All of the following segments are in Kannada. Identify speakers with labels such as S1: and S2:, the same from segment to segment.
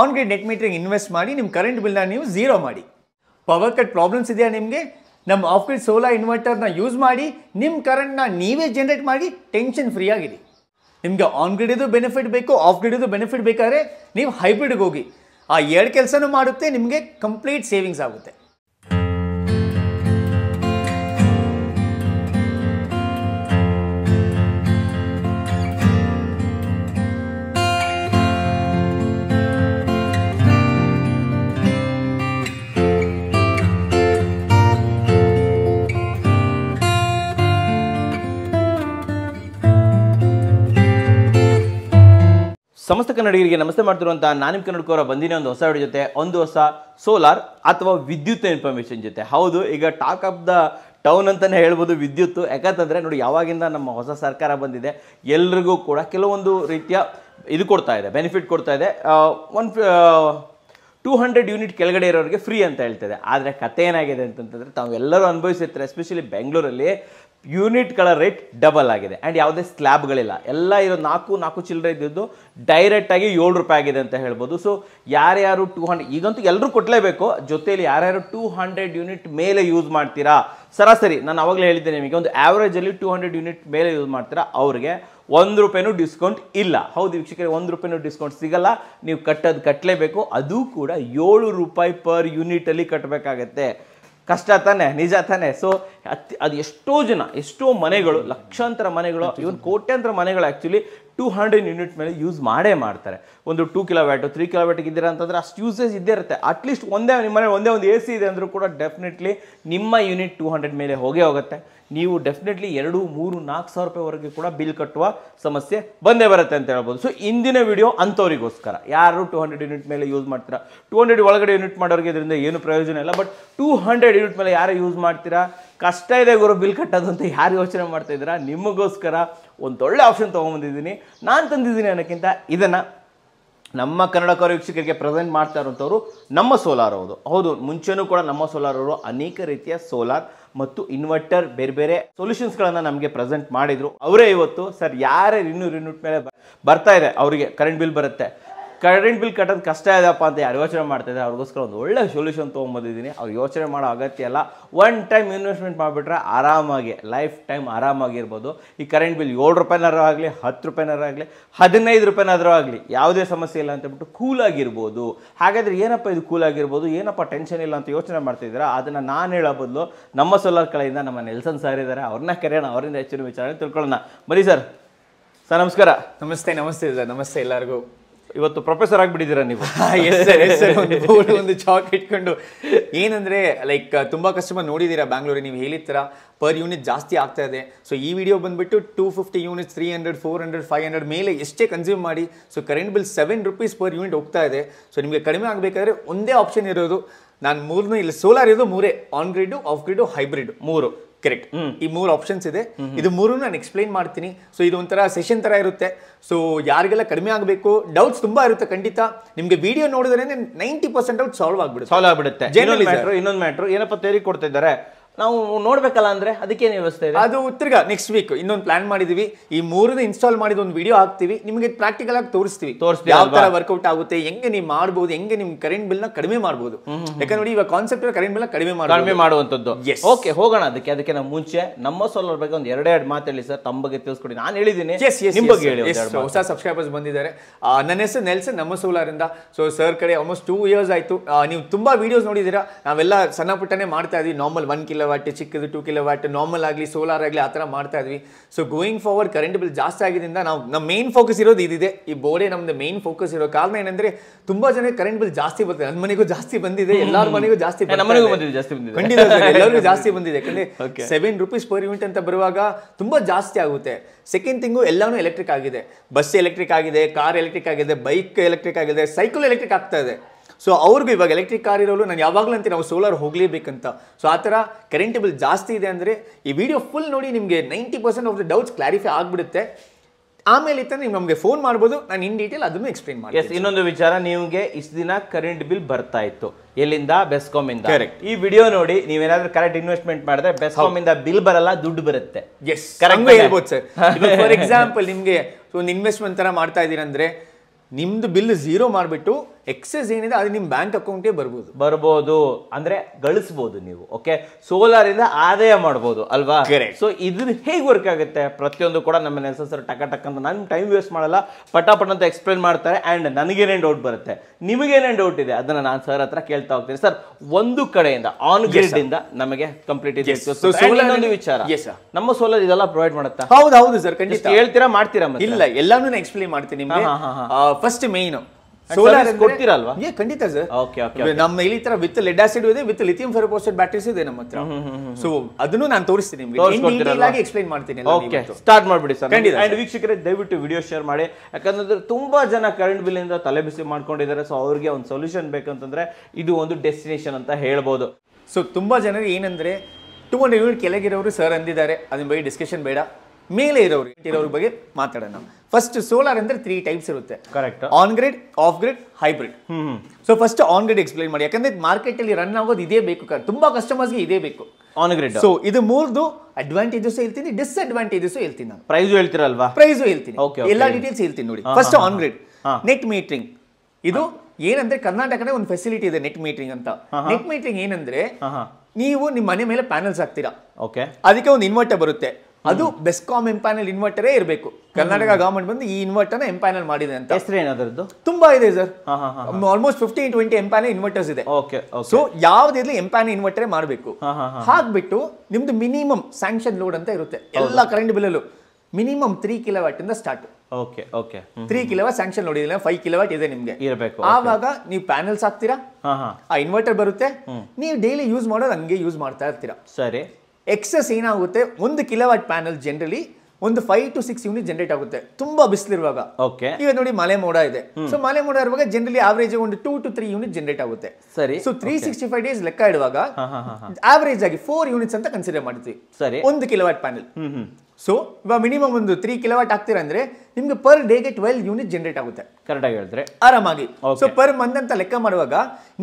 S1: ಆನ್ ಗ್ರಿಡ್ ನೆಟ್ ಮೀಟ್ರಿಗೆ ಇನ್ವೆಸ್ಟ್ ಮಾಡಿ ನಿಮ್ಮ ಕರೆಂಟ್ ಬಿಲ್ನ ನೀವು ಝೀರೋ ಮಾಡಿ ಪವರ್ ಕಟ್ ಪ್ರಾಬ್ಲಮ್ಸ್ ಇದೆಯಾ ನಿಮಗೆ ನಮ್ಮ ಆಫ್ ಗ್ರಿಡ್ ಸೋಲಾರ್ ಇನ್ವರ್ಟರ್ನ ಯೂಸ್ ಮಾಡಿ ನಿಮ್ಮ ಕರೆಂಟ್ನ ನೀವೇ ಜನ್ರೇಟ್ ಮಾಡಿ ಟೆನ್ಷನ್ ಫ್ರೀ ಆಗಿರಿ ನಿಮಗೆ ಆನ್ ಗ್ರಿಡಿದು ಬೆನಿಫಿಟ್ ಬೇಕು ಆಫ್ ಗ್ರಿಡಿದು ಬೆನಿಫಿಟ್ ಬೇಕಾದ್ರೆ ನೀವು ಹೈಬ್ರಿಡ್ಗೆ ಹೋಗಿ ಆ ಎರಡು ಕೆಲಸನೂ ಮಾಡುತ್ತೆ ನಿಮಗೆ ಕಂಪ್ಲೀಟ್ ಸೇವಿಂಗ್ಸ್ ಆಗುತ್ತೆ
S2: ಸಮಸ್ತ ಕನ್ನಡಿಗರಿಗೆ ನಮಸ್ತೆ ಮಾಡ್ತಿರುವಂತಹ ನಾನಿಮ್ ಕನ್ನಡಕೋರ ಬಂದಿನ ಒಂದು ಹೊಸ ವಿಡಿಯೋ ಜೊತೆ ಒಂದು ಹೊಸ ಸೋಲಾರ್ ಅಥವಾ ವಿದ್ಯುತ್ ಇನ್ಫಾರ್ಮೇಶನ್ ಜೊತೆ ಹೌದು ಈಗ ಟಾಕ್ ಆಫ್ ದ ಟೌನ್ ಅಂತಲೇ ಹೇಳ್ಬೋದು ವಿದ್ಯುತ್ ಯಾಕಂತಂದರೆ ನೋಡಿ ಯಾವಾಗಿಂದ ನಮ್ಮ ಹೊಸ ಸರ್ಕಾರ ಬಂದಿದೆ ಎಲ್ರಿಗೂ ಕೂಡ ಕೆಲವೊಂದು ರೀತಿಯ ಇದು ಕೊಡ್ತಾ ಇದೆ ಬೆನಿಫಿಟ್ ಕೊಡ್ತಾ ಇದೆ ಒನ್ ಟೂ ಹಂಡ್ರೆಡ್ ಯೂನಿಟ್ ಕೆಳಗಡೆ ಇರೋರಿಗೆ ಫ್ರೀ ಅಂತ ಹೇಳ್ತಿದೆ ಆದರೆ ಕತೆ ಏನಾಗಿದೆ ಅಂತಂತಂದರೆ ತಾವೆಲ್ಲರೂ ಅನುಭವಿಸಿರ್ತಾರೆ ಎಸ್ಪೆಷಲಿ ಬೆಂಗಳೂರಲ್ಲಿ ಯೂನಿಟ್ಗಳ ರೇಟ್ ಡಬಲ್ ಆಗಿದೆ ಆ್ಯಂಡ್ ಯಾವುದೇ ಸ್ಲ್ಯಾಬ್ಗಳಿಲ್ಲ ಎಲ್ಲ ಇರೋ ನಾಲ್ಕು ನಾಲ್ಕು ಚಿಲ್ಲರೆ ಇದ್ದಿದ್ದು ಡೈರೆಕ್ಟಾಗಿ ಏಳು ರೂಪಾಯಿ ಆಗಿದೆ ಅಂತ ಹೇಳ್ಬೋದು ಸೊ ಯಾರ್ಯಾರು ಟೂ ಹಂಡ್ರೆಡ್ ಈಗಂತೂ ಎಲ್ಲರೂ ಕೊಡಲೇಬೇಕು ಜೊತೆಯಲ್ಲಿ ಯಾರ್ಯಾರು ಟೂ ಹಂಡ್ರೆಡ್ ಯೂನಿಟ್ ಮೇಲೆ ಯೂಸ್ ಮಾಡ್ತೀರಾ ಸರಾಸರಿ ನಾನು ಅವಾಗಲೇ ಹೇಳಿದ್ದೆ ನಿಮಗೆ ಒಂದು ಆ್ಯಾವ್ರೇಜಲ್ಲಿ ಟೂ ಹಂಡ್ರೆಡ್ ಯೂನಿಟ್ ಮೇಲೆ ಯೂಸ್ ಮಾಡ್ತೀರಾ ಅವ್ರಿಗೆ ಒಂದು ರೂಪಾಯಿನೂ ಡಿಸ್ಕೌಂಟ್ ಇಲ್ಲ ಹೌದು ವೀಕ್ಷಕರಿಗೆ ಒಂದು ರೂಪಾಯಿನೂ ಡಿಸ್ಕೌಂಟ್ ಸಿಗಲ್ಲ ನೀವು ಕಟ್ಟೋದು ಕಟ್ಟಲೇಬೇಕು ಅದು ಕೂಡ ಏಳು ರೂಪಾಯಿ ಪರ್ ಯೂನಿಟಲ್ಲಿ ಕಟ್ಟಬೇಕಾಗತ್ತೆ ಕಷ್ಟ ತಾನೆ ನಿಜ ತಾನೆ ಸೊ ಅತಿ ಅದು ಎಷ್ಟೋ ಜನ ಎಷ್ಟೋ ಮನೆಗಳು ಲಕ್ಷಾಂತರ ಮನೆಗಳು ಇವನ್ ಕೋಟ್ಯಾಂತರ ಮನೆಗಳು ಆ್ಯಕ್ಚುಲಿ ಟೂ ಹಂಡ್ರೆಡ್ ಯೂನಿಟ್ ಮೇಲೆ ಯೂಸ್ ಮಾಡೇ ಮಾಡ್ತಾರೆ ಒಂದು ಟೂ ಕಿಲೋವ್ಯಾಟು ತ್ರೀ ಕಿಲೋವ್ಯಾಟಿಗೆ ಇದ್ದೀರಾ ಅಂತಂದರೆ ಅಷ್ಟು ಯೂಸೇಜ್ ಇದ್ದೇ ಇರುತ್ತೆ ಅಟ್ಲೀಸ್ಟ್ ಒಂದೇ ನಿಮ್ಮ ಮನೆ ಒಂದೇ ಒಂದು ಎ ಸಿ ಇದೆ ಅಂದರೂ ಕೂಡ ಡೆಫಿನೆಟ್ಲಿ ನಿಮ್ಮ ಯೂನಿಟ್ ಟೂ ಹಂಡ್ರೆಡ್ ಮೇಲೆ ಹೋಗೇ ಹೋಗುತ್ತೆ ನೀವು ಡೆಫಿನೆಟ್ಲಿ ಎರಡು ಮೂರು ನಾಲ್ಕು ಸಾವಿರ ರೂಪಾಯಿವರೆಗೆ ಕೂಡ ಬಿಲ್ ಕಟ್ಟುವ ಸಮಸ್ಯೆ ಬಂದೇ ಬರುತ್ತೆ ಅಂತ ಹೇಳ್ಬೋದು ಸೊ ಇಂದಿನ ವಿಡಿಯೋ ಅಂಥವರಿಗೋಸ್ಕರ ಯಾರು ಟೂ ಹಂಡ್ರೆಡ್ ಯೂನಿಟ್ ಮೇಲೆ ಯೂಸ್ ಮಾಡ್ತೀರಾ ಟೂ ಹಂಡ್ರೆಡ್ ಒಳಗಡೆ ಯೂನಿಟ್ ಮಾಡೋರಿಗೆ ಇದರಿಂದ ಏನು ಪ್ರಯೋಜನ ಇಲ್ಲ ಬಟ್ ಟೂ ಹಂಡ್ರೆಡ್ ಯೂನಿಟ್ ಮೇಲೆ ಯಾರು ಯೂಸ್ ಮಾಡ್ತೀರಾ ಕಷ್ಟ ಇದೆ ಗುರು ಬಿಲ್ ಕಟ್ಟೋದು ಅಂತ ಯಾರು ಯೋಚನೆ ಮಾಡ್ತಾ ಇದ್ದೀರಾ ನಿಮಗೋಸ್ಕರ ಒಂದು ಒಳ್ಳೆ ಆಪ್ಷನ್ ತೊಗೊಂಬಂದಿದ್ದೀನಿ ನಾನು ತಂದಿದ್ದೀನಿ ಅನ್ನೋಕ್ಕಿಂತ ಇದನ್ನು ನಮ್ಮ ಕನ್ನಡಕರ ವೀಕ್ಷಕರಿಗೆ ಪ್ರೆಸೆಂಟ್ ಮಾಡ್ತಾ ಇರೋಂಥವ್ರು ನಮ್ಮ ಸೋಲಾರ್ ಅವರು ಹೌದು ಮುಂಚೆನೂ ಕೂಡ ನಮ್ಮ ಸೋಲಾರ್ ಅವರು ಅನೇಕ ರೀತಿಯ ಸೋಲಾರ್ ಮತ್ತು ಇನ್ವರ್ಟರ್ ಬೇರೆ ಬೇರೆ ಸೊಲ್ಯೂಷನ್ಸ್ಗಳನ್ನು ನಮಗೆ ಪ್ರೆಸೆಂಟ್ ಮಾಡಿದರು ಅವರೇ ಇವತ್ತು ಸರ್ ಯಾರೇ ರಿನ್ಯೂ ರಿನ್ಯೂಟ್ ಮೇಲೆ ಬರ್ತಾ ಇದೆ ಅವರಿಗೆ ಕರೆಂಟ್ ಬಿಲ್ ಬರುತ್ತೆ ಕರೆಂಟ್ ಬಿಲ್ ಕಟ್ಟೋದು ಕಷ್ಟ ಇದೆಯಪ್ಪ ಅಂತ ಯಾರು ಯೋಚನೆ ಮಾಡ್ತಿದ್ದಾರೆ ಅವ್ರಿಗೋಸ್ಕರ ಒಂದು ಒಳ್ಳೆ ಸೊಲ್ಯೂಷನ್ ತೊಗೊಂಬಂದಿದ್ದೀನಿ ಅವ್ರು ಯೋಚನೆ ಮಾಡೋ ಅಗತ್ಯ ಇಲ್ಲ ಒನ್ ಟೈಮ್ ಇನ್ವೆಸ್ಟ್ಮೆಂಟ್ ಮಾಡಿಬಿಟ್ರೆ ಆರಾಮಾಗಿ ಲೈಫ್ ಟೈಮ್ ಆರಾಮಾಗಿರ್ಬೋದು ಈ ಕರೆಂಟ್ ಬಿಲ್ ಏಳು ರೂಪಾಯಿನಾದ್ರೂ ಆಗಲಿ ಹತ್ತು ರೂಪಾಯಿನಾರೂ ಆಗಲಿ ಹದಿನೈದು ರೂಪಾಯಿನಾದ್ರೂ ಆಗಲಿ ಯಾವುದೇ ಸಮಸ್ಯೆ ಇಲ್ಲ ಕೂಲ್ ಆಗಿರ್ಬೋದು ಹಾಗಾದರೆ ಏನಪ್ಪ ಇದು ಕೂಲ್ ಆಗಿರ್ಬೋದು ಏನಪ್ಪ ಟೆನ್ಷನ್ ಇಲ್ಲ ಅಂತ ಯೋಚನೆ ಮಾಡ್ತಿದ್ದೀರಾ ಅದನ್ನು ನಾನು ಹೇಳೋ ಬದಲು ನಮ್ಮ ಸೋಲಾರ್ ಕಡೆಯಿಂದ ನಮ್ಮ ನೆಲ್ಸನ್ ಸರ್ ಇದ್ದಾರೆ ಅವ್ರನ್ನ ಕರೆಯೋಣ ಅವರಿಂದ ಹೆಚ್ಚಿನ ವಿಚಾರ ತಿಳ್ಕೊಳ್ಳೋಣ ಬರೀ
S1: ಸರ್ ಸರ್ ನಮಸ್ಕಾರ ನಮಸ್ತೆ ನಮಸ್ತೆ ಸರ್ ನಮಸ್ತೆ ಎಲ್ಲರಿಗೂ ಇವತ್ತು ಪ್ರೊಫೆಸರ್ ಆಗಿಬಿಟ್ಟಿದ್ದೀರಾ ನೀವು ಸರ್ ಒಂದು ಚಾಕ್ ಇಟ್ಕೊಂಡು ಏನಂದರೆ ಲೈಕ್ ತುಂಬ ಕಸ್ಟಮರ್ ನೋಡಿದ್ದೀರಾ ಬ್ಯಾಂಗ್ಳೂರಿಗೆ ನೀವು ಹೇಳಿದ ಪರ್ ಯೂನಿಟ್ ಜಾಸ್ತಿ ಆಗ್ತಾ ಇದೆ ಸೊ ಈ ವಿಡಿಯೋ ಬಂದುಬಿಟ್ಟು two fifty unit three hundred four hundred five hundred ಮೇಲೆ ಎಷ್ಟೇ ಕನ್ಸ್ಯೂಮ್ ಮಾಡಿ so current bill seven rupees per unit ಹೋಗ್ತಾ ಇದೆ ಸೊ ನಿಮಗೆ ಕಡಿಮೆ ಆಗಬೇಕಾದ್ರೆ ಒಂದೇ ಆಪ್ಷನ್ ಇರೋದು ನಾನು ಮೂರನೇ ಇಲ್ಲಿ ಸೋಲಾರ್ ಇರೋದು ಮೂರೇ on grid off grid hybrid ಮೂರು ಕರೆಕ್ಟ್ ಈ ಮೂರು ಆಪ್ಷನ್ಸ್ ಇದೆ ಇದು ಮೂರು ನಾನು ಎಕ್ಸ್ಪ್ಲೈನ್ ಮಾಡ್ತೀನಿ ಸೊ ಇದು ಒಂಥರ ಸೆಷನ್ ತರ ಇರುತ್ತೆ ಸೊ ಯಾರಿಗೆಲ್ಲ ಕಡಿಮೆ ಆಗಬೇಕು ಡೌಟ್ಸ್ ತುಂಬಾ ಇರುತ್ತೆ ಖಂಡಿತ ನಿಮಗೆ ವಿಡಿಯೋ ನೋಡಿದ್ರೆ ನೈಂಟಿ ಪರ್ಸೆಂಟ್ ಡೌಟ್ ಸಾಲ್ವ್ ಆಗ್ಬಿಡುತ್ತೆ ಸಾಲ್ವ್ ಆಗ್ಬಿಡುತ್ತೆ ಇನ್ನೊಂದು ಮ್ಯಾಟ್ರು ಏನಪ್ಪ ತೇರಿ ಕೊಡ್ತಾ ಇದ್ದಾರೆ ನಾವು ನೋಡ್ಬೇಕಲ್ಲ ಅಂದ್ರೆ ಅದಕ್ಕೇನು ವ್ಯವಸ್ಥೆ ಇದೆ ಅದು ತಿರ್ಗಾ ನೆಕ್ಸ್ಟ್ ವೀಕ್ ಇನ್ನೊಂದು ಪ್ಲಾನ್ ಮಾಡಿದೀವಿ ಈ ಮೂರನ್ನ ಇನ್ಸ್ಟಾಲ್ ಮಾಡಿದ ಒಂದು ವಿಡಿಯೋ ಹಾಕ್ತಿವಿ ನಿಮಗೆ ಪ್ರಾಕ್ಟಿಕಲ್ ಆಗಿ ತೋರಿಸ್ತೀವಿ ತೋರಿಸ್ತೀವಿ ಯಾವ ತರ ವರ್ಕೌಟ್ ಆಗುತ್ತೆ ಹೆಂಗೆ ನೀವು ಮಾಡ್ಬೋದು ಹೆಂಗೆ ನಿಮ್ ಕರೆಂಟ್ ಬಿಲ್ ನ ಕಡಿಮೆ ಮಾಡಬಹುದು ಯಾಕಂದ್ರೆ ನೋಡಿ ಇವಾಗ ಕಾನ್ಸೆಪ್ಟ್ ಕರೆಂಟ್ ಬಿಲ್ ಕಡಿಮೆ ಕಡಿಮೆ ಮಾಡುವಂತದ್ದು ಓಕೆ
S2: ಹೋಗೋಣ ಅದಕ್ಕೆ ಅದಕ್ಕೆ ನಾವು ಮುಂಚೆ ನಮ್ಮ ಸೋಲರ್ ಬಗ್ಗೆ ಒಂದ್ ಎರಡು ಎರಡು ಮಾತು ಹೇಳಿ ಸರ್ ತಮ್ಮ ಬಗ್ಗೆ ತಿಳಿಸ್ಕೊಡಿ ನಾನು
S1: ಹೇಳಿದ್ದೀನಿ ನಿಮ್ ಬಗ್ಗೆ ಹೇಳಿ ಹೊಸ ಸಬ್ಸ್ಕ್ರೈಬರ್ಸ್ ಬಂದಿದ್ದಾರೆ ನನ್ನ ಹೆಸರು ನೆಲ್ಸನ್ ನಮ್ಮ ಸೋಲಾರ್ ಇಂದ ಸೊ ಸರ್ ಕಡೆ ಆಲ್ಮೋಸ್ಟ್ ಟೂ ಇಯರ್ಸ್ ಆಯ್ತು ನೀವು ತುಂಬಾ ವಿಡಿಯೋಸ್ ನೋಡಿದೀರಾ ನಾವೆಲ್ಲ ಸಣ್ಣ ಪುಟ್ಟನೆ ಮಾಡ್ತಾ ಇದೀವಿ ನಾರ್ಮಲ್ ಒನ್ ಕಿಲೋ ಕಿಲೋ ಚಿಕ್ಕದು ಟೂ ಕಿಲೋ ವ್ಯಾಟ್ ನಾರ್ಮಲ್ ಆಗಲಿ ಸೋಲಾರ್ ಆಗಲಿ ಆ ಥರ ಮಾಡ್ತಾ ಇದ್ವಿ so going forward current bill ಜಾಸ್ತಿ ಆಗಿದ್ದರಿಂದ ನಾವು ನಮ್ಮ ಮೇನ್ ಫೋಕಸ್ ಇರೋದು ಇದಿದೆ ಈ ಬೋರ್ಡೇ ನಮ್ದು ಮೇನ್ ಫೋಕಸ್ ಇರೋ ಕಾರಣ ಏನಂದ್ರೆ ತುಂಬಾ ಜನ ಕರೆಂಟ್ ಬಿಲ್ ಜಾಸ್ತಿ ಬರ್ತದೆ ನನ್ನ ಮನೆಗೂ ಜಾಸ್ತಿ ಬಂದಿದೆ ಎಲ್ಲರ ಮನೆಗೂ ಜಾಸ್ತಿ
S2: ಬಂದಿದೆ ಎಲ್ಲರಿಗೂ ಜಾಸ್ತಿ
S1: ಬಂದಿದೆ ಯಾಕಂದರೆ ಸೆವೆನ್ ರುಪೀಸ್ ಪರ್ ಯೂನಿಟ್ ಅಂತ ಬರುವಾಗ ತುಂಬಾ ಜಾಸ್ತಿ ಆಗುತ್ತೆ ಸೆಕೆಂಡ್ ತಿಂಗು ಎಲ್ಲಾನು ಎಲೆಕ್ಟ್ರಿಕ್ ಆಗಿದೆ ಬಸ್ ಎಲೆಕ್ಟ್ರಿಕ್ ಆಗಿದೆ ಕಾರ್ ಎಲೆಕ್ಟ್ರಿಕ್ ಆಗಿದೆ ಬೈಕ್ ಎಲೆಕ್ಟ್ರಿಕ್ ಆಗಿದೆ ಸೈಕಲ್ ಎಲೆಕ್ಟ್ರಿಕ್ ಆಗ್ತಾ ಇದೆ ಸೊ ಅವ್ರಿಗೂ ಇವಾಗ ಎಲೆಕ್ಟ್ರಿಕ್ ಕಾರ್ ಇರೋರು ನಾನು ಯಾವಾಗಲೂ ಅಂತ ನಾವು ಸೋಲಾರ್ ಹೋಗಲೇಬೇಕಂತ ಸೊ ಆ ಥರ ಕರೆಂಟ್ ಬಿಲ್ ಜಾಸ್ತಿ ಇದೆ ಅಂದರೆ ಈ ವಿಡಿಯೋ ಫುಲ್ ನೋಡಿ ನಿಮಗೆ ninety percent of the doubts clarify ಆಗಿಬಿಡುತ್ತೆ ಆಮೇಲೆ ಇತ್ತ ನೀವು ನಮಗೆ ಫೋನ್ ಮಾಡ್ಬೋದು ನಾನು ಇನ್ ಡೀಟೇಲ್ ಅದನ್ನು ಎಕ್ಸ್ಪ್ಲೈನ್ ಮಾಡಿ ಎಸ್
S2: ಇನ್ನೊಂದು ವಿಚಾರ ನಿಮಗೆ ಇಷ್ಟು ದಿನ ಕರೆಂಟ್ ಬಿಲ್ ಬರ್ತಾ ಇತ್ತು ಎಲ್ಲಿಂದ ಬೆಸ್ಕಾಮ್ ಇಂದ ಕರೆಕ್ಟ್ ಈ ವಿಡಿಯೋ ನೋಡಿ ನೀವೇನಾದ್ರೂ
S1: ಕರೆಕ್ಟ್ ಇನ್ವೆಸ್ಟ್ಮೆಂಟ್ ಮಾಡಿದ್ರೆ ಬೆಸ್ಕಾಮ್ ಇಂದ ಬಿಲ್ ಬರಲ್ಲ ದುಡ್ಡು ಬರುತ್ತೆ ಎಸ್ ಕರೆಕ್ಟ್ ಹೇಳ್ಬೋದು ಸರ್ ಫಾರ್ ಎಕ್ಸಾಂಪಲ್ ನಿಮಗೆ ಒಂದು ಇನ್ವೆಸ್ಟ್ಮೆಂಟ್ ಥರ ಮಾಡ್ತಾ ಇದ್ದೀರಂದ್ರೆ ನಿಮ್ದು ಬಿಲ್ ಝೀರೋ ಮಾಡಿಬಿಟ್ಟು ಎಕ್ಸೆಸ್ ಏನಿದೆ ಅದು ನಿಮ್ಮ ಬ್ಯಾಂಕ್ ಅಕೌಂಟ್ಗೆ ಬರ್ಬೋದು ಬರ್ಬೋದು ಅಂದ್ರೆ ಗಳಿಸ್ಬೋದು ನೀವು ಓಕೆ
S2: ಸೋಲಾರ್ ಇಂದ ಆದಾಯ ಮಾಡ್ಬೋದು ಅಲ್ವಾ ಸೊ ಇದನ್ನ ಹೇಗೆ ವರ್ಕ್ ಆಗುತ್ತೆ ಪ್ರತಿಯೊಂದು ಕೂಡ ನಮ್ಮ ಟಕ ಟಕ್ ಅಂತ ನಾನು ಟೈಮ್ ವೇಸ್ಟ್ ಮಾಡಲ್ಲ ಪಟಾಪಟ್ ಅಂತ ಎಕ್ಸ್ಪ್ಲೈನ್ ಮಾಡ್ತಾರೆ ಆ್ಯಂಡ್ ನನಗೇನೇನು ಡೌಟ್ ಬರುತ್ತೆ ನಿಮಗೇನೇನು ಡೌಟ್ ಇದೆ ಅದನ್ನು ನಾನು ಸರ್ ಹತ್ರ ಕೇಳ್ತಾ ಹೋಗ್ತೀನಿ ಸರ್ ಒಂದು ಕಡೆಯಿಂದ ಆನ್ ಗ್ರೇಡ್ ಇಂದ
S1: ನಮಗೆ ಕಂಪ್ಲೀಟ್ ಇದೆ ಒಂದು ವಿಚಾರ ನಮ್ಮ ಸೋಲಾರ್ ಇದೆಲ್ಲ ಪ್ರೊವೈಡ್ ಮಾಡುತ್ತಾ ಹೌದು ಹೌದು ಸರ್ ಖಂಡಿತ ಹೇಳ್ತೀರಾ ಮಾಡ್ತೀರಾ ಇಲ್ಲ ಎಲ್ಲಾನು ಎಕ್ಸ್ಪ್ಲೈನ್ ಮಾಡ್ತೀನಿ ಫಸ್ಟ್ ಮೇನ್
S2: ಸೋಲಾರ್ ಕೊಡ್ತೀರಲ್ವಾ
S1: ಏ ಖಂಡಿತ ಸರ್ ಓಕೆ ಓಕೆ ನಮ್ಮ ಇಲ್ಲಿ ತರ ವಿತ್ ಲೆಡ್ ಆಸಿಡ್ ಇದೆ ವಿತ್ ಲಿಥಿಯಂ ಫೆರೋಪೋಸ್ಟೆಡ್ ಬ್ಯಾಟರೀಸ್ ಇದೆ ನಮ್ಮ ಹತ್ರ ಸೊ ಅದನ್ನು ನಾನು ತೋರಿಸ್ತೀನಿ ನಿಮಗೆ ಎಕ್ಸ್ಪ್ಲೈನ್ ಮಾಡ್ತೀನಿ ಓಕೆ ಸ್ಟಾರ್ಟ್ ಮಾಡ್ಬಿಡಿ ಸರ್ ಖಂಡಿತ ಅಂಡ್
S2: ವೀಕ್ಷಕರೇ ದಯವಿಟ್ಟು ವಿಡಿಯೋ ಶೇರ್ ಮಾಡಿ ಯಾಕಂದ್ರೆ ತುಂಬಾ ಜನ ಕರೆಂಟ್ ಬಿಲ್ ಇಂದ ತಲೆಬಿಸಿ ಮಾಡ್ಕೊಂಡಿದ್ದಾರೆ ಸೊ
S1: ಅವರಿಗೆ ಒಂದು ಸೊಲ್ಯೂಷನ್ ಬೇಕಂತಂದ್ರೆ ಇದು ಒಂದು ಡೆಸ್ಟಿನೇಷನ್ ಅಂತ ಹೇಳ್ಬೋದು ಸೊ ತುಂಬಾ ಜನರು ಏನಂದ್ರೆ ಟೂ ಹಂಡ್ರೆಡ್ ಯೂನಿಟ್ ಕೆಳಗಿರೋರು ಸರ್ ಅಂದಿದ್ದಾರೆ ಅದನ್ನ ಬಗ್ಗೆ ಡಿಸ್ಕಷನ್ ಬೇಡ ಮೇಲೆ ಇರೋರು ಇರೋರ ಬಗ್ಗೆ ಮಾತಾಡೋಣ ಫಸ್ಟ್ ಸೋಲಾರ್ ಅಂದ್ರೆ ತ್ರೀ ಟೈಪ್ಸ್ ಇರುತ್ತೆ correct on grid off grid hybrid so first on grid explain ಮಾಡಿ ಯಾಕಂದ್ರೆ ಮಾರ್ಕೆಟ್ ಅಲ್ಲಿ ರನ್ ಆಗೋದು ಇದೇ ಬೇಕು ತುಂಬಾ ಕಸ್ಟಮರ್ಸ್ ಗೆ ಇದೇ ಬೇಕು ಆನ್ ಗ್ರಿಡ್ ಸೊ ಇದು ಮೂರ್ದು ಅಡ್ವಾಂಟೇಜಸ್ ಹೇಳ್ತೀನಿ ಡಿಸ್ಅಡ್ವಾಂಟೇಜಸ್ ಹೇಳ್ತೀನಿ ನಾನು
S2: ಪ್ರೈಸು ಹೇಳ್ತಿರಲ್ವಾ
S1: ಪ್ರೈಸು ಹೇಳ್ತೀನಿ ಎಲ್ಲಾ ಡೀಟೇಲ್ಸ್ ಹೇಳ್ತೀನಿ ನೋಡಿ first on grid net metering ಇದು ಏನಂದ್ರೆ ಕರ್ನಾಟಕದ ಒಂದು ಫೆಸಿಲಿಟಿ ಇದೆ ನೆಟ್ ಮೀಟ್ರಿಂಗ್ ಅಂತ ನೆಟ್ ಮೀಟ್ರಿಂಗ್ ಏನಂದ್ರೆ ನೀವು ನಿಮ್ಮ ಮನೆ ಮೇಲೆ ಪ್ಯಾನಲ್ಸ್ ಹಾಕ್ತೀರಾ ಓಕೆ ಅದಕ್ಕೆ ಒಂದು ಇನ್ವರ್ಟರ್ ಬರುತ್ತೆ ಅದು ಬೆಸ್ಕಾಮ್ ಎಂಪ್ಯಾನಲ್ ಇನ್ವರ್ಟರೇ ಇರಬೇಕು ಕರ್ನಾಟಕ ಗವರ್ಮೆಂಟ್ ಬಂದು ಈ ಇನ್ವರ್ಟರ್ ಇನ್ವರ್ಟರ್ನ ಎಂಪ್ಯಾನಲ್ ಮಾಡಿದೆ ಅಂತ ಹೆಸರು ಏನಾದ್ರದ್ದು ತುಂಬಾ ಇದೆ sir almost fifteen twenty empanel inverters ಇದೆ ಓಕೆ ಸೊ ಯಾವ್ದಿರ್ಲಿ ಎಂಪ್ಯಾನಲ್ ಇನ್ವರ್ಟರೇ ಮಾಡಬೇಕು ಹಾಕ್ಬಿಟ್ಟು ನಿಮ್ದು ಮಿನಿಮಮ್ ಸ್ಯಾಂಕ್ಷನ್ ಲೋಡ್ ಅಂತ ಇರುತ್ತೆ ಎಲ್ಲ ಕರೆಂಟ್ ಬಿಲ್ಲಲ್ಲು ಮಿನಿಮಮ್ ತ್ರೀ ಕಿಲೋವ್ಯಾಟ್ ಇಂದ start okay okay three kilo sanction ನೋಡಿದಿಲ್ಲ ಫೈವ್ ಕಿಲೋವ್ಯಾಟ್ ಇದೆ ನಿಮ್ಗೆ ಇರಬೇಕು ಆವಾಗ ನೀವು ಪ್ಯಾನೆಲ್ಸ್ ಹಾಕ್ತೀರಾ ಆ ಇನ್ವರ್ಟರ್ ಬರುತ್ತೆ ನೀವು ಡೈಲಿ ಯೂಸ್ ಮಾಡೋದು ಹಂಗೆ ಯೂಸ್ ಮಾಡ್ತಾ ಇರ್ತೀರಾ ಸರಿ ಎಕ್ಸಸ್ ಏನಾಗುತ್ತೆ ಒಂದು ಕಿಲೋವಾಟ್ ಪ್ಯಾನಲ್ ಜನರಲಿ ಒಂದು five to six unit generate ಆಗುತ್ತೆ ತುಂಬಾ ಬಿಸಿಲಿರುವಾಗ ಓಕೆ ಈಗ ನೋಡಿ ಮಲೆ ಮೋಡ ಇದೆ ಸೊ ಮಲೆ ಮೋಡ ಇರುವಾಗ ಜನರಲಿ ಆವರೇಜ್ ಒಂದು two to three unit generate ಆಗುತ್ತೆ ಸರಿ so three sixty five days ಲೆಕ್ಕ ಇಡುವಾಗ ಆವರೇಜ್ ಆಗಿ ಫೋರ್ ಯೂನಿಟ್ಸ್ ಅಂತ ಕನ್ಸಿಡರ್ ಮಾಡ್ತೀವಿ ಸರಿ ಒಂದು ಕಿಲೋವಾಟ್ ಪ್ಯಾನಲ್ ಸೊ ಇವಾಗ ಮಿನಿಮಮ್ ಒಂದು ತ್ರೀ ಕಿಲೋವಾಟ್ ಆಗ್ತೀರ ಅಂದ್ರೆ ನಿಮ್ಗೆ ಪರ್ ಡೇಗೆ ಟ್ವೆಲ್ ಯೂನಿಟ್ ಜನರೇಟ್ ಆಗುತ್ತೆ ಕರೆಕ್ಟ್ ಆಗಿ ಹೇಳಿದ್ರೆ ಆರಾಮಾಗಿ ಸೊ ಪರ್ ಮಂತ್ ಅಂತ ಲೆಕ್ಕ ಮಾಡುವಾಗ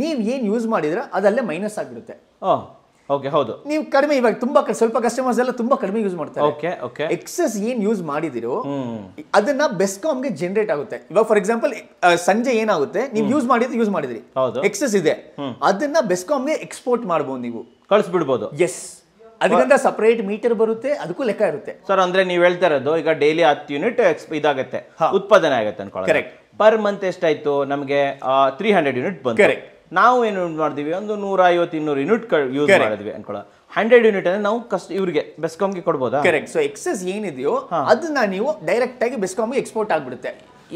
S1: ನೀವು ಏನ್ ಯೂಸ್ ಮಾಡಿದ್ರೆ ಅದಲ್ಲೇ ಮೈನಸ್ ಆಗಿರುತ್ತೆ ಓಕೆ ಹೌದು ನೀವು ಕಡಿಮೆ ಇವಾಗ ತುಂಬಾ ಸ್ವಲ್ಪ ಕಸ್ಟಮರ್ಸ್ ಎಲ್ಲ ತುಂಬಾ ಕಡಿಮೆ ಯೂಸ್ ಮಾಡ್ತಾರೆ ಓಕೆ ಓಕೆ ಎಕ್ಸಸ್ ಏನ್ ಯೂಸ್ ಮಾಡಿದಿರೋ ಅದನ್ನ ಗೆ ಜನರೇಟ್ ಆಗುತ್ತೆ ಇವಾಗ ಫಾರ್ ಎಕ್ಸಾಂಪಲ್ ಸಂಜೆ ಏನಾಗುತ್ತೆ ನೀವು ಯೂಸ್ ಮಾಡಿದ್ರೆ ಯೂಸ್ ಮಾಡಿದ್ರಿ ಎಕ್ಸಸ್ ಇದೆ ಅದನ್ನ ಗೆ ಎಕ್ಸ್ಪೋರ್ಟ್ ಮಾಡಬಹುದು ನೀವು ಕಳಿಸ್ಬಿಡ್ಬೋದು ಎಸ್ ಅದಕ್ಕಿಂತ ಸಪರೇಟ್ ಮೀಟರ್ ಬರುತ್ತೆ ಅದಕ್ಕೂ ಲೆಕ್ಕ ಇರುತ್ತೆ
S2: ಸರ್ ಅಂದ್ರೆ ನೀವು ಹೇಳ್ತಾ ಇರೋದು ಈಗ ಡೈಲಿ ಹತ್ತು ಯೂನಿಟ್ ಇದಾಗುತ್ತೆ ಉತ್ಪಾದನೆ ಆಗುತ್ತೆ ಅನ್ಕೊಳ್ಳಿ ಕರೆಕ್ಟ್ ಪರ್ ಮಂತ್ ಎಷ್ಟಾಯ್ತು ನಮಗೆ ತ್ರೀ ಹಂಡ್ರೆಡ್ ಯೂನಿಟ್ ಬಂತು ಕರೆಕ್ಟ್ ನಾವು ಏನು ಮಾಡ್ತೀವಿ ಒಂದು ನೂರ ಐವತ್ತು ಇನ್ನೂರು ಯೂನಿಟ್ ಯೂಸ್ ಮಾಡಿದ್ವಿ ಅನ್ಕೊಳ್ಳೋ
S1: ಹಂಡ್ರೆಡ್ ಯೂನಿಟ್ ಅಂದ್ರೆ ನಾವು ಕಸ್ಟ್ ಇವರಿಗೆ ಬೆಸ್ಕಾಮ್ಗೆ ಕೊಡ್ಬೋದಾ ಕರೆಕ್ಟ್ ಸೊ ಎಕ್ಸಸ್ ಏನಿದೆಯೋ ಅದನ್ನ ನೀವು ಡೈರೆಕ್ಟ್ ಆಗಿ ಬೆಸ್ಕಾಮ್ಗೆ ಎಕ್ಸ್ಪೋರ್ಟ್ ಆಗ್ಬಿಡುತ್ತೆ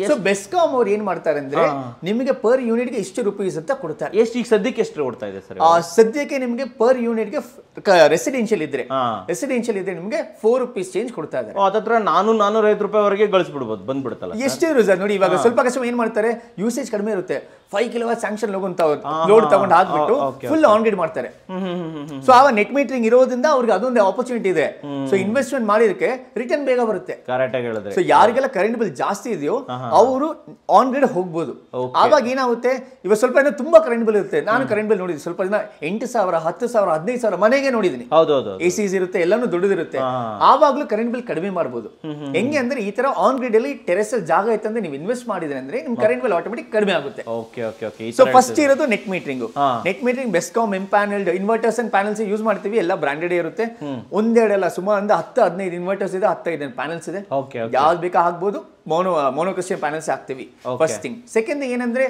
S1: ಸೊ ಬೆಸ್ಕಾಮ್ ಅವ್ರು ಏನ್ ಮಾಡ್ತಾರೆ ಅಂದ್ರೆ ನಿಮಗೆ ಪರ್ ಯೂನಿಟ್ ಗೆ ಇಷ್ಟು ರುಪೀಸ್ ಅಂತ ಕೊಡ್ತಾರೆ ಎಷ್ಟು ಈಗ ಸದ್ಯಕ್ಕೆ ಎಷ್ಟು ಕೊಡ್ತಾ ಇದೆ ಸರ್ ಸದ್ಯಕ್ಕೆ ನಿಮಗೆ ಪರ್ ಯೂನಿಟ್ ಗೆ ರೆಸಿಡೆನ್ಷಿಯಲ್ ಇದ್ರೆ ರೆಸಿಡೆನ್ಷಿಯಲ್ ಇದ್ರೆ ನಿಮಗೆ ಫೋರ್ ರುಪೀಸ್ ಚೇಂಜ್ ಕೊಡ್ತಾ ಇದ್ದಾರೆ ಅದತ್ರ ನಾನು ನಾನೂರ ಐದು ರೂಪಾಯಿ ವರೆಗೆ ಗಳಿಸ್ಬಿಡ್ಬೋದು ಬಂದ್ಬಿಡ್ತಲ್ಲ ಎಷ್ಟು ಸರ್ ನೋಡಿ ಇವಾಗ ಸ್ವಲ್ಪ ಕಷ್ಟ ಏನ್ ಮಾಡ್ತಾರೆ ಯೂಸೇಜ್ ಕಡಿಮೆ ಇರುತ್ತೆ five kilo sanction loan load ತಗೊಂಡು ಹಾಕ್ಬಿಟ್ಟು ಫುಲ್ ಆನ್ ಗ್ರಿಡ್ ಮಾಡ್ತಾರೆ ಸೊ ಆ ನೆಟ್ ಮೀಟರಿಂಗ್ ಇರೋದ್ರಿಂದ ಅವ್ರಿಗೆ ಅದೊಂದು ಆಪರ್ಚುನಿಟಿ ಇದೆ ಸೊ ಇನ್ವೆಸ್ಟ್ಮೆಂಟ್ ಮಾಡಿದಕ್ಕೆ ರಿಟರ್ನ್ ಬೇಗ ಬರುತ್ತೆ ಸೊ ಯಾರಿಗೆಲ್ಲ ಕರೆಂಟ್ ಬಿಲ್ ಜಾಸ್ತಿ ಇದೆಯೋ ಅವರು ಆನ್ ಗ್ರಿಡ್ ಹೋಗ್ಬೋದು ಆವಾಗ ಏನಾಗುತ್ತೆ ಇವಾಗ ಸ್ವಲ್ಪ ಏನೋ ತುಂಬಾ ಕರೆಂಟ್ ಬಿಲ್ ಇರುತ್ತೆ ನಾನು ಕರೆಂಟ್ ಬಿಲ್ ನೋಡಿದ್ದೀನಿ ಸ್ವಲ್ಪ ದಿನ ಎಂಟು ಸಾವಿರ ಹತ್ತು ಸಾವಿರ ಹದಿನೈದು ಸಾವಿರ ಮನೆಗೆ ನೋಡಿದೀನಿ ಎ ಸಿ ಇರುತ್ತೆ ಎಲ್ಲಾನು ದೊಡ್ಡದಿರುತ್ತೆ ಆವಾಗಲೂ ಕರೆಂಟ್ ಬಿಲ್ ಕಡಿಮೆ ಮಾಡ್ಬೋದು ಹೆಂಗೆ ಅಂದ್ರೆ ಈ ತರ ಆನ್ ಗ್ರಿಡ್ ಅಲ್ಲಿ ಟೆರೆಸ್ ಜಾಗ ಇತ್ತಂದ್ರೆ ನೀವು ಇನ್ವೆಸ್ಟ್ ಮಾಡಿದ್ರೆ ಅಂದ್ರೆ ನಿಮ್ ಕರೆಂಟ್ ಬಿಲ್ ಆಟೋಮೆಟಿಕ್ ಕಡಿಮೆ ಆಗುತ್ತೆ
S2: ಓಕೆ ಓಕೆ ಸೊ ಫಸ್ಟ್ ಇರೋದು
S1: net metering net metering BESCOM empanelled inverters and panels use ಮಾಡ್ತೀವಿ ಎಲ್ಲ ಬ್ರಾಂಡೆಡ್ ಇರುತ್ತೆ ಎಲ್ಲ ಸುಮಾರು ಒಂದು ಹತ್ತು ಹದಿನೈದು ಇನ್ವರ್ಟರ್ಸ್ ಇದೆ ಹತ್ತೈದು ಪ್ಯಾನೆಲ್ಸ್ ಇದೆ ಯಾವ್ದು ಬೇಕಾ ಹಾಕ್ಬೋದು ಮೋನೋ ಮೋನೋಕ್ರಿಸ್ಟಿಯನ್ ಪ್ಯಾನೆಲ್ಸ್ ಹಾಕ್ತೀವಿ ಫಸ್ಟ್ ಥಿಂಗ್ ಸೆಕೆಂಡ್ ಏನಂದ್ರೆ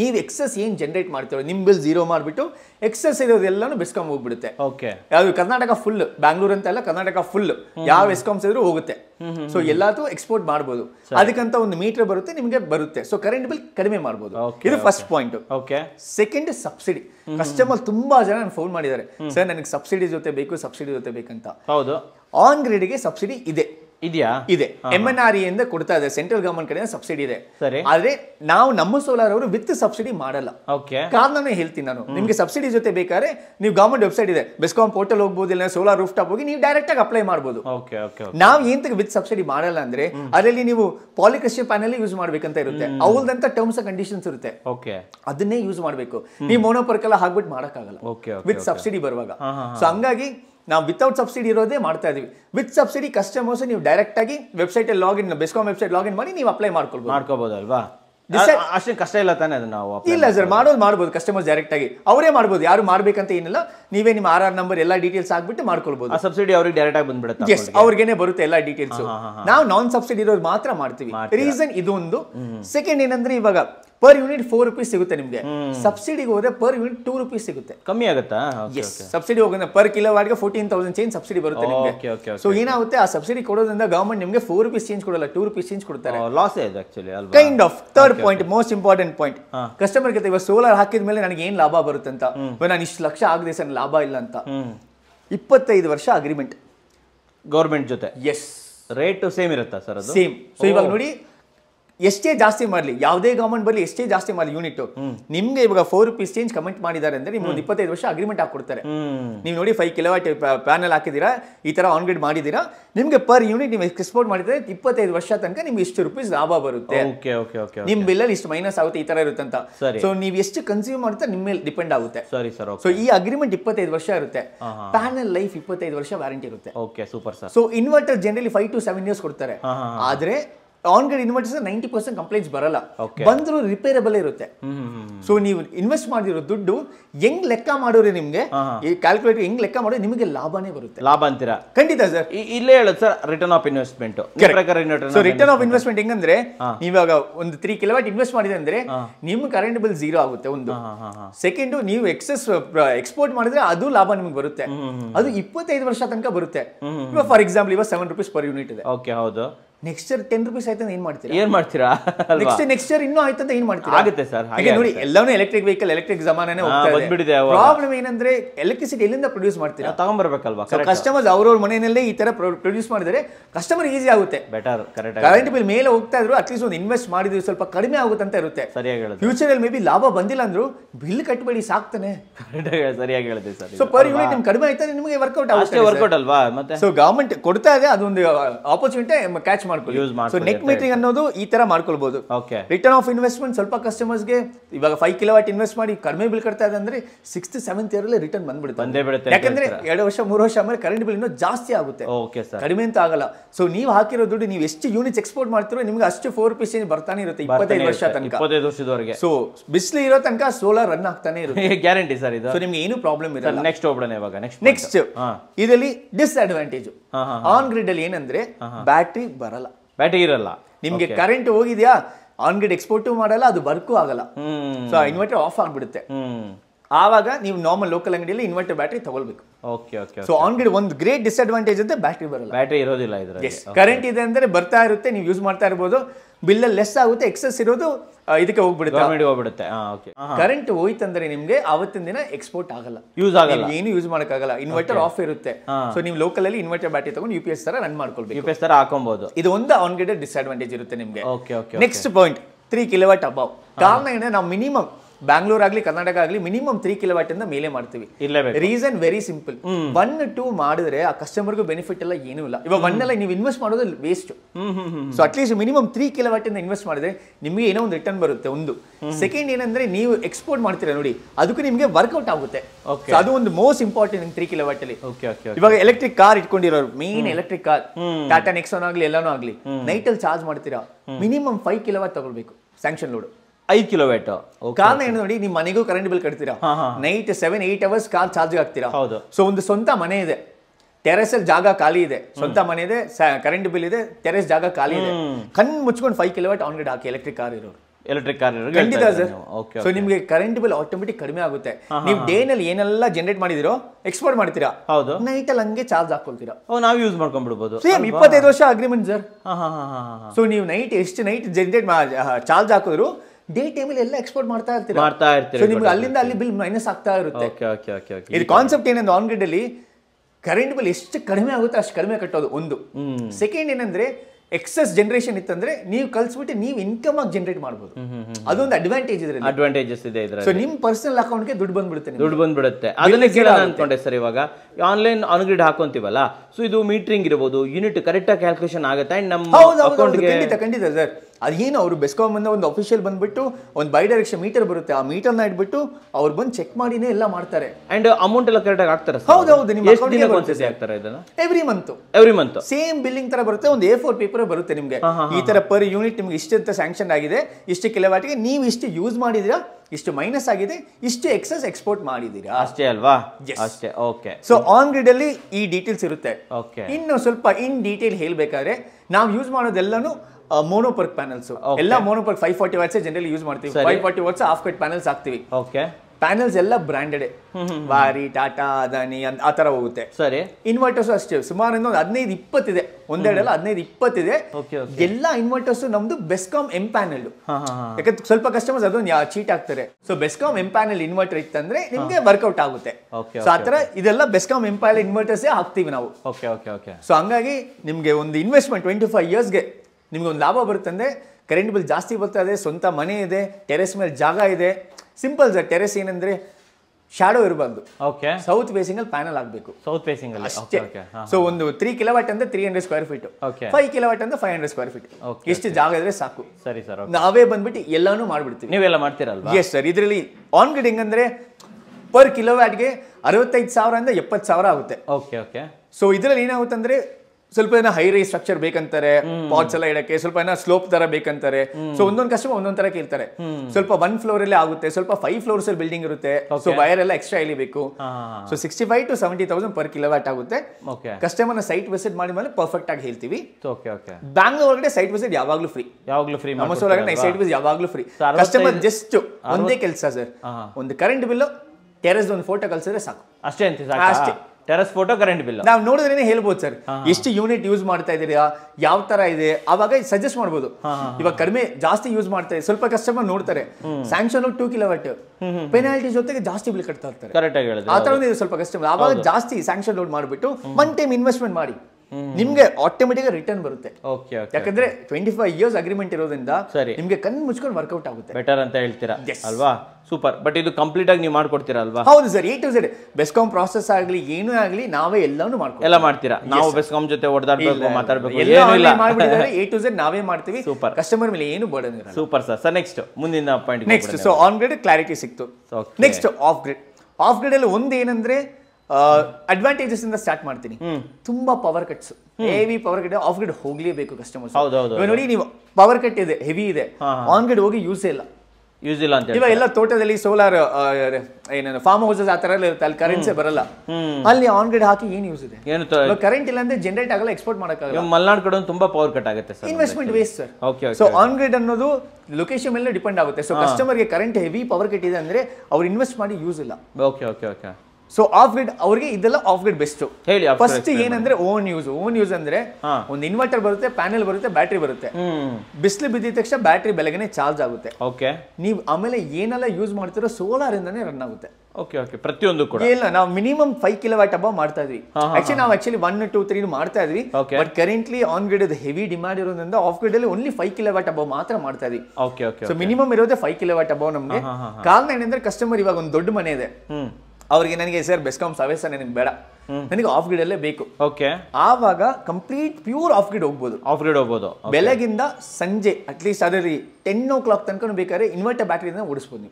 S1: ನೀವು ಎಕ್ಸಸ್ ಏನು ಜನರೇಟ್ ಮಾಡ್ತೀರೋ ನಿಮ್ಮ ಬಿಲ್ ಜೀರೋ ಮಾಡಿಬಿಟ್ಟು ಎಕ್ಸಸ್ ಇರೋದೆಲ್ಲನೂ ಬೆಸ್ಕಾಮ್ ಹೋಗ್ಬಿಡುತ್ತೆ ಓಕೆ ಯಾವ್ದು ಕರ್ನಾಟಕ ಫುಲ್ ಬ್ಯಾಂಗ್ಳೂರ್ ಅಂತ ಅಲ್ಲ ಕರ್ನಾಟಕ ಫುಲ್ ಯಾವ ಎಸ್ಕಾಮ್ಸ್ ಇದ್ರೂ ಹೋಗುತ್ತೆ ಸೊ ಎಲ್ಲದೂ ಎಕ್ಸ್ಪೋರ್ಟ್ ಮಾಡ್ಬೋದು ಅದಕ್ಕಂತ ಒಂದು ಮೀಟರ್ ಬರುತ್ತೆ ನಿಮಗೆ ಬರುತ್ತೆ ಸೊ ಕರೆಂಟ್ ಬಿಲ್ ಕಡಿಮೆ ಮಾಡ್ಬೋದು ಇದು first point okay second subsidy customer ತುಂಬಾ ಜನ ಫೋನ್ ಮಾಡಿದ್ದಾರೆ ಸರ್ ನನಗೆ ಸಬ್ಸಿಡಿ ಜೊತೆ ಬೇಕು ಸಬ್ಸಿಡಿ ಜೊತೆ ಬೇಕಂತ ಹೌದು ಆನ್ ಗ್ರೇಡ್ಗೆ ಸಬ್ಸಿಡಿ ಇದೆ ಇದೆಯಾ ಇದೆ ಎಂ ಎನ್ ಆರ್ ಇಂದ ಕೊಡ್ತಾ ಇದೆ ಸೆಂಟ್ರಲ್ ಗವರ್ಮೆಂಟ್ ಕಡೆಯಿಂದ ಸಬ್ಸಿಡಿ ಇದೆ ಸರಿ ಆದ್ರೆ ನಾವು ನಮ್ಮ ಸೋಲಾರ್ ಅವರು ವಿತ್ ಸಬ್ಸಿಡಿ ಮಾಡಲ್ಲ ಓಕೆ ಕಾರಣ ಹೇಳ್ತೀನಿ ನಾನು ನಿಮ್ಗೆ ಸಬ್ಸಿಡಿ ಜೊತೆ ಬೇಕಾದ್ರೆ ನೀವು ಗವರ್ಮೆಂಟ್ ವೆಬ್ಸೈಟ್ ಇದೆ ಬೆಸ್ಕಾಮ್ ಪೋರ್ಟಲ್ ಹೋಗ್ಬೋದು ಇಲ್ಲ ಸೋಲಾರ್ ರೂಫ್ ಟಾಪ್ ಹೋಗಿ ನೀವು ಡೈರೆಕ್ಟ್ ಆಗಿ ಅಪ್ಲೈ ಮಾಡಬಹುದು ಓಕೆ ಓಕೆ ನಾವು ಏನ್ ವಿತ್ ಸಬ್ಸಿಡಿ ಮಾಡಲ್ಲ ಅಂದ್ರೆ ಅದರಲ್ಲಿ ನೀವು ಪಾಲಿಕ್ರಿಸ್ಟಿವ್ ಪ್ಯಾನಲ್ ಯೂಸ್ ಮಾಡ್ಬೇಕಂತ ಇರುತ್ತೆ ಅವಲ್ದಂತ ಟರ್ಮ್ಸ್ ಕಂಡೀಷನ್ಸ್ ಇರುತ್ತೆ ಓಕೆ ಅದನ್ನೇ ಯೂಸ್ ಮಾಡಬೇಕು ನೀವು ಎಲ್ಲ ಹಾಕ್ಬಿಟ್ಟು ಮಾಡಕ್ಕಾಗಲ್ಲ ವಿತ್ ಸಬ್ಸಿಡಿ ಬರುವಾಗ ಸೊ ಹಂಗಾಗಿ ನಾವು ವಿತೌಟ್ ಸಬ್ಸಿಡಿ ಇರೋದೇ ಮಾಡ್ತಾ ಇದೀವಿ ವಿತ್ ಸಬ್ಸಿಡಿ ಕಸ್ಟಮರ್ಸ್ ನೀವು ಡೈರೆಕ್ಟ್ ಆಗಿ ವೆಬ್ಸೈಟಲ್ಲಿ ಲಾಗಿನ್ ಬೆಸ್ಕಾಮ್ ವೆಬ್ಸೈಟ್ ಲಾಗಿನ್ ಮಾಡಿ ನೀವು ಅಪ್ಲೈ ಮಾಡ್ಕೊಳ್ಬಹುದು ಮಾಡ್ಕೋಬಹುದು ಅಲ್ವಾ ಅಷ್ಟೇ ಕಷ್ಟ ಇಲ್ಲ ತಾನೆ ಅದು ನಾವು ಇಲ್ಲ ಸರ್ ಮಾಡೋದು ಮಾಡ್ಬೋದು ಕಸ್ಟಮರ್ಸ್ ಡೈರೆಕ್ಟ್ ಆಗಿ ಅವರೇ ಮಾಡ್ಬೋದು ಯಾರು ಮಾಡ್ಬೇಕಂತ ಏನಿಲ್ಲ ನೀವೇ ನಿಮ್ಮ ಆರ್ ಆರ್ ನಂಬರ್ ಎಲ್ಲ ಡೀಟೇಲ್ಸ್ ಹಾಕ್ಬಿಟ್ಟು ಮಾಡ್ಕೊಳ್ಬಹುದು ಸಬ್ಸಿಡಿ ಅವ್ರಿಗೆ ಡೈರೆಕ್ಟ್ ಆಗಿ ಬಂದ್ಬಿಡುತ್ತೆ ಎಸ್ ಬರುತ್ತೆ ಎಲ್ಲ ಡೀಟೇಲ್ಸ್ ನಾವು ನಾನ್ ಸಬ್ಸಿಡಿ ಇರೋದು ಮಾತ್ರ ಮಾಡ್ತೀವಿ ರೀಸನ್ ಇದೊಂದು ಸೆಕೆಂಡ್ ಏನಂದ್ರೆ ಇವಾಗ ಪರ್ ಯೂನಿಟ್ ಫೋರ್ ರುಪೀಸ್ ಸಿಗುತ್ತೆ ನಿಮಗೆ ಸಬ್ಸಿಡಿಗೆ ಹೋದ್ರೆ ಪರ್ ಯೂನಿಟ್ ಟೂ ರುಪೀಸ್ ಸಿಗುತ್ತೆ ಕಮ್ಮಿ ಆಗುತ್ತಾ ಸಬ್ಸಿಡಿ ಹೋಗೋಣ ಪರ್ ಕಿಲೋ ವಾಟ್ಗೆ ಫೋರ್ಟೀನ್ ತೌಸಂಡ್ ಚೇಂಜ್ ಸಬ್ಸಿಡಿ ಬರುತ್ತೆ ನಿಮಗೆ ಸೊ ಏನಾಗುತ್ತೆ ಆ ಸಬ್ಸಿಡಿ ಕೊಡೋದ್ರಿಂದ ಗವರ್ಮೆಂಟ್ ನಿಮಗೆ ಫೋರ್ ರುಪೀಸ್ ಚೇಂಜ್ ಕೊಡಲ್ಲ ಟೂ ರುಪೀಸ್ ಚೇಂಜ್ ಕೊಡ್ತಾರೆ
S2: loss actually
S1: kind of third point most important point customer ಗೆ ಇವಾಗ ಸೋಲಾರ್ ಹಾಕಿದ ಮೇಲೆ ನನಗೆ ಏನು ಲಾಭ ಬರುತ್ತೆ ಅಂತ ನಾನು ಇಷ್ಟು ಲಕ್ಷ ಆಗದೆ ಸರ್ ಲಾಭ ಇಲ್ಲ ಅಂತ ಇಪ್ಪತ್ತೈದು ವರ್ಷ ಅಗ್ರಿಮೆಂಟ್ ಗೌರ್ಮೆಂಟ್ ಜೊತೆ ಎಸ್ ರೇಟ್ ಸೇಮ್ ಇರುತ್ತಾ
S2: ಸರ್ ಸೇಮ್ ಸೊ ಇವಾಗ oh. ನೋಡಿ
S1: ಎಷ್ಟೇ ಜಾಸ್ತಿ ಮಾಡಲಿ ಯಾವುದೇ ಗೌರ್ಮೆಂಟ್ ಬರಲಿ ಎಷ್ಟೇ ಜಾಸ್ತಿ ಮಾಡಲಿ ಯೂನಿಟ್ ನಿಮ್ಗೆ ಇವಾಗ ಫೋರ್ ರುಪೀಸ್ ಚೇಂಜ್ ಕಮೆಂಟ್ ಮಾಡಿದ್ದಾರೆ ಅಂದ್ರೆ ನಿಮ್ಮ ಇಪ್ಪತ್ತೈದು ವರ್ಷ ಅಗ್ರಿಮೆಂಟ್ ಹಾಕೊಡ್ತಾರೆ ನೀವು ನೋಡಿ ಫೈವ್ ಕಿಲೋವಾಟ್ ಪ್ಯಾನಲ್ ಹಾಕಿದ್ದೀರಾ ಈ ತರ ಆನ್ ಮಾಡಿದ್ದೀರಾ ನಿಮ್ಗೆ ಪರ್ ಯೂನಿಟ್ ನೀವು ಎಕ್ಸ್ಪೋರ್ಟ್ ಮಾಡಿದ್ರೆ ಇಪ್ಪತ್ತೈದು ವರ್ಷ ತನಕ ನಿಮ್ಗೆ ಇಷ್ಟು ರುಪೀಸ್ ಲಾಭ ಬರುತ್ತೆ ನಿಮ್ ಬಿಲ್ಲಲ್ಲಿ ಇಷ್ಟು ಮೈನಸ್ ಆಗುತ್ತೆ ಈ ತರ ಅಂತ ಸೊ ನೀವು ಎಷ್ಟು ಕನ್ಸ್ಯೂಮ್ ಮಾಡುತ್ತೆ ನಿಮ್ಮ ಮೇಲೆ ಡಿಪೆಂಡ್ ಆಗುತ್ತೆ ಸರಿ ಸರ್ ಸೊ ಈ ಅಗ್ರಿಮೆಂಟ್ ಇಪ್ಪತ್ತೈದು ವರ್ಷ ಇರುತ್ತೆ ಪ್ಯಾನಲ್ ಲೈಫ್ ಇಪ್ಪತ್ತೈದು ವರ್ಷ ವ್ಯಾರಂಟಿ ಇರುತ್ತೆ
S2: okay super sir so
S1: inverter generally five to seven years ಕೊಡ್ತಾರೆ ಆದ್ರೆ on on grid inverters ninety percent complaints ಬರಲ್ಲ ಬಂದರೂ ರಿಪೇರಬಲ್ ಇರುತ್ತೆ ಸೊ ನೀವು ಇನ್ವೆಸ್ಟ್ ಮಾಡಿರೋ ದುಡ್ಡು ಹೆಂಗ್ ಲೆಕ್ಕ ಮಾಡೋರಿ ನಿಮ್ಗೆ ಈ ಕ್ಯಾಲ್ಕುಲೇಟರ್ ಹೆಂಗ್ ಲೆಕ್ಕ ಮಾಡಿ ನಿಮಗೆ ಲಾಭನೇ ಬರುತ್ತೆ
S2: ಲಾಭ ಅಂತೀರಾ ಖಂಡಿತ ಸರ್ ಇಲ್ಲೇ ಹೇಳೋದು sir return of investment return of
S1: investment ಅಂದ್ರೆ ಇವಾಗ ಒಂದು ತ್ರೀ ಕಿಲೋವಾಟ್ ಇನ್ವೆಸ್ಟ್ ಮಾಡಿದೆ ಅಂದ್ರೆ ನಿಮ್ ಕರೆಂಟ್ ಬಿಲ್ ಜೀರೋ ಆಗುತ್ತೆ ಒಂದು ಸೆಕೆಂಡ್ ನೀವು ಎಕ್ಸೆಸ್ ಎಕ್ಸ್ಪೋರ್ಟ್ ಮಾಡಿದ್ರೆ ಅದು ಲಾಭ ನಿಮ್ಗೆ ಬರುತ್ತೆ ಅದು ಇಪ್ಪತ್ತೈದು ವರ್ಷ ತನಕ ಬರುತ್ತೆ ಇವಾಗ ಫಾರ್ ಎಕ್ಸಾಂಪಲ್ ಇವಾಗ ಸೆವೆನ್ ರುಪೀಸ್ ಪರ್ ಯೂನಿಟ್ ಇದೆ ಓಕೆ ಹೌದು ನೆಕ್ಸ್ಟ್ ಇಯರ್ ಟೆನ್ ರುಪೀಸ್ ಆಯ್ತು ಏನ್ ಮಾಡ್ತೀರಾ ಏನ್ ಮಾಡ್ತೀರಾ ನೆಕ್ಸ್ಟ್ ನೆಕ್ಸ್ಟ್ ಇಯರ್ ಇನ್ನೂ ಆಯ್ತು ಅಂತ ಏನ್ ಮಾಡ್ತೀರಾ ಆಗುತ್ತೆ ಸರ್ ಹಾಗೆ ನೋಡಿ ಎಲ್ಲಾನು ಎಲೆಕ್ಟ್ರಿಕ್ ವೆಹಿಕಲ್ ಎಲೆಕ್ಟ್ರಿಕ್ ಜಮಾನೇ ಬಂದ್ಬಿಟ್ಟಿದೆ ಪ್ರಾಬ್ಲಮ್ ಏನಂದ್ರೆ ಎಲೆಕ್ಟ್ರಿಸಿಟಿ ಎಲ್ಲಿಂದ ಪ್ರೊಡ್ಯೂಸ್ ಮಾಡ್ತೀರಾ ತಗೊಂಡ್ಬರ್ಬೇಕಲ್ವಾ ಕಸ್ಟಮರ್ಸ್ ಅವ್ರವ್ರ ಮನೆಯಲ್ಲೇ ಈ ತರ ಪ್ರೊಡ್ಯೂಸ್ ಮಾಡಿದರೆ ಕಸ್ಟಮರ್ ಈಸಿ ಆಗುತ್ತೆ ಬೆಟರ್ ಕರೆಕ್ಟ್ ಕರೆಂಟ್ ಬಿಲ್ ಮೇಲೆ ಹೋಗ್ತಾ ಇದ್ರು ಅಟ್ಲೀಸ್ಟ್ ಒಂದು ಇನ್ವೆಸ್ಟ್ ಮಾಡಿದ್ರು ಸ್ವಲ್ಪ ಕಡಿಮೆ ಆಗುತ್ತೆ ಅಂತ ಇರುತ್ತೆ ಸರಿಯಾಗಿ ಫ್ಯೂಚರ್ ಅಲ್ಲಿ ಮೇ ಬಿ ಲಾಭ ಬಂದಿಲ್ಲ ಅಂದ್ರು ಬಿಲ್ ಕಟ್ಟಬೇಡಿ ಸಾಕ್ತಾನೆ ಸರಿಯಾಗಿ ಹೇಳಿದೆ ಸೊ ಪರ್ ಯೂನಿಟ್ ನಿಮ್ಗೆ ಕಡಿಮೆ ಆಯ್ತಾ ನಿಮಗೆ ವರ್ಕೌಟ್ ಆಗುತ್ತೆ ವರ್ಕೌಟ್ ಅಲ್ವಾ ಮತ್ತೆ ಸೊ ಗವರ್ಮೆಂಟ್ ಕೊಡ್ತಾ ಇದೆ ಅದೊಂದು ಆಪರ್ಚುನಿಟಿ ಕ್ಯಾಚ್ ಮಾಡ್ಕೊಳ್ಳಿ ಯೂಸ್ ಮಾಡಿ ಸೊ ನೆಟ್ ಅನ್ನೋದು ಈ ತರ ಮಾಡ್ಕೊಳ್ಬಹುದು ಓಕೆ ರಿಟರ್ನ್ ಆಫ್ ಇನ್ವೆಸ್ಟ್ಮೆಂಟ್ ಸ್ವಲ್ಪ ಕಸ್ಟಮರ್ಸ್ಗೆ ಇವಾಗ ಫೈವ್ ಕಿಲೋ ಇನ್ವೆಸ್ಟ್ ಮಾಡಿ ಕಡಿಮೆ ಬಿಲ್ ಕಟ್ತಾ ಇದೆ ಅಂದ್ರೆ ಸಿಕ್ಸ್ತ್ ಸೆವೆಂತ್ ಇಯರ್ ಅಲ್ಲಿ ರಿಟರ್ನ್ ಬಂದ್ಬಿಡುತ್ತೆ ಯಾಕಂದ್ರೆ ಎರಡು ವರ್ಷ ಮೂರು ವರ್ಷ ಆಮೇಲೆ ಕರೆಂಟ್ ಬಿಲ್ ಇನ್ನೂ ಜಾಸ್ತಿ ಆಗುತ್ತೆ ಓಕೆ ಸರ್ ಕಡಿಮೆ ಅಂತ ಆಗಲ್ಲ ಸೊ ನೀವು ಹಾಕಿರೋ ದುಡ್ಡು ನೀವು ಎಷ್ಟು ಯೂನಿಟ್ಸ್ ಎಕ್ಸ್ಪೋರ್ಟ್ ಮಾಡ್ತಿರೋ ನಿಮ್ಗೆ ಅಷ್ಟು ಫೋರ್ ಪರ್ಸೆಂಟ್ ಬರ್ತಾನೆ ಇರುತ್ತೆ ಇಪ್ಪತ್ತೈದು ವರ್ಷ ತನಕ
S2: ವರ್ಷದವರೆಗೆ ಸೊ
S1: ಬಿಸಿಲು ಇರೋ ತನಕ ಸೋಲಾರ್ ರನ್ ಆಗ್ತಾನೆ ಇರುತ್ತೆ
S2: ಗ್ಯಾರಂಟಿ ಸರ್ ಇದು ಸೊ ನಿಮ್ಗೆ ಏನು ಪ್ರಾಬ್ಲಮ್ ಇರಲ್ಲ ನೆಕ್ಸ್ಟ್ ಹೋಗ್ಬಿಡೋಣ ಇವಾಗ ನೆಕ್ಸ್ಟ್
S1: ಇದರಲ್ಲಿ ಡಿಸ್ಅಡ್ವಾಂಟೇಜ್ ಆನ್ ಗ್ರಿಡ್ ಅಲ್ಲಿ ಏನಂದ್ರೆ ಬ್ಯಾಟ್ರಿ ಬರಲ್ಲ
S2: ಬ್ಯಾಟ್ರಿ ಇರಲ್ಲ ನಿಮ್ಗೆ
S1: ಕರೆಂಟ್ ಹೋಗಿದ್ಯಾ ಆನ್ ಗ್ರಿಡ್ ಎಕ್ಸ್ಪೋರ್ಟು ಮಾಡಲ್ಲ ಅದು ಬರ್ಕು ಆಗಲ್ಲ ಸೊ ಇನ್ವರ್ಟರ್ ಆಫ್ ಆಗ್ಬಿಡುತ್ತೆ ಆವಾಗ ನೀವು ನಾರ್ಮಲ್ ಲೋಕಲ್ ಅಂಗಡಿಯಲ್ಲಿ ಇನ್ವರ್ಟರ್ ಬ್ಯಾಟ್ರಿ ತಗೊಳ್ಬೇಕು
S2: okay okay so on
S1: grid ಒಂದು ಗ್ರೇಟ್ ಡಿಸ್ಅಡ್ವಾಂಟೇಜ್ ಅಂತ ಬ್ಯಾಟ್ರಿ ಬರಲ್ಲ
S2: ಬ್ಯಾಟ್ರಿ ಇರೋದಿಲ್ಲ ಕರೆಂಟ್
S1: ಇದೆ ಅಂದ್ರೆ ಬರ್ತಾ ಇರುತ್ತೆ ನೀವು ಯೂಸ್ ಮಾಡ್ತಾ ಇರ್ಬೋದು ಬಿಲ್ ಲೆಸ್ ಆಗುತ್ತೆ ಎಕ್ಸಸ್ ಇರೋದು ಇದಕ್ಕೆ ಹೋಗ್ಬಿಡುತ್ತೆ ಹೋಗ್ಬಿಡುತ್ತೆ ಕರೆಂಟ್ ಹೋಯ್ತಂದ್ರೆ ನಿಮ್ಗೆ ಅವತ್ತಿನ ದಿನ ಎಕ್ಸ್ಪೋರ್ಟ್ ಆಗಲ್ಲ ಯೂಸ್ ಆಗಲ್ಲ ಏನು ಯೂಸ್ ಮಾಡೋಕ್ಕಾಗಲ್ಲ ಇನ್ವರ್ಟರ್ ಆಫ್ ಇರುತ್ತೆ ಸೊ ನೀವು ಲೋಕಲ್ ಅಲ್ಲಿ ಇನ್ವರ್ಟರ್ ಬ್ಯಾಟ್ರಿ ತಗೊಂಡು ಯು ಪಿ ಎಸ್ ತರ ರನ್ ಮಾಡ್ಕೊಳ್ಬೇಕು ಯು ಪಿ ಎಸ್ ತರ ಹಾಕೊಬಹುದು ಇದು ಒಂದು ಆನ್ ಗ್ರಿಡ್ ಡಿಸ್ಅಡ್ವಾಂಟೇಜ್ ಇರುತ್ತೆ ನಿಮಗೆ next point three kilowatt above ಕಾರಣ ಏನಂದ್ರೆ ನಾವು ಮಿನಿಮಮ್ ಬ್ಯಾಂಗ್ಳೂರ್ ಆಗಲಿ ಕರ್ನಾಟಕ ಆಗಲಿ ಮಿನಿಮಮ್ ತ್ರೀ ಕಿಲೋವ್ಯಾಟ್ ಇಂದ ಮೇಲೆ ಮಾಡ್ತೀವಿ reason very simple one two ಮಾಡಿದ್ರೆ ಆ ಕಸ್ಟಮರ್ಗೂ ಬೆನಿಫಿಟ್ ಎಲ್ಲ ಏನೂ ಇಲ್ಲ ಇವಾಗ ಒನ್ ಎಲ್ಲ ನೀವು ಇನ್ವೆಸ್ಟ್ ಮಾಡೋದು waste so at least minimum three kilowatt ಇಂದ ಇನ್ವೆಸ್ಟ್ ಮಾಡಿದ್ರೆ ನಿಮಗೆ ಏನೋ ಒಂದು ರಿಟರ್ನ್ ಬರುತ್ತೆ ಒಂದು ಸೆಕೆಂಡ್ ಏನಂದ್ರೆ ನೀವು ಎಕ್ಸ್ಪೋರ್ಟ್ ಮಾಡ್ತೀರಾ ನೋಡಿ ಅದಕ್ಕೂ ನಿಮಗೆ ವರ್ಕೌಟ್ ಆಗುತ್ತೆ ಅದು ಒಂದು ಮೋಸ್ಟ್ ಇಂಪಾರ್ಟೆಂಟ್ ತ್ರೀ ಕಿಲೋವ್ಯಾಟ್ ಅಲ್ಲಿ ಇವಾಗ ಎಲೆಕ್ಟ್ರಿಕ್ ಕಾರ್ ಇಟ್ಕೊಂಡಿರೋರು main electric car Tata Nexon ಆಗ್ಲಿ ಎಲ್ಲಾನು ಆಗಲಿ ನೈಟ್ ಅಲ್ಲಿ ಚಾರ್ಜ್ ಮಾಡ್ತೀರಾ ಮಿನಿಮಮ್ ಫೈವ್ ಕಿಲೋವ್ಯಾಟ್ ತಗೊಳ್ಬೇಕು ಸ್ಯಾಂಕ್ಷನ್ ಲೋಡ್ ಐದು ಕಿಲೋವೇಟ್ ಕಾರ್ ಏನು ನೋಡಿ ನಿಮ್ಮ ಮನೆಗೂ ಕರೆಂಟ್ ಬಿಲ್ ಕಟ್ತೀರಾ night seven eight hours car charge ಆಗ್ತೀರಾ ಹೌದು ಸೊ ಒಂದು ಸ್ವಂತ ಮನೆ ಇದೆ ಅಲ್ಲಿ ಜಾಗ ಖಾಲಿ ಇದೆ ಸ್ವಂತ ಮನೆ ಇದೆ ಕರೆಂಟ್ ಬಿಲ್ ಇದೆ ಟೆರೆಸ್ ಜಾಗ ಖಾಲಿ ಇದೆ ಕಣ್ಣು ಮುಚ್ಕೊಂಡು ಫೈವ್ ಆನ್ ಗ್ರಿಡ್ ಹಾಕಿ ಎಲೆಕ್ಟ್ರಿಕ್ ಕಾರ್ ಇರೋರು
S2: ಎಲೆಕ್ಟ್ರಿಕ್ ಕಾರ್ ಖಂಡಿತ ಸರ್ ಸೊ ನಿಮಗೆ
S1: ಕರೆಂಟ್ ಬಿಲ್ ಆಟೋಮೆಟಿಕ್ ಕಡಿಮೆ ಆಗುತ್ತೆ ನೀವು ಡೇ ನಲ್ಲಿ ಏನೆಲ್ಲ ಜನರೇಟ್ ಮಾಡಿದಿರೋ ಎಕ್ಸ್ಪೋರ್ಟ್ ಮಾಡ್ತೀರಾ ಹೌದು ನೈಟ್ ಅಲ್ಲಿ ಹಂಗೆ ಚಾರ್ಜ್ ಹಾಕೊಳ್ತೀರಾ ನಾವು ಯೂಸ್ ಮಾಡ್ಕೊಂಡ್ಬಿಡ್ಬೋದು ಸೇಮ್ ಇಪ್ಪತ್ತೈದು ವರ್ಷ ಅಗ್ರಿಮೆಂಟ್ ಸರ್ ಸೊ ನೀವು ನೈಟ್ ಎಷ್ಟು ನೈಟ್ ಜನರೇಟ್ ಚಾರ್ಜ್ ಹಾಕಿದ್ರು ಡೇ ಟೈಮಲ್ಲಿ ಎಲ್ಲ ಎಕ್ಸ್ಪೋರ್ಟ್ ಮಾಡ್ತಾ ಇರ್ತೀರಿ ಮಾಡ್ತಾ ಇರ್ತೀರಿ ನಿಮ್ಗೆ ಅಲ್ಲಿಂದ ಅಲ್ಲಿ ಬಿಲ್ ಮೈನಸ್ ಆಗ್ತಾ ಇರುತ್ತೆ
S2: ಓಕೆ ಓಕೆ ಓಕೆ ಓಕೆ ಇದು
S1: ಕಾನ್ಸೆಪ್ಟ್ ಏನಂದ್ರೆ ಆನ್ ಗ್ರಿಡ್ ಅಲ್ಲಿ ಕರೆಂಟ್ ಬಿಲ್ ಎಷ್ಟು ಕಡಿಮೆ ಆಗುತ್ತೆ ಅಷ್ಟು ಕಡಿಮೆ ಕಟ್ಟೋದು ಒಂದು ಸೆಕೆಂಡ್ ಏನಂದ್ರೆ ಎಕ್ಸಸ್ ಜನರೇಷನ್ ಇತ್ತಂದ್ರೆ ನೀವು ಕಲ್ಸ್ಬಿಟ್ಟು ನೀವು ಇನ್ಕಮ್ ಆಗಿ ಜನರೇಟ್ ಮಾಡಬಹುದು ಅದೊಂದು ಅಡ್ವಾಂಟೇಜ್ ಇದೆ ಅಡ್ವಾಂಟೇಜಸ್
S2: ಇದೆ ಇದ್ರೆ ಸೊ ನಿಮ್ಮ
S1: ಪರ್ಸನಲ್ ಅಕೌಂಟ್ಗೆ ದುಡ್ಡು ಬಂದ್ಬಿಡುತ್ತೆ ದುಡ್ಡು ಬಂದ್ಬಿಡುತ್ತೆ ಅದನ್ನೇ ಕೇಳೋಣ
S2: ಅನ್ಕೊಂಡೆ ಸರ್ ಇವಾಗ ಆನ್ಲೈನ್ ಆನ್ಗ್ರಿಡ್ ಹಾಕೊಂತೀವಲ್ಲ ಸೊ ಇದು ಮೀಟ್ರಿಂಗ್ ಇರಬಹುದು ಯೂನಿಟ್ ಕರೆಕ್ಟ್ ಆಗಿ ಕ್ಯಾಲ್ಕುಲೇಷನ್ ಆಗುತ್ತೆ ಅಂಡ್ ನಮ್ಮ ಅಕೌಂಟ್ಗೆ ಖಂಡಿತ
S1: ಖಂಡಿತ ಸರ್ ಅದೇನು ಅವರು ಬಂದ ಒಂದು ಅಫಿಷಿಯಲ್ ಬಂದ್ಬಿಟ್ಟು ಒಂದು ಬೈ ಡೈರೆಕ್ಷನ್ ಮೀಟರ್ ಬರುತ್ತೆ ಆ ಮೀಟರ್ನ ಇಟ್ಬಿಟ್ಟು ಅವ್ರು ಬಂದು ಚೆಕ್ ಮಾಡಿನೇ ಎಲ್ಲ ಮಾಡ್ತಾರೆ ಅಂಡ್ ಅಮೌಂಟ್ ಎಲ್ಲ ಆಗಿ ಆಗ್ತಾರೆ ಹೌದು ಹೌದು ನಿಮ್ಮ ಆಗ್ತಾರೆ every month every month same billing ತರ ಬರುತ್ತೆ ಒಂದು ಎ ಫೋರ್ ಪೇಪರ್ ಬರುತ್ತೆ ನಿಮಗೆ ಈ ತರ ಪರ್ ಯೂನಿಟ್ ನಿಮ್ಗೆ ಇಷ್ಟಂತ ಸ್ಯಾಂಕ್ಷನ್ ಆಗಿದೆ ಇಷ್ಟು ಕೆಲವಾಟಿಗೆ ನೀವು ಇಷ್ಟು ಯೂಸ್ ಮಾಡಿದೀರಾ ಇಷ್ಟು ಮೈನಸ್ ಆಗಿದೆ ಇಷ್ಟು ಎಕ್ಸಸ್ ಎಕ್ಸ್ಪೋರ್ಟ್ ಮಾಡಿದೀರಾ ಅಷ್ಟೇ
S2: ಅಲ್ವಾ ಅಷ್ಟೇ ಓಕೆ ಸೊ
S1: ಆನ್ ಗ್ರಿಡ್ ಅಲ್ಲಿ ಈ ಡೀಟೇಲ್ಸ್ ಇರುತ್ತೆ ಓಕೆ ಇನ್ನು ಸ್ವಲ್ಪ ಇನ್ ಡೀಟೇಲ್ ಹೇಳಬೇಕಾದ್ರೆ ನಾವು ಯೂಸ್ ಮಾಡೋದೆಲ್ಲನೂ ಮೋನೋಪರ್ಕ್ ಪ್ಯಾನಲ್ಸ್ ಎಲ್ಲ mono PERC five forty watts generally use ಮಾಡ್ತೀವಿ five forty watts half cut panels ಹಾಕ್ತಿವಿ ಓಕೆ ಪ್ಯಾನಲ್ಸ್ ಎಲ್ಲ ಬ್ರಾಂಡೆಡ್ ವಾರಿ ಟಾಟಾ ಅದಾನಿ ಆ ತರ ಹೋಗುತ್ತೆ ಸರಿ ಇನ್ವರ್ಟರ್ಸ್ ಅಷ್ಟೇ ಸುಮಾರು ಒಂದು ಹದಿನೈದು ಇಪ್ಪತ್ತಿದೆ ಒಂದೆರಡಲ್ಲ ಹದಿನೈದು ಇಪ್ಪತ್ತಿದೆ ಎಲ್ಲಾ ಇನ್ವರ್ಟರ್ಸ್ ನಮ್ದು ಬೆಸ್ಕಾಮ್ ಎಂ ಪ್ಯಾನೆಲ್ ಯಾಕಂದ್ರೆ ಸ್ವಲ್ಪ ಕಸ್ಟಮರ್ಸ್ ಅದೊಂದು ಚೀಟ್ ಆಗ್ತಾರೆ so BESCOM empanel inverter ಇತ್ತಂದ್ರೆ ನಿಮ್ಗೆ ವರ್ಕೌಟ್ ಆಗುತ್ತೆ ಸೊ ಆತರ ಇದೆಲ್ಲ ಬೆಸ್ಕಾಮ್ ಎಂ ಪ್ಯಾನೆಲ್ ಇನ್ವರ್ಟರ್ಸ್ ಹಾಕ್ತಿವಿ ನಾವು ಸೊ ಹಂಗಾಗಿ ನಿಮ್ಗೆ ಒಂದು ಇನ್ವೆಸ್ಟ್ಮೆಂಟ್ ಟ್ವೆಂಟಿ ಫೈವ್ ಇಯರ್ಸ್ಗೆ ಒಂದು ಲಾಭ ಬರುತ್ತೆ ಅಂದ್ರೆ ಕರೆಂಟ್ ಬಿಲ್ ಜಾಸ್ತಿ ಬರ್ತಾ ಇದೆ ಸ್ವಂತ ಮನೆ ಇದೆ ಟೆರೆಸ್ ಮೇಲೆ ಜಾಗ ಇದೆ ಸಿಂಪಲ್ ಸರ್ ಟೆರೆಸ್ ಏನಂದರೆ ಶಾಡೋ ಇರಬಾರ್ದು ಓಕೆ ಸೌತ್ ಫೇಸಿಂಗ್ ಅಲ್ಲಿ ಪ್ಯಾನಲ್ ಆಗಬೇಕು ಸೌತ್ ಫೇಸಿಂಗ್ ಅಲ್ಲಿ ಅಷ್ಟೇ ಸೊ uh-huh. ಒಂದು ತ್ರೀ ಕಿಲೋವಾಟ್ ಅಂದ್ರೆ three hundred square feet okay five kilowatt ಅಂದ್ರೆ ಫೈವ್ ಹಂಡ್ರೆಡ್ ಸ್ಕ್ವೇರ್ ಫೀಟ್ ಎಷ್ಟು ಜಾಗ ಇದ್ರೆ ಸಾಕು ಸರಿ ಸರ್ ನಾವೇ ಬಂದ್ಬಿಟ್ಟು ಎಲ್ಲಾನು ಮಾಡ್ಬಿಡ್ತೀವಿ ನೀವೆಲ್ಲ ಮಾಡ್ತೀರಲ್ಲ ಎಸ್ ಸರ್ ಇದರಲ್ಲಿ ಆನ್ ಗ್ರಿಡಿಂಗ್ ಅಂದ್ರೆ ಪರ್ ಕಿಲೋವ್ಯಾಟ್ಗೆ ಅರವತ್ತೈದು ಸಾವಿರ ಎಪ್ಪತ್ತು ಸಾವಿರ ಆಗುತ್ತೆ ಓಕೆ ಓಕೆ ಸೊ ಇದರಲ್ಲಿ ಏನಾಗುತ್ತೆ ಅಂದ್ರೆ ಸ್ವಲ್ಪ ಏನೋ ಹೈ ರೈ ಸ್ಟ್ರಕ್ಚರ್ ಬೇಕಂತಾರೆ ಪಾಟ್ಸ್ ಎಲ್ಲ ಇಡಕ್ಕೆ ಸ್ವಲ್ಪ ಏನೋ ಸ್ಲೋಪ್ ತರ ಬೇಕಂತಾರೆ ಸೊ ಒಂದೊಂದು ಕಸ್ಟಮರ್ ಒಂದೊಂದ್ ತರ ಕೇಳ್ತಾರೆ ಸ್ವಲ್ಪ ಒನ್ ಫ್ಲೋರ್ ಅಲ್ಲಿ ಆಗುತ್ತೆ ಸ್ವಲ್ಪ ಫೈವ್ ಫ್ಲೋರ್ಸ್ ಅಲ್ಲಿ ಬಿಲ್ಡಿಂಗ್ ಇರುತ್ತೆ ಸೊ ವೈರ್ ಎಲ್ಲ ಎಕ್ಸ್ಟ್ರಾ ಇಳಿಬೇಕು so sixty five to seventy thousand per kilowatt ಆಗುತ್ತೆ ಕಸ್ಟಮರ್ ಸೈಟ್ ವಿಸಿಟ್ ಮಾಡಿ ಮೇಲೆ ಪರ್ಫೆಕ್ಟ್ ಆಗಿ ಹೇಳ್ತೀವಿ ಬ್ಯಾಂಗ್ಳೂರ್ ಒಳಗಡೆ ಸೈಟ್ ವಿಸಿಟ್ ಯಾವಾಗ್ಲೂ ಫ್ರೀ ಯಾವಾಗ್ಲೂ ಫ್ರೀ ನಮ್ಮ ಒಳಗಡೆ ಸೈಟ್ ವಿಸಿಟ್ ಯಾವಾಗ್ಲೂ ಫ್ರೀ ಕಸ್ಟಮರ್ ಜಸ್ಟ್ ಒಂದೇ ಕೆಲಸ ಸರ್ ಒಂದು ಕರೆಂಟ್ ಬಿಲ್ ಟೆರೆಸ್ ಒಂದು ಫೋಟೋ ಕಲ್ಸಿದ್ರೆ ಸಾಕು ಅಷ್ಟೇ ಅಂತ ಅಷ್ಟೇ ಟೆರಸ್ ಫೋಟೋ ಕರೆಂಟ್ ಬಿಲ್ ನಾವು ನೋಡಿದ್ರೇನೆ ಹೇಳ್ಬೋದು ಸರ್ ಎಷ್ಟು ಯೂನಿಟ್ ಯೂಸ್ ಮಾಡ್ತಾ ಇದ್ದೀರಾ ಯಾವ ತರ ಇದೆ ಅವಾಗ ಸಜೆಸ್ಟ್ ಮಾಡ್ಬೋದು ಇವಾಗ ಕಡಿಮೆ ಜಾಸ್ತಿ ಯೂಸ್ ಮಾಡ್ತಾರೆ ಸ್ವಲ್ಪ ಕಸ್ಟಮರ್ ನೋಡ್ತಾರೆ ಸ್ಯಾಂಕ್ಷನ್ ಟೂ ಕಿಲೋವಾಟ್ ಪೆನಾಲ್ಟಿ ಜೊತೆಗೆ ಜಾಸ್ತಿ ಬಿಲ್ ಕಟ್ತಾ ಇರ್ತಾರೆ ಆ ತರ ಸ್ವಲ್ಪ ಕಸ್ಟಮರ್ ಅವಾಗ ಜಾಸ್ತಿ ಸ್ಯಾಂಕ್ಷನ್ ಲೋಡ್ ಮಾಡಿಬಿಟ್ಟು ಒನ್ ಟೈಮ್ ಇನ್ವೆಸ್ಟ್ಮೆಂಟ್ ಮಾಡಿ ನಿಮ್ಗೆ ಆಟೋಮೆಟಿಕ್ ರಿಟರ್ನ್ ಬರುತ್ತೆ ಯಾಕಂದ್ರೆ ಟ್ವೆಂಟಿ ಫೈವ್ ಇಯರ್ಸ್ ಅಗ್ರಿಮೆಂಟ್ ಇರೋದ್ರಿಂದ ನಿಮ್ಗೆ ಕಣ್ ಮುಚ್ಕೊಂಡು ವರ್ಕೌಟ್ ಆಗುತ್ತೆ
S2: ಬೆಟರ್ ಅಂತ ಹೇಳ್ತೀರಾ ಅಲ್ವಾ ಸೂಪರ್ ಬಟ್ ಇದು ಕಂಪ್ಲೀಟ್ ಆಗಿ ನೀವು ಮಾಡ್ಕೊಡ್ತೀರಾ ಅಲ್ವಾ ಹೌದು sir
S1: A to Z BESCOM process ಆಗಲಿ ಏನೂ ಆಗಲಿ ನಾವೇ ಎಲ್ಲಾನು ಮಾಡ್ಕೊ ಎಲ್ಲ
S2: ಮಾಡ್ತೀರಾ ನಾವು ಬೆಸ್ಕಾಮ್ ಜೊತೆ ಓಡಾಡಬೇಕು ಮಾತಾಡಬೇಕು
S1: ಎ ಟು ಝೆಡ್ ನಾವೇ ಮಾಡ್ತೀವಿ ಸೂಪರ್ ಕಸ್ಟಮರ್ ಮೇಲೆ ಏನು ಬರ್ಡನ್ ಇರಲ್ಲ ಸೂಪರ್ ಸರ್ ಸರ್ ನೆಕ್ಸ್ಟ್ ಮುಂದಿನ point next so on grid clarity ಸಿಕ್ತು next off grid off grid ಅಲ್ಲಿ ಒಂದೇನಂದ್ರೆ ಏನಂದ್ರೆ ಅಡ್ವಾಂಟೇಜಸ್ ಇಂದ ಸ್ಟಾರ್ಟ್ ಮಾಡ್ತೀನಿ ತುಂಬಾ power cuts heavy power cut off grid ಹೋಗ್ಲೇಬೇಕು ಕಸ್ಟಮರ್ಸ್ ನೋಡಿ ನೀವು ಪವರ್ ಕಟ್ ಇದೆ ಹೆವಿ ಇದೆ ಆನ್ ಗ್ರಿಡ್ ಹೋಗಿ ಯೂಸೇ ಇಲ್ಲ
S2: ಯೂಸ್ ಇಲ್ಲ ಅಂತ ಇವಾಗ ಎಲ್ಲ
S1: ತೋಟದಲ್ಲಿ ಸೋಲಾರ್ ಏನೇನು ಫಾರ್ಮ್ ಹೌಸಸ್ ಆ ತರ ಇರುತ್ತೆ ಅಲ್ಲಿ ಕರೆಂಟ್ಸೇ ಬರಲ್ಲ ಅಲ್ಲಿ ಆನ್ ಗ್ರಿಡ್ ಹಾಕಿ ಏನು ಯೂಸ್ ಇದೆ ಏನು ಕರೆಂಟ್ ಇಲ್ಲ ಅಂದ್ರೆ ಜನರೇಟ್ ಆಗಲ್ಲ ಎಕ್ಸ್ಪೋರ್ಟ್ ಮಾಡಕ್ಕಾಗಲ್ಲ ಮಲ್ನಾಡ್ ಕಡೆ ತುಂಬಾ ಪವರ್ ಕಟ್ ಆಗುತ್ತೆ sir investment waste sir okay so on grid ಅನ್ನೋದು ಲೊಕೇಶನ್ ಮೇಲೆ ಡಿಪೆಂಡ್ ಆಗುತ್ತೆ ಸೊ ಗೆ ಕರೆಂಟ್ ಹೆವಿ ಪವರ್ ಕಟ್ ಇದೆ ಅಂದ್ರೆ ಅವ್ರು ಇನ್ವೆಸ್ಟ್ ಮಾಡಿ ಯೂಸ್ ಇಲ್ಲ okay okay okay so off grid ಅವರಿಗೆ ಇದೆಲ್ಲ ಆಫ್ ಗ್ರಿಡ್ ಬೆಸ್ಟ್ ಹೇಳಿ ಫಸ್ಟ್ ಏನಂದ್ರೆ ಓನ್ ಯೂಸ್ ಓನ್ ಯೂಸ್ ಅಂದ್ರೆ ಒಂದು ಇನ್ವರ್ಟರ್ ಬರುತ್ತೆ ಪ್ಯಾನೆಲ್ ಬರುತ್ತೆ ಬ್ಯಾಟ್ರಿ ಬರುತ್ತೆ ಬಿಸಿಲು ಬಿದ್ದಿದ ತಕ್ಷಣ ಬ್ಯಾಟ್ರಿ ಬೆಳಗ್ಗೆ ಚಾರ್ಜ್ ಆಗುತ್ತೆ ಓಕೆ ನೀವು ಆಮೇಲೆ ಏನೆಲ್ಲ ಯೂಸ್ ಮಾಡ್ತಿರೋ ಸೋಲಾರ್ ಇಂದಾನೆ ರನ್ ಆಗುತ್ತೆ ಓಕೆ ಓಕೆ ಪ್ರತಿಯೊಂದು ಕೂಡ ಇಲ್ಲ ನಾವು ಮಿನಿಮಮ್ ಫೈವ್ ಕಿಲೋವಾಟ್ ಅಬೌವ್ ಮಾಡ್ತಾ ಇದ್ವಿ ಆಕ್ಚುಲಿ ನಾವು ಆಕ್ಚುಲಿ ಒನ್ ಟೂ ತ್ರೀ ಮಾಡ್ತಾ ಇದ್ವಿ ಬಟ್ ಕರೆಂಟ್ಲಿ ಆನ್ ಗ್ರಿಡ್ ಇದು ಹೆವಿ ಡಿಮ್ಯಾಂಡ್ ಇರೋದ್ರಿಂದ ಆಫ್ ಗ್ರಿಡ್ ಅಲ್ಲಿ only five kilo watt above ಮಾತ್ರ ಮಾಡ್ತಾ ಇದ್ವಿ ಓಕೆ ಓಕೆ ಸೊ ಮಿನಿಮಮ್ ಇರೋದೇ ಫೈವ್ ವ್ಯಾಟ್ ಅಬೌವ್ ನಮಗೆ ಕಾರಣ ಏನಂದ್ರೆ ಕಸ್ಟಮರ್ ಇವಾಗ ಒಂದು ದೊಡ್ಡ ಮನೆ ಇದೆ ಅವ್ರಿಗೆ ನನಗೆ ಸರ್ ಬೆಸ್ಕಾಮ್ ಸವೆ ಸರ್ ಬೇಡ ನನಗೆ ಆಫ್ ಗ್ರಿಡ್ ಅಲ್ಲೇ ಬೇಕು ಓಕೆ ಆವಾಗ ಕಂಪ್ಲೀಟ್ ಪ್ಯೂರ್ ಆಫ್ ಗ್ರಿಡ್ ಹೋಗ್ಬೋದು ಆಫ್ ಗ್ರಿಡ್ ಹೋಗ್ಬೋದು ಬೆಳಗಿಂದ ಸಂಜೆ ಅಟ್ ಲೀಸ್ಟ್ ಅದರಲ್ಲಿ ಟೆನ್ ಓ ಕ್ಲಾಕ್ ತನಕ ಬೇಕಾದ್ರೆ ಇನ್ವರ್ಟರ್ ಬ್ಯಾಟ್ರಿಯಿಂದ ಓಡಿಸ್ಬೋದು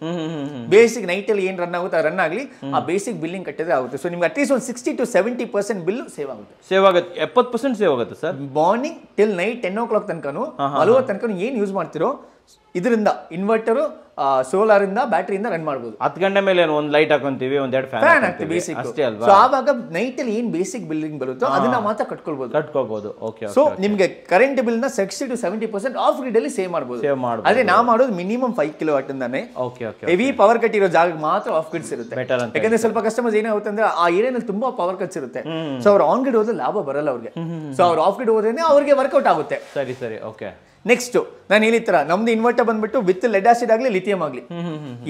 S1: ಬೇಸಿಕ್ ನೈಟ್ ಅಲ್ಲಿ ಏನು ರನ್ ಆಗುತ್ತೆ ರನ್ ಆಗಲಿ ಆ ಬೇಸಿಕ್ ಬಿಲ್ಲಿಂಗ್ ಕಟ್ಟಿದ್ರೆ ಆಗುತ್ತೆ ಸೊ ನಿಮ್ಗೆ ಅಟ್ಲೀಸ್ಟ್ ಒಂದು sixty to seventy percent bill save ಆಗುತ್ತೆ
S2: ಸೇವ್ ಆಗುತ್ತೆ ಎಪ್ಪತ್ತು ಪರ್ಸೆಂಟ್ ಸೇವ್ ಆಗುತ್ತೆ sir morning
S1: till night ten o'clock ತನಕ ಮಲಗೋ ತನಕ ಏನ್ ಯೂಸ್ ಮಾಡ್ತಿರೋ ಇದರಿಂದ ಇನ್ವರ್ಟರು ಸೋಲಾರಿಂದ ಬ್ಯಾಟ್ರಿಯಿಂದ ರನ್ ಮಾಡಬಹುದು
S2: ಹತ್ತು ಗಂಟೆ ಮೇಲೆ ಒಂದು ಲೈಟ್ ಹಾಕೊಂತೀವಿ ಒಂದೆರಡು ಫ್ಯಾನ್ ಅಲ್ಲಿ ಏನ್ ಅಷ್ಟೇ ಅಲ್ವಾ
S1: ಆವಾಗ ಬೇಸಿಕ್ ಬಿಲ್ಡಿಂಗ್ ಬರುತ್ತೋ ಅದನ್ನ ಮಾತ್ರ ಕಟ್ಕೊಳ್ಬೋದು ಕಟ್ಕೋಬಹುದು ಸೊ ನಿಮಗೆ ಕರೆಂಟ್ ಬಿಲ್ ನ sixty to seventy percent off grid ಅಲ್ಲಿ ಸೇವ್ ಮಾಡಬಹುದು ಸೇವ್ ಮಾಡಬಹುದು ಅದೇ ನಾವು ಮಾಡೋದು ಮಿನಿಮಮ್ ಫೈವ್ ಕಿಲೋ ವಾಟ್ ಇಂದಾನೆ ಓಕೆ ಹೆವಿ ಪವರ್ ಕಟ್ ಇರೋ ಜಾಗ ಮಾತ್ರ ಆಫ್ ಗ್ರಿಡ್ಸ್ ಇರುತ್ತೆ ಯಾಕಂದ್ರೆ ಸ್ವಲ್ಪ ಕಸ್ಟಮರ್ಸ್ ಏನಾಗುತ್ತೆ ಅಂದ್ರೆ ಆ ಏರಿಯಾದಲ್ಲಿ ತುಂಬಾ ಪವರ್ ಕಟ್ಸ್ ಇರುತ್ತೆ ಸೊ ಅವ್ರು ಆನ್ ಗ್ರಿಡ್ ಹೋದ್ರೆ ಲಾಭ ಬರಲ್ಲ ಅವ್ರಿಗೆ ಸೊ ಅವ್ರು ಆಫ್ ಗ್ರಿಡ್ ಹೋದ್ರೆ ಅವ್ರಿಗೆ ವರ್ಕೌಟ್ ಆಗುತ್ತೆ ಸರಿ ಸರಿ ಓಕೆ ನೆಕ್ಸ್ಟ್ ನಾನು ಹೇಳಿ ತರ ನಮ್ದು ಇನ್ವರ್ಟರ್ ಬಂದ್ಬಿಟ್ಟು ವಿತ್ ಲೆಡ್ ಆಸಿಡ್ ಆಗಲಿ ಲಿಥಿಯಂ ಆಗಲಿ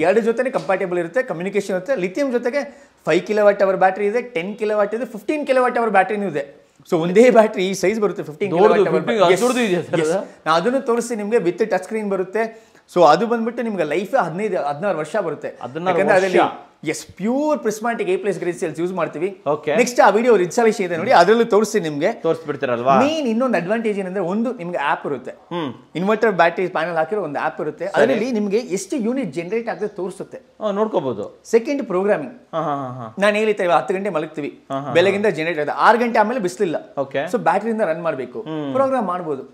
S1: ಎರಡು ಜೊತೆ ಕಂಪಾಟೇಬಲ್ ಇರುತ್ತೆ ಕಮ್ಯುನಿಕೇಶನ್ ಇರುತ್ತೆ ಲಿಥಿಯಂ ಜೊತೆಗೆ ಫೈವ್ ಕಿಲೋವಾಟ್ ಅವರ್ ಬ್ಯಾಟ್ರಿ ಇದೆ ಟೆನ್ ಕಿಲೋವಾಟ್ ಇದೆ ಫಿಫ್ಟೀನ್ ಕಿಲೋವಾಟ್ ಅವರ್ ಬ್ಯಾಟ್ರಿನೂ ಇದೆ ಸೊ ಒಂದೇ ಬ್ಯಾಟ್ರಿ ಈ ಸೈಜ್ ಬರುತ್ತೆ ಫಿಫ್ಟೀನ್ ಅದನ್ನು ತೋರಿಸಿ ನಿಮಗೆ ವಿತ್ ಟಚ್ ಸ್ಕ್ರೀನ್ ಬರುತ್ತೆ ಸೊ ಅದು ಬಂದ್ಬಿಟ್ಟು ನಿಮ್ಗೆ ಲೈಫ್ ಹದಿನೈದು ಹದಿನಾರು ವರ್ಷ ಬರುತ್ತೆ yes pure prismatic a place green use ಮಾಡ್ತೀವಿ ಓಕೆ ನೆಕ್ಸ್ಟ್ ಆ ವಿಡಿಯೋ ಇನ್ಸ್ಟಾಲೇಷನ್ ಇದೆ ನೋಡಿ ಅದರಲ್ಲಿ ತೋರಿಸ್ತೀನಿ ನಿಮಗೆ ತೋರಿಸ್ಬಿಡ್ತಾರಲ್ವಾ ಮೇನ್ ಇನ್ನೊಂದು ಅಡ್ವಾಂಟೇಜ್ ಏನಂದ್ರೆ ಒಂದು ನಿಮಗೆ ಆಪ್ ಇರುತ್ತೆ ಇನ್ವರ್ಟರ್ ಬ್ಯಾಟ್ರಿ ಪ್ಯಾನಲ್ ಹಾಕಿರೋ ಒಂದು ಆಪ್ ಇರುತ್ತೆ ಅದರಲ್ಲಿ ನಿಮಗೆ ಎಷ್ಟು ಯೂನಿಟ್ ಜನರೇಟ್ ಆಗದೆ ತೋರಿಸುತ್ತೆ ನೋಡ್ಕೋಬಹುದು ಸೆಕೆಂಡ್ ಪ್ರೋಗ್ರಾಮಿಂಗ್ ನಾನು ಹೇಳಿತಾ ಇವಾಗ ಹತ್ತು ಗಂಟೆ ಮಲಗ್ತೀವಿ ಬೆಳಗಿಂದ ಜನರೇಟ್ ಆಗುತ್ತೆ ಆರು ಗಂಟೆ ಆಮೇಲೆ ಬಿಸಿಲಿಲ್ಲ ಓಕೆ ಸೊ ಬ್ಯಾಟರಿಯಿಂದ ರನ್ ಮಾಡಬೇಕು ಪ್ರೋಗ್ರಾಮ್ ಮಾಡಬಹುದು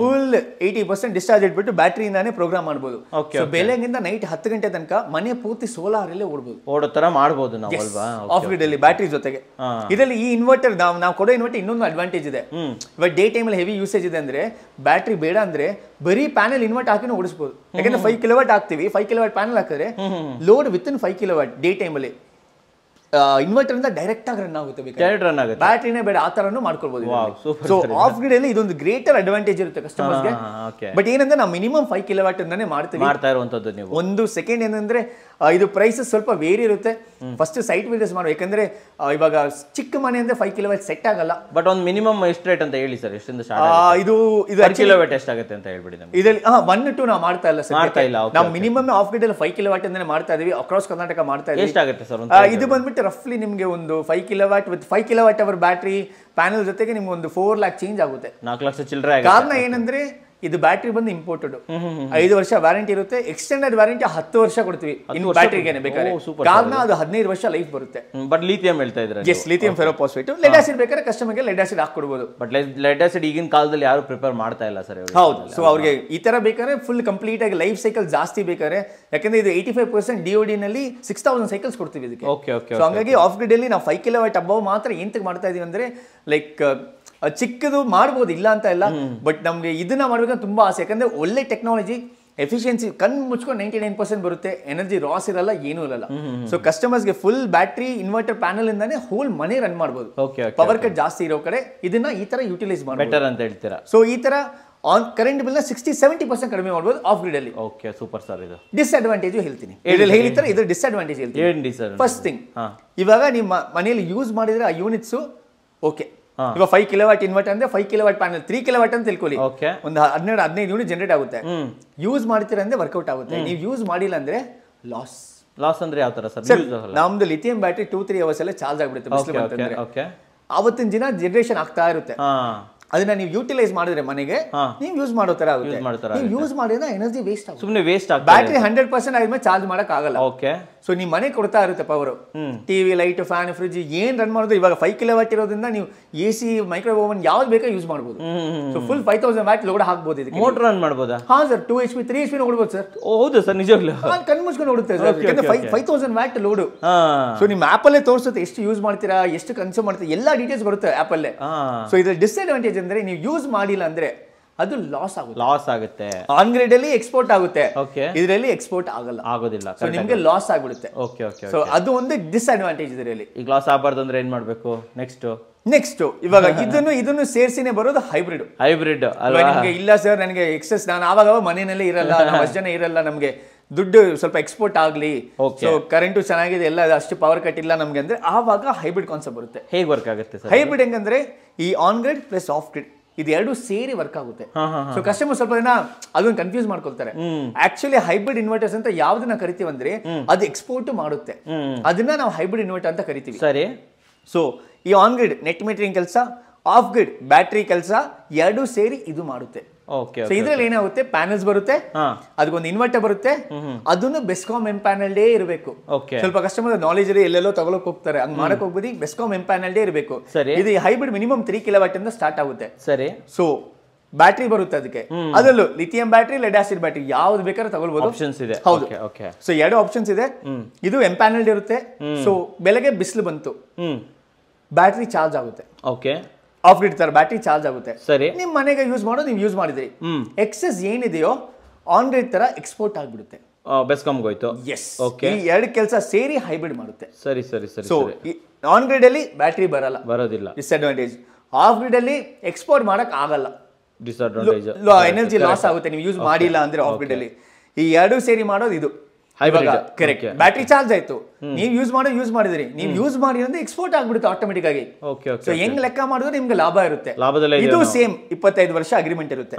S1: ಫುಲ್ ಏಯ್ಟಿ ಪರ್ಸೆಂಟ್ ಡಿಸ್ಚಾರ್ಜ್ ಇಟ್ಬಿಟ್ಟು ಬ್ಯಾಟ್ರಿಯಿಂದಾನೇ ಪ್ರೋಗ್ರಾಮ್ ಮಾಡಬಹುದು ಬೆಳಗಿಂದ ನೈಟ್ ಹತ್ತು ಗಂಟೆ ತನಕ ಮನೆ ಪೂರ್ತಿ ಸೋಲಾರ್ ಅಲ್ಲೇ ಓಡಬಹುದು ಓಡೋ
S2: ತರ ಮಾಡಬಹುದು ಅಲ್ವಾ ಆಫ್ ಗ್ರಿಡ್ ಅಲ್ಲಿ ಬ್ಯಾಟ್ರಿ ಜೊತೆಗೆ ಇದರಲ್ಲಿ
S1: ಈ ಇನ್ವರ್ಟರ್ ನಾವು ನಾವು ಕೊಡೋ ಇನ್ವರ್ಟರ್ ಇನ್ನೊಂದು ಅಡ್ವಾಂಟೇಜ್ ಇದೆ ಇವಾಗ ಡೇ ಟೈಮ್ ಹೆವಿ ಯೂಸೇಜ್ ಇದೆ ಅಂದ್ರೆ ಬ್ಯಾಟ್ರಿ ಬೇಡ ಅಂದ್ರೆ ಬರೀ ಪ್ಯಾನೆಲ್ ಇನ್ವರ್ಟ್ ಹಾಕಿ ಓಡಿಸಬಹುದು ಯಾಕಂದ್ರೆ ಫೈವ್ ಕಿಲೋವಾಟ್ ಹಾಕ್ತಿವಿ ಫೈವ್ ಕಿಲೋವಾಟ್ ಪ್ಯಾನೆಲ್ ಹಾಕಿದ್ರೆ load within five kilowatt day time ಅಲ್ಲಿ ಇನ್ವರ್ಟರ್ ಡೈರೆಕ್ಟಾಗಿ ರನ್ ಆಗುತ್ತೆ ರನ್ ಆಗುತ್ತೆ ಬ್ಯಾಟ್ರಿನೇ ಬೇಡ ಆ ಥರನೂ ಮಾಡ್ಕೊಳ್ಬಹುದು ಸೊ ಆಫ್ ಗ್ರಿಡ್ ಅಲ್ಲಿ ಇದೊಂದು ಗ್ರೇಟರ್ ಅಡ್ವಾಂಟೇಜ್ ಇರುತ್ತೆ ಗೆ ಬಟ್ ಏನಂದ್ರೆ ನಾವು ಮಿನಿಮಮ್ ಫೈವ್ ಕಿಲೋವ್ಯಾಟ್ ಇಂದಾನೆ ಮಾಡ್ತೀವಿ ಮಾಡ್ತಾ ಇರುವಂತದ್ದು ನೀವು ಒಂದು ಸೆಕೆಂಡ್ ಏನಂದ್ರೆ ಇದು ಪ್ರೈಸ್ ಸ್ವಲ್ಪ ವೇರಿ ಇರುತ್ತೆ ಫಸ್ಟ್ ಸೈಟ್ ವಿಸಿಟ್ ಮಾಡಬೇಕು ಯಾಕಂದ್ರೆ ಇವಾಗ ಚಿಕ್ಕ ಮನೆ ಅಂದ್ರೆ ಫೈವ್ ಕಿಲೋವ್ಯಾಟ್ ಸೆಟ್ ಆಗಲ್ಲ
S2: ಬಟ್ ಒಂದು ಮಿನಿಮಮ್ ಎಷ್ಟು ರೇಟ್ ಅಂತ ಹೇಳಿ ಸರ್ ಎಷ್ಟು
S1: ಇದು ಇದು ಕಿಲೋವ್ಯಾಟ್ ಆಗುತ್ತೆ ಅಂತ ಹೇಳ್ಬಿಡಿ ನಮಗೆ ಇದರಲ್ಲಿ ಒನ್ ಟು ನಾವು ಮಾಡ್ತಾ ಇಲ್ಲ ಸರ್ ಮಾಡ್ತಾ ಇಲ್ಲ ನಾವು ಮಿನಿಮಮ್ ಆಫ್ ಗ್ರಿಡ್ ಅಲ್ಲಿ ಫೈವ್ ಕಿಲೋವ್ಯಾಟ್ ಅಂದ್ರೆ ಮಾಡ್ತಾ ಇದ್ದೀವಿ ಅಕ್ರಾಸ್ ಕರ್ನಾಟಕ ಮಾಡ್ತಾ ಇದೀವಿ ಆಗುತ್ತೆ ಸರ್ ಇದು ಬಂದ್ಬಿಟ್ಟು ರಫ್ಲಿ ನಿಮಗೆ ಒಂದು five kilo watt with five kilo watt hour battery panel ಜೊತೆಗೆ ನಿಮ್ಗೆ ಒಂದು ಫೋರ್ ಲ್ಯಾಕ್ ಚೇಂಜ್ ಆಗುತ್ತೆ
S2: ನಾಲ್ಕು ಲಕ್ಷ ಚಿಲ್ಲರೆ ಕಾರಣ
S1: ಏನಂದ್ರೆ ಇದು ಬ್ಯಾಟ್ರಿ ಬಂದು ಇಂಪೋರ್ಟೆಡ್ ಐದು ವರ್ಷ ವ್ಯಾರಂಟಿ ಇರುತ್ತೆ ಎಕ್ಸ್ಟೆಂಡೆಡ್ ವ್ಯಾರಂಟಿ ಹತ್ತು ವರ್ಷ ಕೊಡ್ತೀವಿ ಇನ್ನು ಬ್ಯಾಟ್ರಿಗೆ ಬೇಕಾದ್ರೆ ಕಾರಣ ಅದು ಹದಿನೈದು ವರ್ಷ ಲೈಫ್ ಬರುತ್ತೆ
S2: ಬಟ್ ಲಿಥಿಯಂ ಹೇಳ್ತಾ ಇದ್ರೆ yes lithium ferrophosphate lead acid
S1: ಬೇಕಾದ್ರೆ ಕಸ್ಟಮರ್ಗೆ ಲೆಡ್ ಆಸಿಡ್ ಹಾಕೊಡ್ಬೋದು
S2: ಬಟ್ ಲೆಡ್ ಆಸಿಡ್ ಈಗಿನ ಕಾಲದಲ್ಲಿ ಯಾರು ಪ್ರಿಪೇರ್ ಮಾಡ್ತಾ ಇಲ್ಲ ಸರ್ ಹೌದು ಸೊ ಅವ್ರಿಗೆ
S1: ಈ ತರ ಬೇಕಾದ್ರೆ ಫುಲ್ ಕಂಪ್ಲೀಟ್ ಆಗಿ ಲೈಫ್ ಸೈಕಲ್ ಜಾಸ್ತಿ ಬೇಕಾದ್ರೆ ಯಾಕಂದ್ರೆ ಇದು ಏಯ್ಟಿ ಫೈವ್ ಪರ್ಸೆಂಟ್ ಡಿ ನಲ್ಲಿ ಸಿಕ್ಸ್ ತೌಸಂಡ್ ಸೈಕಲ್ಸ್ ಕೊಡ್ತೀವಿ ಇದಕ್ಕೆ ಹಂಗಾಗಿ ಆಫ್ ಗ್ರಿಡ್ ಅಲ್ಲಿ ನಾವು ಫೈವ್ ಕಿಲೋ ವೈಟ್ ಮಾತ್ರ ಎಂತಕ್ಕೆ ಮಾಡ್ತಾ ಇದೀವಿ ಅಂದ್ರೆ ಲೈಕ್ ಚಿಕ್ಕದು ಮಾಡ್ಬೋದು ಇಲ್ಲ ಅಂತ ಇಲ್ಲ ಬಟ್ ನಮಗೆ ಇದನ್ನ ಮಾಡ್ಬೇಕಂತ ತುಂಬಾ ಆಸೆ ಯಾಕಂದ್ರೆ ಒಳ್ಳೆ ಟೆಕ್ನಾಲಜಿ ಎಫಿಷಿಯನ್ಸಿ ಕಣ್ ಮುಚ್ಕೊಂಡು ನೈಂಟಿ ನೈನ್ ಪರ್ಸೆಂಟ್ ಬರುತ್ತೆ ಎನರ್ಜಿ ರಾಸ್ ಇರಲ್ಲ ಏನೂ ಇರಲ್ಲ ಸೊ ಕಸ್ಟಮರ್ಸ್ಗೆ ಫುಲ್ ಬ್ಯಾಟ್ರಿ ಇನ್ವರ್ಟರ್ ಪ್ಯಾನಲ್ ಇಂದಾನೆ ಹೋಲ್ ಮನೆ ರನ್ ಮಾಡಬಹುದು ಪವರ್ ಕಟ್ ಜಾಸ್ತಿ ಇರೋ ಕಡೆ ಇದನ್ನ ಈ ತರ ಯುಟಿಲೈಸ್ ಬೆಟರ್ ಅಂತ ಹೇಳ್ತೀರಾ ಸೊ ಈ ತರ on current bill sixty seventy percent ಕಡಿಮೆ ಮಾಡಬಹುದು ಆಫ್ ಗ್ರಿಡ್ ಅಲ್ಲಿ ಓಕೆ ಸೂಪರ್ ಸರ್ ಇದು ಡಿಸ್ಅಡ್ವಾಂಟೇಜ್ ಹೇಳ್ತೀನಿ ತರ ಇದು ಡಿಸ್ಅಡ್ವಾಂಟೇಜ್ ಹೇಳ್ತೀನಿ ಫಸ್ಟ್ ಥಿಂಗ್ ಇವಾಗ ನಿಮ್ಮ ಮನೆಯಲ್ಲಿ ಯೂಸ್ ಮಾಡಿದ್ರೆ ಆ ಯೂನಿಟ್ಸ್ ಓಕೆ ಈಗ ಫೈವ್ ಕಿಲೋವಾಟ್ ಇನ್ವರ್ಟರ್ ಅಂದ್ರೆ five kilowatt panel three kilowatt ಅಂತ ತಿಳ್ಕೊಳ್ಳಿ ಒಂದು ಹನ್ನೆರಡು ಹದಿನೈದು ಯೂನಿಟ್ ಜನರೇಟ್ ಆಗುತ್ತೆ ಯೂಸ್ ಮಾಡ್ತೀರ ಅಂದ್ರೆ ವರ್ಕೌಟ್ ಆಗುತ್ತೆ ನೀವು ಯೂಸ್ ಮಾಡಿಲ್ಲ ಅಂದ್ರೆ ಲಾಸ್
S2: ಲಾಸ್ ಅಂದ್ರೆ ಯಾವ ತರ ಸರ್ ನಮ್ದು
S1: lithium battery two three hours ಎಲ್ಲ ಚಾರ್ಜ್ ಆಗ್ಬಿಡುತ್ತೆ ಅವತ್ತಿನ ದಿನ ಜನರೇಷನ್ ಆಗ್ತಾ ಇರುತ್ತೆ ಅದನ್ನ ನೀವು ಯೂಟಿಲೈಸ್ ಮಾಡಿದ್ರೆ ಮನೆಗೆ ನೀವು ಯೂಸ್ ಮಾಡೋ ತರ ಆಗುತ್ತೆ ನೀವು ಯೂಸ್ ಮಾಡಿದ್ರೆ ಎನರ್ಜಿ ವೇಸ್ಟ್ ಆಗುತ್ತೆ ಸುಮ್ಮನೆ ವೇಸ್ಟ್ ಆಗುತ್ತೆ ಬ್ಯಾಟ್ರಿ ಹಂಡ್ರೆಡ್ ಪರ್ಸೆಂಟ್ ಆದ್ಮೇಲೆ ಚಾರ್ಜ್ ಮಾಡಕ್ ಆಗಲ್ಲ ಓಕೆ ಸೊ ನಿಮ್ಮ ಮನೆ ಕೊಡ್ತಾ ಇರುತ್ತೆ power T V light fan fridge ಏನ್ ರನ್ ಮಾಡೋದು ಇವಾಗ ಫೈವ್ ಕಿಲೋ ವ್ಯಾಟ್ ಇರೋದ್ರಿಂದ ನೀವು ಎ ಸಿ ಮೈಕ್ರೋವ್ ಓವನ್ ಯಾವ್ದು ಬೇಕಾ ಯೂಸ್ ಮಾಡಬಹುದು so full five thousand watt load ಹಾಕ್ಬೋದು ಇದಕ್ಕೆ ಮೋಟರ್ ರನ್ ಮಾಡ್ಬೋದು ಹಾ sir two H P three H P ನೋಡ್ಬೋದು ಸರ್ ಹೌದು ಸರ್ ನಿಜವಾಗ್ಲೂ ಕಣ್ ಮುಚ್ಕೊಂಡು ನೋಡುತ್ತೆ sir five five thousand watt load so ನಿಮ್ಮ ಆ್ಯಪಲ್ಲೇ ತೋರಿಸುತ್ತೆ ಎಷ್ಟು ಯೂಸ್ ಮಾಡ್ತೀರಾ ಎಷ್ಟು ಕನ್ಸ್ಯೂಮ್ ಮಾಡ್ತೀರಾ ಎಲ್ಲ ಡೀಟೇಲ್ಸ್ ಬರುತ್ತೆ ಆ್ಯಪಲ್ಲೇ ಸೊ ಇದ್ರ ಡಿಸ್ಅಡ್ವಾಂಟೇಜ್ ಅಂದ್ರೆ ನೀವು ಯೂಸ್ ಮಾಡಿಲ್ಲ ಅಂದ್ರೆ ಅದು ಲಾಸ್ ಆಗುತ್ತೆ
S2: ಲಾಸ್ ಆಗುತ್ತೆ
S1: ಆನ್ ಗ್ರೇಡ್ ಅಲ್ಲಿ ಎಕ್ಸ್ಪೋರ್ಟ್ ಆಗುತ್ತೆ ಇದರಲ್ಲಿ ಎಕ್ಸ್ಪೋರ್ಟ್ ಆಗಲ್ಲ ಆಗೋದಿಲ್ಲ ಸೊ ನಿಮಗೆ ಲಾಸ್ ಆಗ್ಬಿಡುತ್ತೆ ಓಕೆ ಓಕೆ ಸೊ
S2: ಅದು ಒಂದು ಡಿಸ್ಅಡ್ವಾಂಟೇಜ್ ಇದರಲ್ಲಿ ಈಗ ಲಾಸ್ ಆಗಬಾರ್ದು ಅಂದ್ರೆ ಏನ್ ಮಾಡ್ಬೇಕು ನೆಕ್ಸ್ಟ್
S1: ನೆಕ್ಸ್ಟ್ ಇವಾಗ ಇದನ್ನು ಇದನ್ನು ಸೇರಿಸಿನೇ ಬರೋದು ಹೈಬ್ರಿಡ್ ಹೈಬ್ರಿಡ್ ನಿಮಗೆ ಇಲ್ಲ ಸರ್ ನನಗೆ ಎಕ್ಸಸ್ ನಾನು ಆವಾಗ ಮನೆಯಲ್ಲಿ ಇರಲ್ಲ ಅಷ್ಟು ಜನ ಇರಲ್ಲ ನಮಗೆ ದುಡ್ಡು ಸ್ವಲ್ಪ ಎಕ್ಸ್ಪೋರ್ಟ್ ಆಗಲಿ ಸೊ ಕರೆಂಟು ಚೆನ್ನಾಗಿದೆ ಎಲ್ಲ ಅಷ್ಟು ಪವರ್ ಕಟ್ ಇಲ್ಲ ನಮಗೆ ಅಂದ್ರೆ ಆವಾಗ ಹೈಬ್ರಿಡ್ ಕಾನ್ಸೆಪ್ಟ್ ಬರುತ್ತೆ ಹೇಗೆ
S2: ವರ್ಕ್ ಆಗುತ್ತೆ ಹೈಬ್ರಿಡ್
S1: ಹೆಂಗಂದ್ರೆ ಈ on grid plus off grid ಇದೆರಡು ಸೇರಿ ವರ್ಕ್ ಆಗುತ್ತೆ ಸೊ ಕಸ್ಟಮರ್ ಸ್ವಲ್ಪ ಜನ ಅದನ್ನ ಕನ್ಫ್ಯೂಸ್ ಮಾಡ್ಕೊಳ್ತಾರೆ ಆಕ್ಚುಲಿ ಹೈಬ್ರಿಡ್ ಇನ್ವರ್ಟರ್ಸ್ ಅಂತ ಯಾವ್ದನ್ನ ಕರಿತೀವಿ ಅಂದ್ರೆ ಅದು ಎಕ್ಸ್ಪೋರ್ಟ್ ಮಾಡುತ್ತೆ ಅದನ್ನ ನಾವು ಹೈಬ್ರಿಡ್ ಇನ್ವರ್ಟರ್ ಅಂತ ಕರಿತೀವಿ ಸರಿ ಸೊ ಈ ಆನ್ ಗ್ರಿಡ್ ನೆಟ್ ಮೀಟರಿಂಗ್ ಕೆಲಸ ಆಫ್ ಗ್ರಿಡ್ ಬ್ಯಾಟ್ರಿ ಕೆಲಸ ಎರಡೂ ಸೇರಿ ಇದು ಮಾಡುತ್ತೆ ಓಕೆ ಸೊ ಇದರಲ್ಲಿ ಏನಾಗುತ್ತೆ ಪ್ಯಾನೆಲ್ಸ್ ಬರುತ್ತೆ ಅದಕ್ಕೊಂದು ಇನ್ವರ್ಟರ್ ಬರುತ್ತೆ ಅದನ್ನು ಬೆಸ್ಕಾಮ್ ಎಂ ಪ್ಯಾನಲ್ ಡೇ ಇರಬೇಕು ಸ್ವಲ್ಪ ಕಸ್ಟಮರ್ ನಾಲೆಜ್ ಎಲ್ಲೆಲ್ಲೋ ತಗೊಳಕ್ ಹೋಗ್ತಾರೆ ಹಂಗ್ ಮಾಡಕ್ ಹೋಗ್ಬೋದು ಬೆಸ್ಕಾಮ್ ಎಂ ಪ್ಯಾನಲ್ ಡೇ ಇರಬೇಕು ಸರಿ ಇದು hybrid minimum three kilo watt ಇಂದ ಸ್ಟಾರ್ಟ್ ಆಗುತ್ತೆ ಸರಿ ಸೊ ಬ್ಯಾಟ್ರಿ ಬರುತ್ತೆ ಅದಕ್ಕೆ ಅದರಲ್ಲೂ lithium battery lead acid battery ಯಾವ್ದು ಬೇಕಾದ್ರೆ ತಗೊಳ್ಬಹುದು ಆಪ್ಷನ್ಸ್ ಇದೆ ಹೌದು ಸೊ ಎರಡು ಆಪ್ಷನ್ಸ್ ಇದೆ ಇದು ಎಂ ಪ್ಯಾನಲ್ ಇರುತ್ತೆ ಸೊ ಬೆಳಗ್ಗೆ ಬಿಸಿಲು ಬಂತು ಬ್ಯಾಟ್ರಿ ಚಾರ್ಜ್ ಆಗುತ್ತೆ ಓಕೆ ಆಫ್ ಇಡ್ತಾರೆ ಬ್ಯಾಟ್ರಿ ಚಾರ್ಜ್ ಆಗುತ್ತೆ ಸರಿ ನಿಮ್ಮ ಮನೆಗೆ ಯೂಸ್ ಮಾಡೋದು ನೀವು ಯೂಸ್ ಮಾಡಿದ್ರಿ ಎಕ್ಸಸ್ ಏನಿದೆಯೋ ಆನ್ ಗ್ರಿಡ್ ತರ ಎಕ್ಸ್ಪೋರ್ಟ್ ಆಗಿಬಿಡುತ್ತೆ ಹೋಯ್ತು ಎಸ್ ಓಕೆ ಈ ಎರಡು ಕೆಲಸ ಸೇರಿ ಹೈಬ್ರಿಡ್ ಮಾಡುತ್ತೆ ಸರಿ ಸರಿ ಸರಿ ಸೊ ಆನ್ ಗ್ರಿಡ್ ಅಲ್ಲಿ ಬ್ಯಾಟ್ರಿ ಬರಲ್ಲ ಬರೋದಿಲ್ಲ ಡಿಸ್ಅಡ್ವಾಂಟೇಜ್ ಆಫ್ ಗ್ರಿಡ್ ಅಲ್ಲಿ ಎಕ್ಸ್ಪೋರ್ಟ್ ಮಾಡಕ್ ಆಗಲ್ಲ ಡಿಸ್ಅಡ್ವಾಂಟೇಜ್ ಎನರ್ಜಿ ಲಾಸ್ ಆಗುತ್ತೆ ನೀವು ಯೂಸ್ ಮಾಡಿಲ್ಲ ಅಂದ್ರೆ ಆಫ್ ಗ್ರಿಡ್ ಅಲ್ಲಿ ಈ ಎರಡು ಸೇರಿ ಮಾಡೋದು ಇದು ಕರೆಕ್ಟ್ ಬ್ಯಾಟ್ರಿ ಚಾರ್ಜ್ ಆಯ್ತು ನೀವು ಯೂಸ್ ಮಾಡೋ ಯೂಸ್ ಮಾಡಿದ್ರಿ ನೀವು ಯೂಸ್ ಮಾಡಿ ಅಂದ್ರೆ ಎಕ್ಸ್ಪೋರ್ಟ್ ಆಗ್ಬಿಡುತ್ತೆ ಆಟೋಮೆಟಿಕ್ ಆಗಿ ಹೆಂಗ್ ಲೆಕ್ಕ ಮಾಡಿದ್ರೆ ನಿಮ್ಗೆ ಲಾಭ ಇರುತ್ತೆ ಇದು ಸೇಮ್ ಇಪ್ಪತ್ತೈದು ವರ್ಷ ಅಗ್ರಿಮೆಂಟ್ ಇರುತ್ತೆ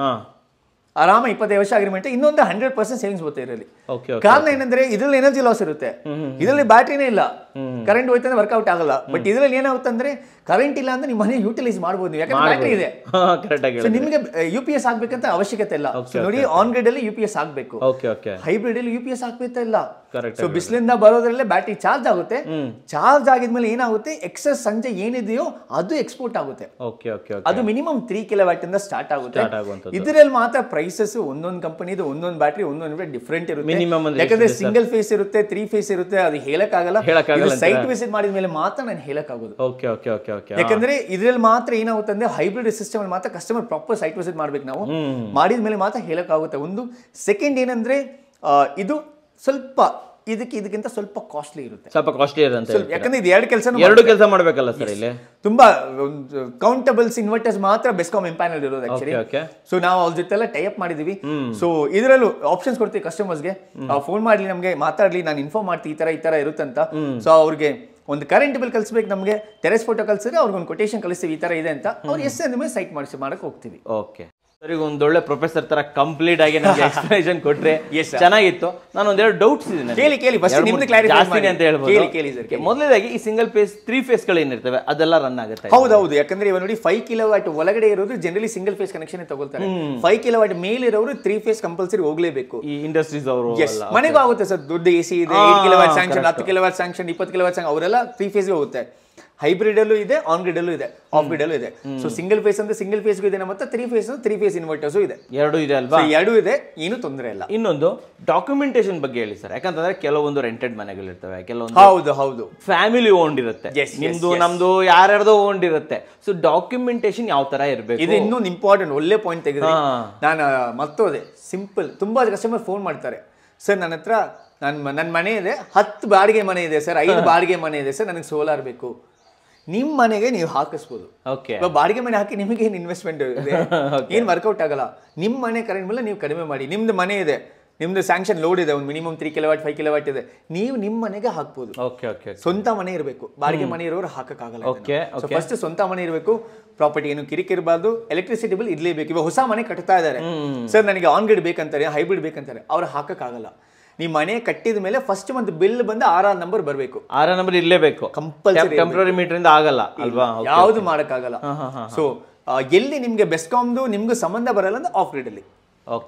S1: ಆರಾಮ ಇಪ್ಪತ್ತೈದು ವರ್ಷ ಅಗ್ರಿಮೆಂಟ್ ಇನ್ನೊಂದು ಹಂಡ್ರೆಡ್ ಪರ್ಸೆಂಟ್ ಸೇವಿಂಗ್ಸ್ ಬರುತ್ತೆ ಇದರಲ್ಲಿ ಕಾರಣ ಏನಂದ್ರೆ ಇದರಲ್ಲಿ ಎನರ್ಜಿ ಲಾಸ್ ಇರುತ್ತೆ ಇದರಲ್ಲಿ ಬ್ಯಾಟ್ರಿನೇ ಇಲ್ಲ ಕರೆಂಟ್ ಹೋಯ್ತಂದ್ರೆ ವರ್ಕೌಟ್ ಆಗಲ್ಲ ಬಟ್ ಇದರಲ್ಲಿ ಏನಾಗುತ್ತೆ ಅಂದ್ರೆ ಕರೆಂಟ್ ಇಲ್ಲ ಅಂದ್ರೆ ನಿಮ್ಮ ಮನೆ ಯೂಟಿಲೈಸ್ ಮಾಡಬಹುದು ಯಾಕಂದ್ರೆ ಬ್ಯಾಟ್ರಿ ಇದೆ ನಿಮಗೆ ಯು ಪಿ ಎಸ್ ಆಗ್ಬೇಕಂತ ಅವಶ್ಯಕತೆ ಇಲ್ಲ ನೋಡಿ ಆನ್ ಗ್ರಿಡ್ ಅಲ್ಲಿ ಯು ಪಿ ಎಸ್ ಆಗ್ಬೇಕು ಹೈಬ್ರಿಡ್ ಅಲ್ಲಿ ಯು ಪಿ ಎಸ್ ಆಗ್ಬೇಕು ಇಲ್ಲ ಸೊ ಬಿಸಿಲಿಂದ ಬರೋದ್ರಲ್ಲೇ ಬ್ಯಾಟ್ರಿ ಚಾರ್ಜ್ ಆಗುತ್ತೆ ಚಾರ್ಜ್ ಆಗಿದ್ಮೇಲೆ ಏನಾಗುತ್ತೆ ಎಕ್ಸಸ್ ಸಂಜೆ ಏನಿದೆಯೋ ಅದು ಎಕ್ಸ್ಪೋರ್ಟ್ ಆಗುತ್ತೆ ಅದು ಮಿನಿಮಮ್ ತ್ರೀ ಕಿಲೋ ವ್ಯಾಟ್ ಇಂದ ಸ್ಟಾರ್ಟ್ ಆಗುತ್ತೆ ಇದರಲ್ಲಿ ಮಾತ್ರ ಪ್ರೈಸಸ್ ಒಂದೊಂದು ಕಂಪನಿದು ಒಂದೊಂದು ಬ್ಯಾಟ್ರಿ ಒಂದೊಂದು ಡಿಫ್ರೆಂಟ್ ಇರುತ್ತೆ ಮಿನಿಮಮ್ ಯಾಕಂದ್ರೆ ಸಿಂಗಲ್ ಫೇಸ್ ಇರುತ್ತೆ ತ್ರೀ ಫೇಸ್ ಇರುತ್ತೆ ಅದು ಹೇಳಕ್ ಆಗಲ್ಲ ಸೈಟ್ ವಿಸಿಟ್ ಮಾಡಿದ ಮೇಲೆ ಮಾತ್ರ ನಾನು ಹೇಳಕ್ಕಾಗೋದು
S2: ಓಕೆ ಓಕೆ ಓಕೆ ಓಕೆ ಯಾಕಂದ್ರೆ
S1: ಇದ್ರಲ್ಲಿ ಮಾತ್ರ ಏನಾಗುತ್ತೆ ಅಂದ್ರೆ ಹೈಬ್ರಿಡ್ ಸಿಸ್ಟಮ್ ಅಲ್ಲಿ ಮಾತ್ರ ಕಸ್ಟಮರ್ ಪ್ರಾಪರ್ ಸೈಟ್ ವಿಸಿಟ್ ಮಾಡ್ಬೇಕು ನಾವು ಮಾಡಿದ ಮೇಲೆ ಮಾತ್ರ ಆಗುತ್ತೆ ಒಂದು ಸೆಕೆಂಡ್ ಏನಂದ್ರೆ ಇದು ಸ್ವಲ್ಪ ಇದಕ್ಕೆ ಇದಕ್ಕಿಂತ ಸ್ವಲ್ಪ ಕಾಸ್ಟ್ಲಿ ಇರುತ್ತೆ
S2: ಸ್ವಲ್ಪ ಕಾಸ್ಟ್ಲಿ ಇರುತ್ತೆ ಯಾಕಂದ್ರೆ ಇದು ಎರಡು ಕೆಲಸ ಎರಡು ಕೆಲಸ ಮಾಡಬೇಕಲ್ಲ ಸರ್ ಇಲ್ಲಿ
S1: ತುಂಬಾ ಕೌಂಟಬಲ್ಸ್ ಇನ್ವರ್ಟರ್ಸ್ ಮಾತ್ರ ಬೆಸ್ಕಾಮ್ ಇಂಪ್ಯಾನಲ್ ಇರೋದು ಆಕ್ಚುಲಿ ಸೊ ನಾವು ಅವ್ರ ಜೊತೆ ಎಲ್ಲ ಟೈಪ್ ಮಾಡಿದೀವಿ ಸೊ ಇದರಲ್ಲೂ ಆಪ್ಷನ್ಸ್ ಕೊಡ್ತೀವಿ ಕಸ್ಟಮರ್ಸ್ಗೆ ಫೋನ್ ಮಾಡ್ಲಿ ನಮಗೆ ಮಾತಾಡ್ಲಿ ನಾನು ಇನ್ಫಾರ್ಮ್ ಮಾಡ್ತೀನಿ ಈ ತರ ಈ ತರ ಇರುತ್ತೆ ಅಂತ ಸೊ ಅವ್ರಿಗೆ ಒಂದು ಕರೆಂಟ್ ಬಿಲ್ ಕಲಿಸ್ಬೇಕು ನಮಗೆ ಟೆರೆಸ್ ಫೋಟೋ ಕಲಿಸಿದ್ರೆ ಅವ್ರಿಗೆ ಒಂದು ಕೊಟೇಶನ್ ಕಲಿಸ್ತೀವಿ ಈ ತರ ಇದೆ ಅಂತ ಅವ್ರು ಎಸ್ ಅಂದ ಮೇಲೆ ಸೈಟ್ ಮಾಡಿಸಿ ಮಾಡಕ್ಕೆ ಹೋಗ್ತೀವಿ
S2: ಓಕೆ ಒಂದ್ ಒಂದೊಳ್ಳೆ ಪ್ರೊಫೆಸರ್ ತರ ಕಂಪ್ಲೀಟ್ ಆಗಿ ನಮಗೆ ಎಕ್ಸ್ಪ್ಲನೇಷನ್ ಕೊಟ್ರೆ ಚೆನ್ನಾಗಿತ್ತು ನಾನು ಒಂದೆರಡು ಡೌಟ್ಸ್ ಇದೆ ಕೇಳಿ ಕೇಳಿ ಫಸ್ಟ್ ನಿಮ್ದು ಕ್ಲಾರಿಫೈ ಅಂತ ಹೇಳ್ಬೋದು ಕೇಳಿ ಕೇಳಿ ಸರ್ ಮೊದಲನೇದಾಗಿ ಈ ಸಿಂಗಲ್ ಫೇಸ್ ತ್ರೀ ಫೇಸ್ ಗಳು ಏನಿರ್ತವೆ ಅದೆಲ್ಲ ರನ್ ಆಗುತ್ತೆ ಹೌದು
S1: ಹೌದು ಯಾಕಂದ್ರೆ ನೋಡಿ ಫೈವ್ ಕಿಲೋ ವಾಟ್ ಒಳಗಡೆ ಇರೋದು ಜನರಲಿ ಸಿಂಗಲ್ ಫೇಸ್ ಕನೆಕ್ಷನ್ ತಗೊಳ್ತಾರೆ ಫೈವ್ ಕಿಲೋ ವಾಟ್ ಮೇಲೆ ಇರೋರು ತ್ರೀ ಫೇಸ್ ಕಂಪಲ್ಸರಿ ಹೋಗಲೇಬೇಕು ಈ ಇಂಡಸ್ಟ್ರೀಸ್ ಅವರು ಮನೆಗೂ ಆಗುತ್ತೆ ಸರ್ ದೊಡ್ಡ ಎಸಿ ಇದೆ 8 ಕಿಲೋ ಸ್ಯಾಂಕ್ಷನ್ ಹತ್ತು ಕಿಲೋ ವಾಟ್ ಸ್ಯಾಂಕ್ಷನ್ ಇಪ್ಪತ್ತು ಕಿಲೋ ಅವರೆಲ್ಲ ತ್ರೀ ಫೇಸ್ಗೆ ಹೋಗುತ್ತೆ ಹೈಬ್ರಿಡಲ್ಲೂ ಇದೆ ಆನ್ ಅಲ್ಲೂ ಇದೆ ಆಫ್ ಅಲ್ಲೂ ಇದೆ ಸೊ ಸಿಂಗಲ್ ಫೇಸ್ ಅಂದ್ರೆ ಸಿಂಗಲ್ ಫೇಸ್ ಇದೆ ಮತ್ತೆ three phase three phase inverters ಇದೆ
S2: ಎರಡು ಇದೆ ಅಲ್ವಾ ಎರಡು ಇದೆ ಏನು ತೊಂದರೆ ಇಲ್ಲ ಇನ್ನೊಂದು ಡಾಕ್ಯುಮೆಂಟೇಶನ್ ಬಗ್ಗೆ ಹೇಳಿ ಸರ್ ಯಾಕಂತಂದ್ರೆ ಕೆಲವೊಂದು ರೆಂಟೆಡ್ ಇರ್ತವೆ ಕೆಲವೊಂದು ಹೌದು ಹೌದು ಫ್ಯಾಮಿಲಿ ಓಂಡ್ ಇರುತ್ತೆ ನಿಮ್ದು ನಮ್ದು ಯಾರ್ಯಾರ್ದು ಓಂಡ್
S1: ಇರುತ್ತೆ ಸೊ ಡಾಕ್ಯುಮೆಂಟೇಶನ್ ಯಾವ ತರ ಇರಬೇಕು ಇದು ಇನ್ನೊಂದು ಇಂಪಾರ್ಟೆಂಟ್ ಒಳ್ಳೆ ಪಾಯಿಂಟ್ ತೆಗೆದ್ರೆ ನಾನು ಮತ್ತೋದೆ ಸಿಂಪಲ್ ತುಂಬಾ ಕಸ್ಟಮರ್ ಫೋನ್ ಮಾಡ್ತಾರೆ ಸರ್ ನನ್ನ ಹತ್ರ ನನ್ನ ನನ್ನ ಮನೆ ಇದೆ ಹತ್ತು ಬಾಡಿಗೆ ಮನೆ ಇದೆ ಸರ್ ಐದು ಬಾಡಿಗೆ ಮನೆ ಇದೆ ಸರ್ ನನಗೆ ಸೋಲಾರ್ ಬೇಕು ನಿಮ್ ಮನೆಗೆ ನೀವು ಹಾಕಿಸ್ಬೋದು ಬಾಡಿಗೆ ಮನೆ ಹಾಕಿ ನಿಮಗೆ ಏನು ಇನ್ವೆಸ್ಟ್ಮೆಂಟ್ ಇದೆ ಏನು ವರ್ಕೌಟ್ ಆಗಲ್ಲ ನಿಮ್ ಮನೆ ಕರೆಂಟ್ ಮೇಲೆ ನೀವು ಕಡಿಮೆ ಮಾಡಿ ನಿಮ್ದು ಮನೆ ಇದೆ ನಿಮ್ದು ಸ್ಯಾಂಕ್ಷನ್ ಲೋಡ್ ಇದೆ ಒಂದು minimum three kilowatt five kilowatt ಇದೆ ನೀವು ನಿಮ್ ಮನೆಗೆ ಹಾಕ್ಬೋದು ಸ್ವಂತ ಮನೆ ಇರಬೇಕು ಬಾಡಿಗೆ ಮನೆ ಇರೋರು ಹಾಕಕ್ಕಾಗಲ್ಲ ಓಕೆ ಫಸ್ಟ್ ಸ್ವಂತ ಮನೆ ಇರಬೇಕು ಪ್ರಾಪರ್ಟಿ ಏನು ಕಿರಿಕಿರಬಾರ್ದು ಎಲೆಕ್ಟ್ರಿಸಿಟಿ ಬಿಲ್ ಇರಲೇಬೇಕು ಇವಾಗ ಹೊಸ ಮನೆ ಕಟ್ತಾ ಇದ್ದಾರೆ ಸರ್ ನನಗೆ ಆನ್ ಗ್ರಿಡ್ ಬೇಕಂತಾರೆ ಹೈಬ್ರಿಡ್ ಬೇಕಂತಾರೆ ಅವ್ರು ಹಾಕಕ್ಕಾಗಲ್ಲ ನೀವು ಮನೆ ಕಟ್ಟಿದ ಮೇಲೆ ಫಸ್ಟ್ ಒಂದು ಬಿಲ್ ಬಂದು ಆರ್ ನಂಬರ್ ಬರಬೇಕು
S2: ಆರ್ ನಂಬರ್ ಇರಲೇಬೇಕು ಕಂಪಲ್ಸರಿ ಟೆಂಪ್ರರಿ ಮೀಟರ್ ಇಂದ ಆಗಲ್ಲ ಅಲ್ವಾ ಯಾವುದು
S1: ಮಾಡೋಕ್ಕಾಗಲ್ಲ ಸೊ ಎಲ್ಲಿ ನಿಮಗೆ ಬೆಸ್ಕಾಮ್ದು ನಿಮ್ಗೆ ಸಂಬಂಧ ಬರಲ್ಲ ಅಂದ್ರೆ ಆಫ್ ಗ್ರಿಡ್ ಅಲ್ಲಿ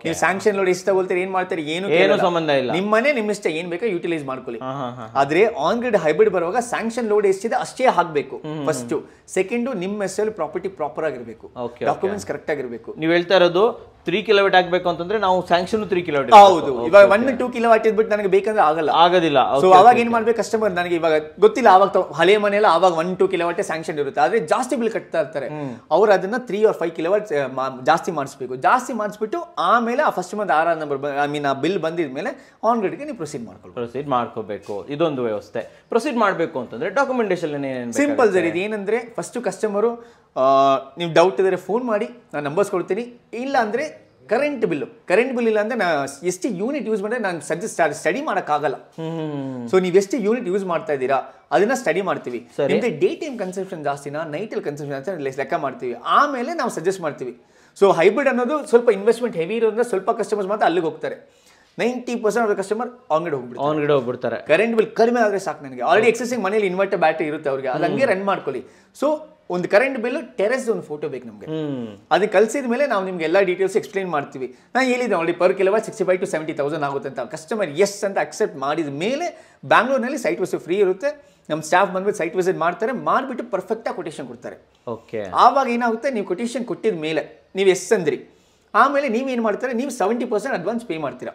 S1: ನೀವು ಸ್ಯಾಂಕ್ಷನ್ ಲೋಡ್ ಇಷ್ಟ ತಗೊಳ್ತೀರಿ ಏನ್ ಮಾಡ್ತಾರೆ ಏನು ಏನು ಸಂಬಂಧ ಇಲ್ಲ ನಿಮ್ಮ ಮನೆ ನಿಮ್ಮ ಇಷ್ಟ ಏನ್ ಬೇಕಾ ಯುಟಿಲೈಸ್ ಮಾಡ್ಕೊಳ್ಳಿ ಆದ್ರೆ ಆನ್ ಗ್ರಿಡ್ ಹೈಬ್ರಿಡ್ ಬರುವಾಗ ಸ್ಯಾಂಕ್ಷನ್ ಲೋಡ್ ಎಷ್ಟಿದೆ ಅಷ್ಟೇ ಹಾಕ್ಬೇಕು ಫಸ್ಟ್ ಸೆಕೆಂಡ್ ನಿಮ್ ಹೆಸರಲ್ಲಿ ಪ್ರಾಪರ್ಟಿ ಪ್ರಾಪರ್ ಆಗಿರ್ಬೇಕು ಡಾಕ್ಯುಮೆಂಟ್ಸ್ ಕರೆಕ್ಟ್ ಆಗಿರ್ಬೇಕು
S2: ನೀವು ಹೇಳ್ತಾ ಇರೋದು ತ್ರೀ ಕಿಲೋಮೀಟರ್ ಆಗಬೇಕು ಅಂತಂದ್ರೆ ನಾವು ಸ್ಯಾಂಕ್ಷನ್ ತ್ರೀ ಕಿಲೋಮೀಟರ್ ಹೌದು ಇವಾಗ ಒನ್
S1: ಟೂ ಕಿಲೋವಾಟ್ ಇದ್ಬಿಟ್ಟು ನನಗೆ ಬೇಕಂದ್ರೆ ಆಗಲ್ಲ ಆಗೋದಿಲ್ಲ ಸೊ ಅವಾಗ ಏನ್ ಮಾಡ್ಬೇಕು ಕಸ್ಟಮರ್ ನನಗೆ ಇವಾಗ ಗೊತ್ತಿಲ್ಲ ಅವಾಗ ಹಳೆ ಮನೆಯಲ್ಲ ಅವಾಗ ಒನ್ ಟೂ ಕಿಲೋವಾಟೆ ಸ್ಯಾಂಕ್ಷನ್ ಇರುತ್ತೆ ಆದ್ರೆ ಜಾಸ್ತಿ ಬಿಲ್ ಕಟ್ತಾ ಇರ್ತಾರೆ ಅವ್ರು ಅದನ್ನ ತ್ರೀ ಆರ್ ಫೈವ್ ಕಿಲೋವಾಟ್ ಜಾಸ್ತಿ ಮಾಡಿಸ್ಬೇಕು ಜಾಸ್ತಿ ಮಾಡಿಸ್ಬಿಟ್ಟು ಆಮೇಲೆ ಆ first month R R number I mean ಆ ಬಿಲ್ ಬಂದಿದ್ಮೇಲೆ ಮೇಲೆ ಆನ್ ಗ್ರಿಡ್ಗೆ ನೀವು ಪ್ರೊಸೀಡ್ ಮಾಡ್ಕೊಳ್ಳಿ ಪ್ರೊಸೀಡ್ ಮಾಡ್ಕೋಬೇಕು ಇದೊಂದು ವ್ಯವಸ್ಥೆ ಪ್ರೊಸೀಡ್ ಮಾಡಬೇಕು ಅಂತಂದ್ರೆ ಡಾಕ್ಯುಮೆಂಟೇಷನ್ ಸಿಂಪಲ್ ಸರ್ ಇದು ಏನಂದ್ರೆ ಫಸ್ಟ್ ಕಸ್ಟಮರು ನೀವು ಡೌಟ್ ಇದ್ದರೆ ಫೋನ್ ಮಾಡಿ ನಾನು ನಂಬರ್ಸ್ ಕೊಡ್ತೀನಿ ಇಲ್ಲ ಕರೆಂಟ್ ಬಿಲ್ಲು ಕರೆಂಟ್ ಬಿಲ್ ಇಲ್ಲ ಅಂದರೆ ನಾ ಎಷ್ಟು ಯೂನಿಟ್ ಯೂಸ್ ಮಾಡಿದ್ರೆ ನಾನು ಸಜೆಸ್ಟ್ ಸ್ಟಡಿ ಮಾಡೋಕ್ಕಾಗಲ್ಲ ಸೊ ನೀವು ಎಷ್ಟು ಯೂನಿಟ್ ಯೂಸ್ ಮಾಡ್ತಾ ಇದ್ದೀರಾ ಅದನ್ನ ಸ್ಟಡಿ ಮಾಡ್ತೀವಿ ನಿಮ್ದು ಡೇ ಟೈಮ್ ಕನ್ಸಂಪ್ಷನ್ ಜಾಸ್ತಿನಾ ನೈಟಲ್ಲಿ ಕನ್ಸಂಪ್ಷನ್ ಜಾಸ್ತಿ ಲೆಕ್ಕ ಮಾಡ್ತೀವಿ ಆಮೇಲೆ ನಾವು ಸಜೆಸ್ಟ್ ಮಾಡ್ತೀವಿ ಸೊ ಹೈಬ್ರಿಡ್ ಅನ್ನೋದು ಸ್ವಲ್ಪ ಇನ್ವೆಸ್ಟ್ಮೆಂಟ್ ಹೆವಿ ಇರೋದ್ರಿಂದ ಸ್ವಲ್ಪ ಕಸ್ಟಮರ್ಸ್ ಮಾತ್ರ ಅಲ್ಲಿಗೆ ಹೋಗ್ತಾರೆ ನೈಂಟಿ ಪರ್ಸೆಂಟ್ ಕಸ್ಟಮರ್ ಆನ್ಗಡೆ ಹೋಗ್ಬಿಡ್ತಾರೆ ಆನ್ಗಡೆ ಹೋಗ್ಬಿಡ್ತಾರೆ ಕರೆಂಟ್ ಬಿಲ್ ಕಡಿಮೆ ಆದರೆ ಸಾಕು ನನಗೆ ಆಲ್ರೆಡಿ ಎಕ್ಸಸಿಂಗ್ ಮನೇಲಿ ಇನ್ವರ್ಟರ್ ಬ್ಯಾಟ್ರಿ ಇರುತ್ತೆ ಅವ್ರಿಗೆ ಅದು ಹಂಗೆ ರನ್ ಮಾಡ್ಕೊಳ್ಳಿ ಸೊ ಒಂದು ಕರೆಂಟ್ ಬಿಲ್ ಟೆರೆಸ್ ಒಂದು ಫೋಟೋ ಬೇಕು ನಮಗೆ ಅದು ಕಲ್ಸಿದ ಮೇಲೆ ನಾವು ನಿಮ್ಗೆ ಎಲ್ಲ ಡೀಟೇಲ್ಸ್ ಎಕ್ಸ್ಪ್ಲೈನ್ ಮಾಡ್ತೀವಿ ನಾನು ಹೇಳಿದ್ದೆ ನೋಡಿ per kilo sixty five to seventy thousand ಆಗುತ್ತೆ ಅಂತ ಕಸ್ಟಮರ್ ಎಸ್ ಅಂತ ಅಕ್ಸೆಪ್ಟ್ ಮಾಡಿದ ಮೇಲೆ ಬ್ಯಾಂಗ್ಳೂರ್ನಲ್ಲಿ ಸೈಟ್ ವಿಸಿಟ್ ಫ್ರೀ ಇರುತ್ತೆ ನಮ್ಮ ಸ್ಟಾಫ್ ಬಂದ್ಬಿಟ್ಟು ಸೈಟ್ ವಿಸಿಟ್ ಮಾಡ್ತಾರೆ ಮಾಡಿಬಿಟ್ಟು ಪರ್ಫೆಕ್ಟಾಗಿ ಕೊಟೇಶನ್ ಕೊಡ್ತಾರೆ ಓಕೆ ಆವಾಗ ಏನಾಗುತ್ತೆ ನೀವು ಕೊಟೇಶನ್ ಕೊಟ್ಟಿದ ಮೇಲೆ ನೀವು ಎಸ್ ಅಂದ್ರಿ ಆಮೇಲೆ ಏನ್ ಮಾಡ್ತಾರೆ ನೀವು ಸೆವೆಂಟಿ ಪರ್ಸೆಂಟ್ ಅಡ್ವಾನ್ಸ್ ಪೇ ಮಾಡ್ತೀರಾ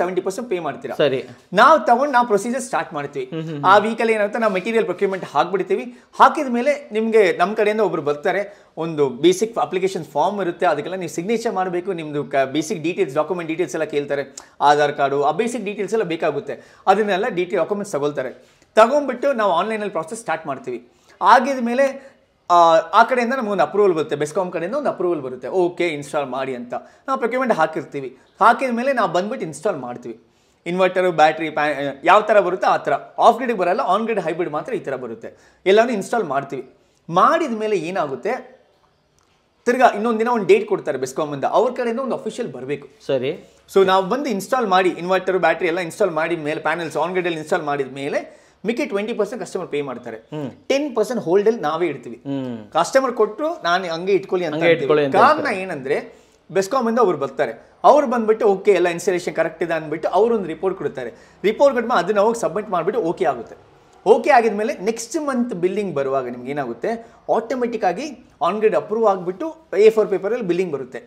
S1: ಸೆವೆಂಟಿ ಪರ್ಸೆಂಟ್ ಪೇ ಮಾಡ್ತೀರಾ ಸರಿ ನಾವು ತಗೊಂಡು ನಾವು ಪ್ರೊಸೀಜರ್ ಸ್ಟಾರ್ಟ್ ಮಾಡ್ತೀವಿ ಆ ವೀಕಲ್ಲಿ ಏನಾಗುತ್ತೆ ನಾವು ಮೆಟೀರಿಯಲ್ ಪ್ರೊಕ್ಯೂರ್ಮೆಂಟ್ ಹಾಕ್ಬಿಡ್ತೀವಿ ಹಾಕಿದ ಮೇಲೆ ನಿಮಗೆ ನಮ್ಮ ಕಡೆಯಿಂದ ಒಬ್ರು ಬರ್ತಾರೆ ಒಂದು ಬೇಸಿಕ್ ಅಪ್ಲಿಕೇಶನ್ ಫಾರ್ಮ್ ಇರುತ್ತೆ ಅದಕ್ಕೆಲ್ಲ ನೀವು ಸಿಗ್ನೇಚರ್ ಮಾಡಬೇಕು ನಿಮ್ಮದು ಬೇಸಿಕ್ ಡೀಟೇಲ್ಸ್ ಡಾಕ್ಯುಮೆಂಟ್ ಡೀಟೇಲ್ಸ್ ಎಲ್ಲ ಕೇಳ್ತಾರೆ ಆಧಾರ್ ಕಾರ್ಡು ಆ ಬೇಸಿಕ್ ಡೀಟೇಲ್ಸ್ ಎಲ್ಲ ಬೇಕಾಗುತ್ತೆ ಅದನ್ನೆಲ್ಲ ಡೀಟೇಲ್ ಡಾಕ್ಯುಮೆಂಟ್ಸ್ ತಗೊಳ್ತಾರೆ ತಗೊಂಡ್ಬಿಟ್ಟು ನಾವು ಆನ್ಲೈನಲ್ಲಿ ಪ್ರಾಸೆಸ್ ಸ್ಟಾರ್ಟ್ ಮಾಡ್ತೀವಿ ಆಗಿದ ಮೇಲೆ ಆ ಕಡೆಯಿಂದ ನಮಗೊಂದು ಅಪ್ರೂವಲ್ ಬರುತ್ತೆ ಬೆಸ್ಕಾಮ್ ಕಡೆಯಿಂದ ಒಂದು ಅಪ್ರೂವಲ್ ಬರುತ್ತೆ ಓಕೆ ಇನ್ಸ್ಟಾಲ್ ಮಾಡಿ ಅಂತ ನಾವು ಪ್ರೊಕ್ಯೂಮೆಂಟ್ ಹಾಕಿರ್ತೀವಿ ಹಾಕಿದ ಮೇಲೆ ನಾವು ಬಂದ್ಬಿಟ್ಟು ಇನ್ಸ್ಟಾಲ್ ಮಾಡ್ತೀವಿ ಇನ್ವರ್ಟರು ಬ್ಯಾಟ್ರಿ ಪ್ಯಾ ಯಾವ ಥರ ಬರುತ್ತೆ ಆ ಥರ ಆಫ್ ಗ್ರಿಡ್ಗೆ ಬರಲ್ಲ ಆನ್ ಗ್ರಿಡ್ ಹೈಬ್ರಿಡ್ ಮಾತ್ರ ಈ ಥರ ಬರುತ್ತೆ ಎಲ್ಲನೂ ಇನ್ಸ್ಟಾಲ್ ಮಾಡ್ತೀವಿ ಮಾಡಿದ ಮೇಲೆ ಏನಾಗುತ್ತೆ ತಿರ್ಗಾ ಇನ್ನೊಂದು ದಿನ ಒಂದು ಡೇಟ್ ಕೊಡ್ತಾರೆ ಬೆಸ್ಕಾಮಿಂದ ಅವ್ರ ಕಡೆಯಿಂದ ಒಂದು ಅಫಿಷಿಯಲ್ ಬರಬೇಕು ಸರಿ ಸೊ ನಾವು ಬಂದು ಇನ್ಸ್ಟಾಲ್ ಮಾಡಿ ಇನ್ವರ್ಟರ್ ಬ್ಯಾಟ್ರಿ ಎಲ್ಲ ಇನ್ಸ್ಟಾಲ್ ಮಾಡಿ ಮೇಲೆ ಪ್ಯಾನೆಲ್ಸ್ ಆನ್ ಗ್ರಿಡಲ್ಲಿ ಇನ್ಸ್ಟಾಲ್ ಮಾಡಿದ ಮೇಲೆ ಮಿಕ್ಕಿ ಟ್ವೆಂಟಿ ಪರ್ಸೆಂಟ್ ಕಸ್ಟಮರ್ ಪೇ ಮಾಡ್ತಾರೆ ಟೆನ್ ಪರ್ಸೆಂಟ್ ಹೋಲ್ಡ್ ಅಲ್ಲಿ ನಾವೇ ಇಡ್ತೀವಿ ಕಸ್ಟಮರ್ ಕೊಟ್ಟರು ನಾನು ಹಂಗೆ ಇಟ್ಕೊಳ್ಳಿ ಅಂತ ಕಾರಣ ಏನಂದ್ರೆ ಬೆಸ್ಕಾಮ್ ಇಂದ ಅವ್ರು ಬರ್ತಾರೆ ಅವ್ರು ಬಂದ್ಬಿಟ್ಟು ಓಕೆ ಎಲ್ಲ ಇನ್ಸ್ಟಾಲೇಷನ್ ಕರೆಕ್ಟ್ ಇದೆ ಅಂದ್ಬಿಟ್ಟು ಅವ್ರೊಂದು ರಿಪೋರ್ಟ್ ಕೊಡ್ತಾರೆ ರಿಪೋರ್ಟ್ ಕೊಟ್ಟು ಅದನ್ನ ಹೋಗಿ ಸಬ್ಮಿಟ್ ಮಾಡಿಬಿಟ್ಟು ಓಕೆ ಆಗುತ್ತೆ ಓಕೆ ಆಗಿದ್ಮೇಲೆ ನೆಕ್ಸ್ಟ್ ಮಂತ್ ಬಿಲ್ಲಿಂಗ್ ಬರುವಾಗ ನಿಮ್ಗೆ ಏನಾಗುತ್ತೆ ಆಟೋಮೆಟಿಕ್ ಆಗಿ ಆನ್ ಗ್ರೇಡ್ ಅಪ್ರೂವ್ ಆಗಿಬಿಟ್ಟು ಎ ಫೋರ್ ಅಲ್ಲಿ ಬಿಲ್ಲಿಂಗ್ ಬರುತ್ತೆ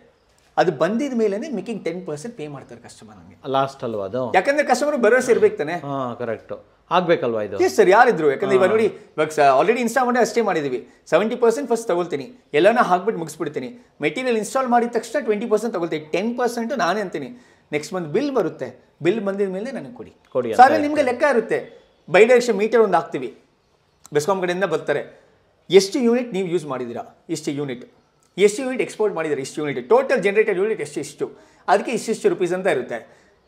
S1: ಅದು ಬಂದಿದ ಮೇಲೆ ಮೇಕಿಂಗ್ ಟೆನ್ ಪರ್ಸೆಂಟ್ ಪೇ ಮಾಡ್ತಾರೆ ಕಸ್ಟಮರ್ ನಮಗೆ
S2: ಲಾಸ್ಟ್ ಅಲ್ವಾ ಅದು
S1: ಯಾಕಂದ್ರೆ ಕಸ್ಟಮರ್ ಭರವಸೆ ಇರ್ಬೇಕು ತಾನೆ ಕರೆಕ್ಟ್ ಆಗ್ಬೇಕಲ್ವಾ ಇದು ಸರ್ ಯಾರಿದ್ರು ಯಾಕಂದ್ರೆ ಇವಾಗ ನೋಡಿ ಇವಾಗ ಆಲ್ರೆಡಿ ಇನ್ಸ್ಟಾಲ್ ಮಾಡಿ ಅಷ್ಟೇ ಮಾಡಿದೀವಿ ಸೆವೆಂಟಿ ಪರ್ಸೆಂಟ್ ಫಸ್ಟ್ ತಗೊಳ್ತೀನಿ ಎಲ್ಲನ ಹಾಕ್ಬಿಟ್ಟು ಮುಗಿಸ್ಬಿಡ್ತೀನಿ ಮೆಟೀರಿಯಲ್ ಇನ್ಸ್ಟಾಲ್ ಮಾಡಿದ ತಕ್ಷಣ ಟ್ವೆಂಟಿ ಪರ್ಸೆಂಟ್ ತಗೊಳ್ತೀನಿ ಟೆನ್ ಪರ್ಸೆಂಟ್ ನಾನೇ ಅಂತೀನಿ ನೆಕ್ಸ್ಟ್ ಮಂತ್ ಬಿಲ್ ಬರುತ್ತೆ ಬಿಲ್ ಬಂದಿದ ಮೇಲೆ ನನಗೆ ಕೊಡಿ ಕೊಡಿ ಸರ್ ನಿಮಗೆ ಲೆಕ್ಕ ಇರುತ್ತೆ ಬೈ ಡೈರೆಕ್ಷನ್ ಮೀಟರ್ ಒಂದು ಹಾಕ್ತೀವಿ ಬೆಸ್ಕಾಮ್ ಕಡೆಯಿಂದ ಬರ್ತಾರೆ ಎಷ್ಟು ಯೂನಿಟ್ ನೀವು ಯೂಸ್ ಮಾಡಿದ್ದೀರಾ ಇಷ್ಟು ಯೂನಿಟ್ ಎಷ್ಟು ಯೂನಿಟ್ ಎಕ್ಸ್ಪೋರ್ಟ್ ಮಾಡಿದ್ದಾರೆ ಇಷ್ಟು ಯೂನಿಟ್ ಟೋಟಲ್ ಜನರೇಟೆಡ್ ಯೂನಿಟ್ ಎಷ್ಟು ಇಷ್ಟು ಅದಕ್ಕೆ ಇಷ್ಟಿಷ್ಟು ರುಪೀಸ್ ಅಂತ ಇರುತ್ತೆ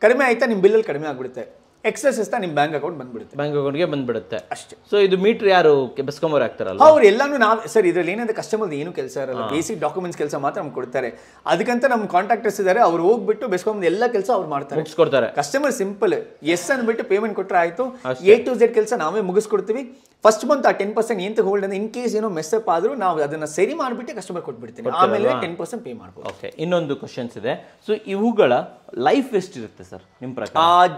S1: ಕಡಿಮೆ ಆಯಿತಾ ನಿಮ್ಮ ಬಿಲ್ಲಲ್ಲಿ ಕಡಿಮೆ ಆಗಿಬಿಡುತ್ತೆ ಎಕ್ಸಸ್ ಎಸ್ತಾ ನಿಮ್ಮ ಬ್ಯಾಂಕ್ ಅಕೌಂಟ್ ಬಂದ್ಬಿಡುತ್ತೆ
S2: ಬ್ಯಾಂಕ್ ಅಕೌಂಟ್ಗೆ ಬಂದ್ಬಿಡುತ್ತೆ ಅಷ್ಟೇ ಸೊ ಇದು ಮೀಟರ್ ಯಾರು ಬೆಸ್ಕೊಂಬರ್ ಆಗ್ತಾರಲ್ಲ ಅವ್ರು
S1: ಎಲ್ಲಾನು ನಾವು ಸರ್ ಇದರಲ್ಲಿ ಏನಂದ್ರೆ ಕಸ್ಟಮರ್ ಏನು ಕೆಲಸ ಇರಲ್ಲ ಬೇಸಿಕ್ ಡಾಕ್ಯುಮೆಂಟ್ಸ್ ಕೆಲಸ ಮಾತ್ರ ನಮ್ಗೆ ಕೊಡ್ತಾರೆ ಅದಕ್ಕಂತ ನಮ್ಮ ಕಾಂಟ್ರಾಕ್ಟರ್ಸ್ ಇದ್ದಾರೆ ಅವ್ರು ಹೋಗ್ಬಿಟ್ಟು ಬೆಸ್ಕೊಂಬ್ ಎಲ್ಲ ಕೆಲಸ ಅವ್ರು ಮಾಡ್ತಾರೆ ಕಸ್ಟಮರ್ ಸಿಂಪಲ್ ಎಸ್ ಅಂದ್ಬಿಟ್ಟು ಪೇಮೆಂಟ್ ಕೊಟ್ಟರೆ ಆಯಿತು ಎ ಟು ಜೆಡ್ ಕೆಲಸ ನಾವೇ ಮುಗಿಸ್ಕೊಡ್ತೀವಿ ಫಸ್ಟ್ ಮಂತ್ ಆ ಟೆನ್ ಪರ್ಸೆಂಟ್ ಏನು ಹೋಲ್ಡ್ ಅಂದ್ರೆ ಇನ್ ಕೇಸ್ ಏನೋ ಮೆಸ್ಅಪ್ ಆದರೂ ನಾವು ಅದನ್ನ ಸರಿ ಮಾಡಿಬಿಟ್ಟು ಕಸ್ಟಮರ್ ಕೊಟ್ಬಿಡ್ತೀವಿ ಆಮೇಲೆ ಟೆನ್ ಪರ್ಸೆಂಟ್ ಪೇ ಮಾಡ್ಬೋದು
S2: ಓಕೆ ಇನ್ನೊಂದು ಕ್ವಶನ್ಸ್
S1: ಇದೆ ಸೊ ಇವುಗಳ ಲೈಫ್ ಎಷ್ಟಿರುತ್ತೆ ಸರ್ ನಿಮ್ಮ ಪ್ರಕಾರ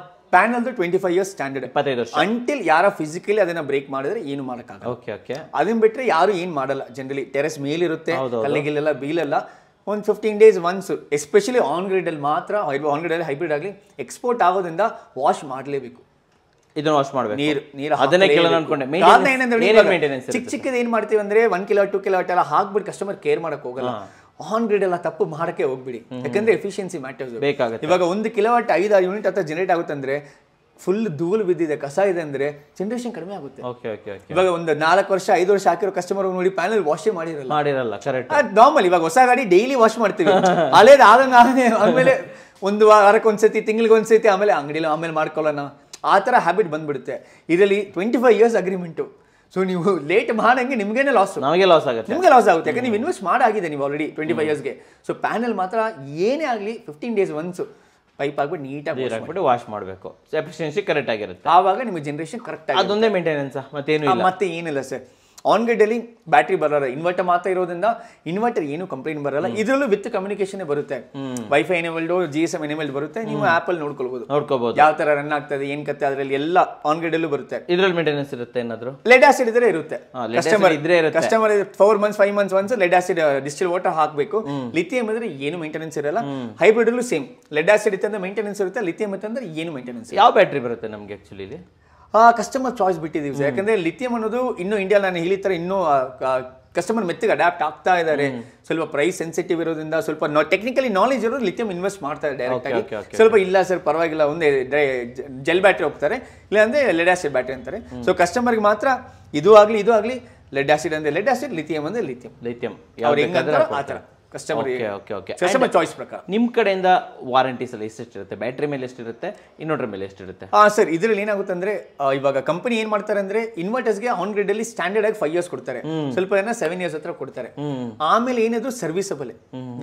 S1: ಅಂದ್ರೆ twenty five years standard until ಯಾರ ಫಿಸಿಕಲಿ ಅದನ್ನ ಬ್ರೇಕ್ ಮಾಡಿದ್ರೆ ಏನು ಮಾಡೋಕ್ಕಾಗಲ್ಲ ಓಕೆ ಓಕೆ ಅದನ್ನ ಬಿಟ್ಟರೆ ಯಾರು ಏನು ಮಾಡಲ್ಲ ಜನರಲಿ ಟೆರೆಸ್ ಮೇಲಿರುತ್ತೆ ಕಲ್ಲಿಗಿಲ್ಲೆಲ್ಲ ಬೀಲಲ್ಲ ಒಂದು fifteen days once especially on ಗ್ರಿಡಲ್ಲಿ ಮಾತ್ರ ಆನ್ ಗ್ರಿಡಲ್ಲಿ ಹೈಬ್ರಿಡ್ ಆಗಲಿ ಎಕ್ಸ್ಪೋರ್ಟ್ ಆಗೋದ್ರಿಂದ ವಾಶ್ ಮಾಡಲೇಬೇಕು
S2: ಇದನ್ನ ವಾಶ್ ಮಾಡಬೇಕು ನೀರು ನೀರು ಅದನ್ನೇ ಕೇಳೋಣ ಅನ್ಕೊಂಡೆ ಕಾರಣ ಏನಂದ್ರೆ ಚಿಕ್ಕ
S1: ಚಿಕ್ಕದ ಏನ್ ಮಾಡ್ತೀವಿ ಅಂದ್ರೆ ಒನ್ ಕಿಲೋ ಟು ಕಿಲೋ ಎಲ್ಲ ಹಾಕ್ಬಿಟ್ಟು ಕಸ್ಟಮರ್ ಕೇರ್ ಮಾಡಕ್ ಹೋಗಲ್ಲ ಆನ್ ಗ್ರಿಡ್ ಎಲ್ಲ ತಪ್ಪು ಮಾಡಕ್ಕೆ ಹೋಗ್ಬಿಡಿ ಯಾಕಂದ್ರೆ ಎಫಿಷಿಯನ್ಸಿ ಮ್ಯಾಟರ್ಸ್ ಬೇಕಾಗುತ್ತೆ ಇವಾಗ ಒಂದು ಕಿಲೋವಾಟ್ ಐದಾರು ಯೂನಿಟ್ ಹತ್ರ ಜನರೇಟ್ ಆಗುತ್ತೆ ಅಂದ್ರೆ ಫುಲ್ ಧೂಳು ಬಿದ್ದಿದೆ ಕಸ ಇದೆ ಅಂದ್ರೆ ಜನರೇಷನ್ ಕಡಿಮೆ ಆಗುತ್ತೆ ಇವಾಗ ಒಂದು ನಾಲ್ಕು ವರ್ಷ ಐದು ವರ್ಷ ಹಾಕಿರೋ ಕಸ್ಟಮರ್ ನೋಡಿ ಪ್ಯಾನಲ್ ವಾಶ್ ಮಾಡಿರಲ್ಲ ಮಾಡಿರಲ್ಲ ಕರೆಕ್ಟ್ ನಾರ್ಮಲ್ ಇವಾಗ ಹೊಸ ಗಾಡಿ ಡೈಲಿ ವಾಶ್ ಮಾಡ್ತೀವಿ ಅಲ್ಲೇ ಆದಂಗೆ ಆಮೇಲೆ ಒಂದು ವಾರಕ್ಕೆ ಒಂದ್ಸತಿ ತಿಂಗಳಿಗೆ ಒಂದ್ಸತಿ ಆಮೇಲೆ ಅಂಗಡಿಲಿ ಆಮೇಲೆ ಮಾಡ್ಕೊಳ್ಳೋಣ ಆ ತರ ಹ್ಯಾಬಿಟ್ ಬಂದ್ಬಿಡುತ್ತೆ ಇದರಲ್ಲಿ twenty five years agreement so ನೀವು ಲೇಟ್ ಮಾಡಂಗೆ ನಿಮಗೇನೆ ಲಾಸ್ ನಮಗೆ ಲಾಸ್ ಆಗುತ್ತೆ ನಿಮಗೆ ಲಾಸ್ ಆಗುತ್ತೆ ಯಾಕಂದ್ರೆ ನೀವು ಇನ್ವೆಸ್ಟ್ ಮಾಡಾಗಿದೆ ನೀವು ಆಲ್ರೆಡಿ ಟ್ವೆಂಟಿ ಫೈವ್ ಇಯರ್ಸ್ಗೆ ಸೊ ಪ್ಯಾನಲ್ ಮಾತ್ರ ಏನೇ ಆಗಲಿ ಫಿಫ್ಟೀನ್ ಡೇಸ್ ಒನ್ಸು ಪೈಪ್ ಆಗ್ಬಿಟ್ಟು ನೀಟಾಗಿ ಹಾಕ್ಬಿಟ್ಟು ವಾಶ್ ಮಾಡಬೇಕು
S2: ಎಫಿಷಿಯನ್ಸಿ ಕರೆಕ್ಟ್ ಆಗಿರುತ್ತೆ
S1: ಆವಾಗ ನಿಮ್ಮ ಜನರೇಷನ್ ಕರೆಕ್ಟ್ ಅದೊಂದೇ ಮೇಂಟೆನೆನ್ಸ್ ಮತ್ತೇನು ಮತ್ತೆ ಏನಿಲ್ಲ ಸರ್ ಆನ್ ಅಲ್ಲಿ ಬ್ಯಾಟ್ರಿ ಬರಲ್ಲ ಇನ್ವರ್ಟರ್ ಮಾತ್ರ ಇರೋದ್ರಿಂದ ಇನ್ವರ್ಟರ್ ಏನು ಕಂಪ್ಲೇಂಟ್ ಬರಲ್ಲ ಇದರಲ್ಲೂ ವಿತ್ ಕಮ್ಯುನಿಕೇಶನ್ ಬರುತ್ತೆ wifi enabled G S M enabled ಬರುತ್ತೆ ನೀವು ಅಲ್ಲಿ ನೋಡ್ಕೊಳ್ಬಹುದು ನೋಡ್ಕೋಬಹುದು ಯಾವ ತರ ರನ್ ಆಗ್ತದೆ ಏನ್ ಕತ್ತೆ ಅದ್ರಲ್ಲಿ ಎಲ್ಲ ಆನ್ ಬರುತ್ತೆ ಇದ್ರಲ್ಲಿ ಮೇಂಟೆನೆನ್ಸ್ ಇರುತ್ತೆ ಏನಾದ್ರು ಲೆಡ್ ಆಸಿಡ್ ಇದ್ರೆ ಇರುತ್ತೆ ಕಸ್ಟಮರ್ ಇದ್ರೆ customer four months five months once lead acid distil water ಹಾಕ್ಬೇಕು ಲಿಥಿಯಂ ಇದ್ರೆ ಏನು ಮೇಂಟೆನೆನ್ಸ್ ಇರಲ್ಲ ಹೈಬ್ರಿಡ್ ಸೇಮ್ ಲೆಡ್ ಆಸಿಡ್ ಇತ್ತಂದ್ರೆ ಮೇಂಟೆನೆನ್ಸ್ ಇರುತ್ತೆ ಲಿಥಿಯಂ ಇತ್ತಂದ್ರೆ ಏನು ಮೇಂಟೆನೆನ್ಸ್ ಯಾವ ಬ್ಯಾಟ್ರಿ ಬರುತ್ತೆ ನಮಗೆ ಆಕ್ಚುಲಿ ಕಸ್ಟಮರ್ ಚಾಯ್ಸ್ ಬಿಟ್ಟಿದ್ದೀವಿ ಯಾಕಂದ್ರೆ ಲಿಥಿಯಂ ಅನ್ನೋದು ಇನ್ನೂ ಇಂಡಿಯಾ ನಾನು ತರ ಇನ್ನೂ ಕಸ್ಟಮರ್ ಮೆತ್ತಿಗೆ ಅಡಾಪ್ಟ್ ಆಗ್ತಾ ಇದಾರೆ ಸ್ವಲ್ಪ ಪ್ರೈಸ್ ಸೆನ್ಸಿಟಿವ್ ಇರೋದ್ರಿಂದ ಸ್ವಲ್ಪ ಟೆಕ್ನಿಕಲಿ ನಾಲೆಜ್ ಇರೋದು ಲಿಥಿಯಂ ಇನ್ವೆಸ್ಟ್ ಮಾಡ್ತಾರೆ ಡೈರೆಕ್ಟ್ ಆಗಿ ಸ್ವಲ್ಪ ಇಲ್ಲ ಸರ್ ಪರವಾಗಿಲ್ಲ ಒಂದೇ ಜೆಲ್ ಬ್ಯಾಟ್ರಿ ಹೋಗ್ತಾರೆ ಇಲ್ಲಾಂದ್ರೆ ಲೆಡ್ ಆಸಿಡ್ ಬ್ಯಾಟ್ರಿ ಅಂತಾರೆ ಸೊ ಕಸ್ಟಮರ್ಗೆ ಮಾತ್ರ ಇದು ಆಗಲಿ ಇದು ಆಗಲಿ ಲೆಡ್ ಆಸಿಡ್ ಅಂದ್ರೆ ಲೆಡ್ ಆಸಿಡ್ ಲಿಥಿಯಂ ಅಂದ್ರೆ lithium lithium customer customer choice ಪ್ರಕಾರ ನಿಮ್ಮ ಕಡೆಯಿಂದ ವಾರಂಟೀಸ್ ಎಲ್ಲ ಎಷ್ಟಿರುತ್ತೆ ಬ್ಯಾಟ್ರಿ ಮೇಲೆ ಎಷ್ಟಿರುತ್ತೆ ಇನ್ವರ್ಟರ್ ಮೇಲೆ ಎಷ್ಟಿರುತ್ತೆ ಹಾಂ ಸರ್ ಇದರಲ್ಲಿ ಏನಾಗುತ್ತೆ ಅಂದ್ರೆ ಇವಾಗ ಕಂಪನಿ ಏನು ಮಾಡ್ತಾರೆ ಅಂದ್ರೆ ಇನ್ವರ್ಟರ್ಸ್ಗೆ ಆನ್ ಗ್ರಿಡ್ ಅಲ್ಲಿ ಸ್ಟ್ಯಾಂಡರ್ಡ್ ಆಗಿ ಫೈವ್ ಇಯರ್ಸ್ ಕೊಡ್ತಾರೆ ಸ್ವಲ್ಪ ಜನ ಸೆವೆನ್ ಇಯರ್ಸ್ ಹತ್ರ ಕೊಡ್ತಾರೆ ಆಮೇಲೆ ಏನಾದ್ರು ಸರ್ವಿಸಬಲ್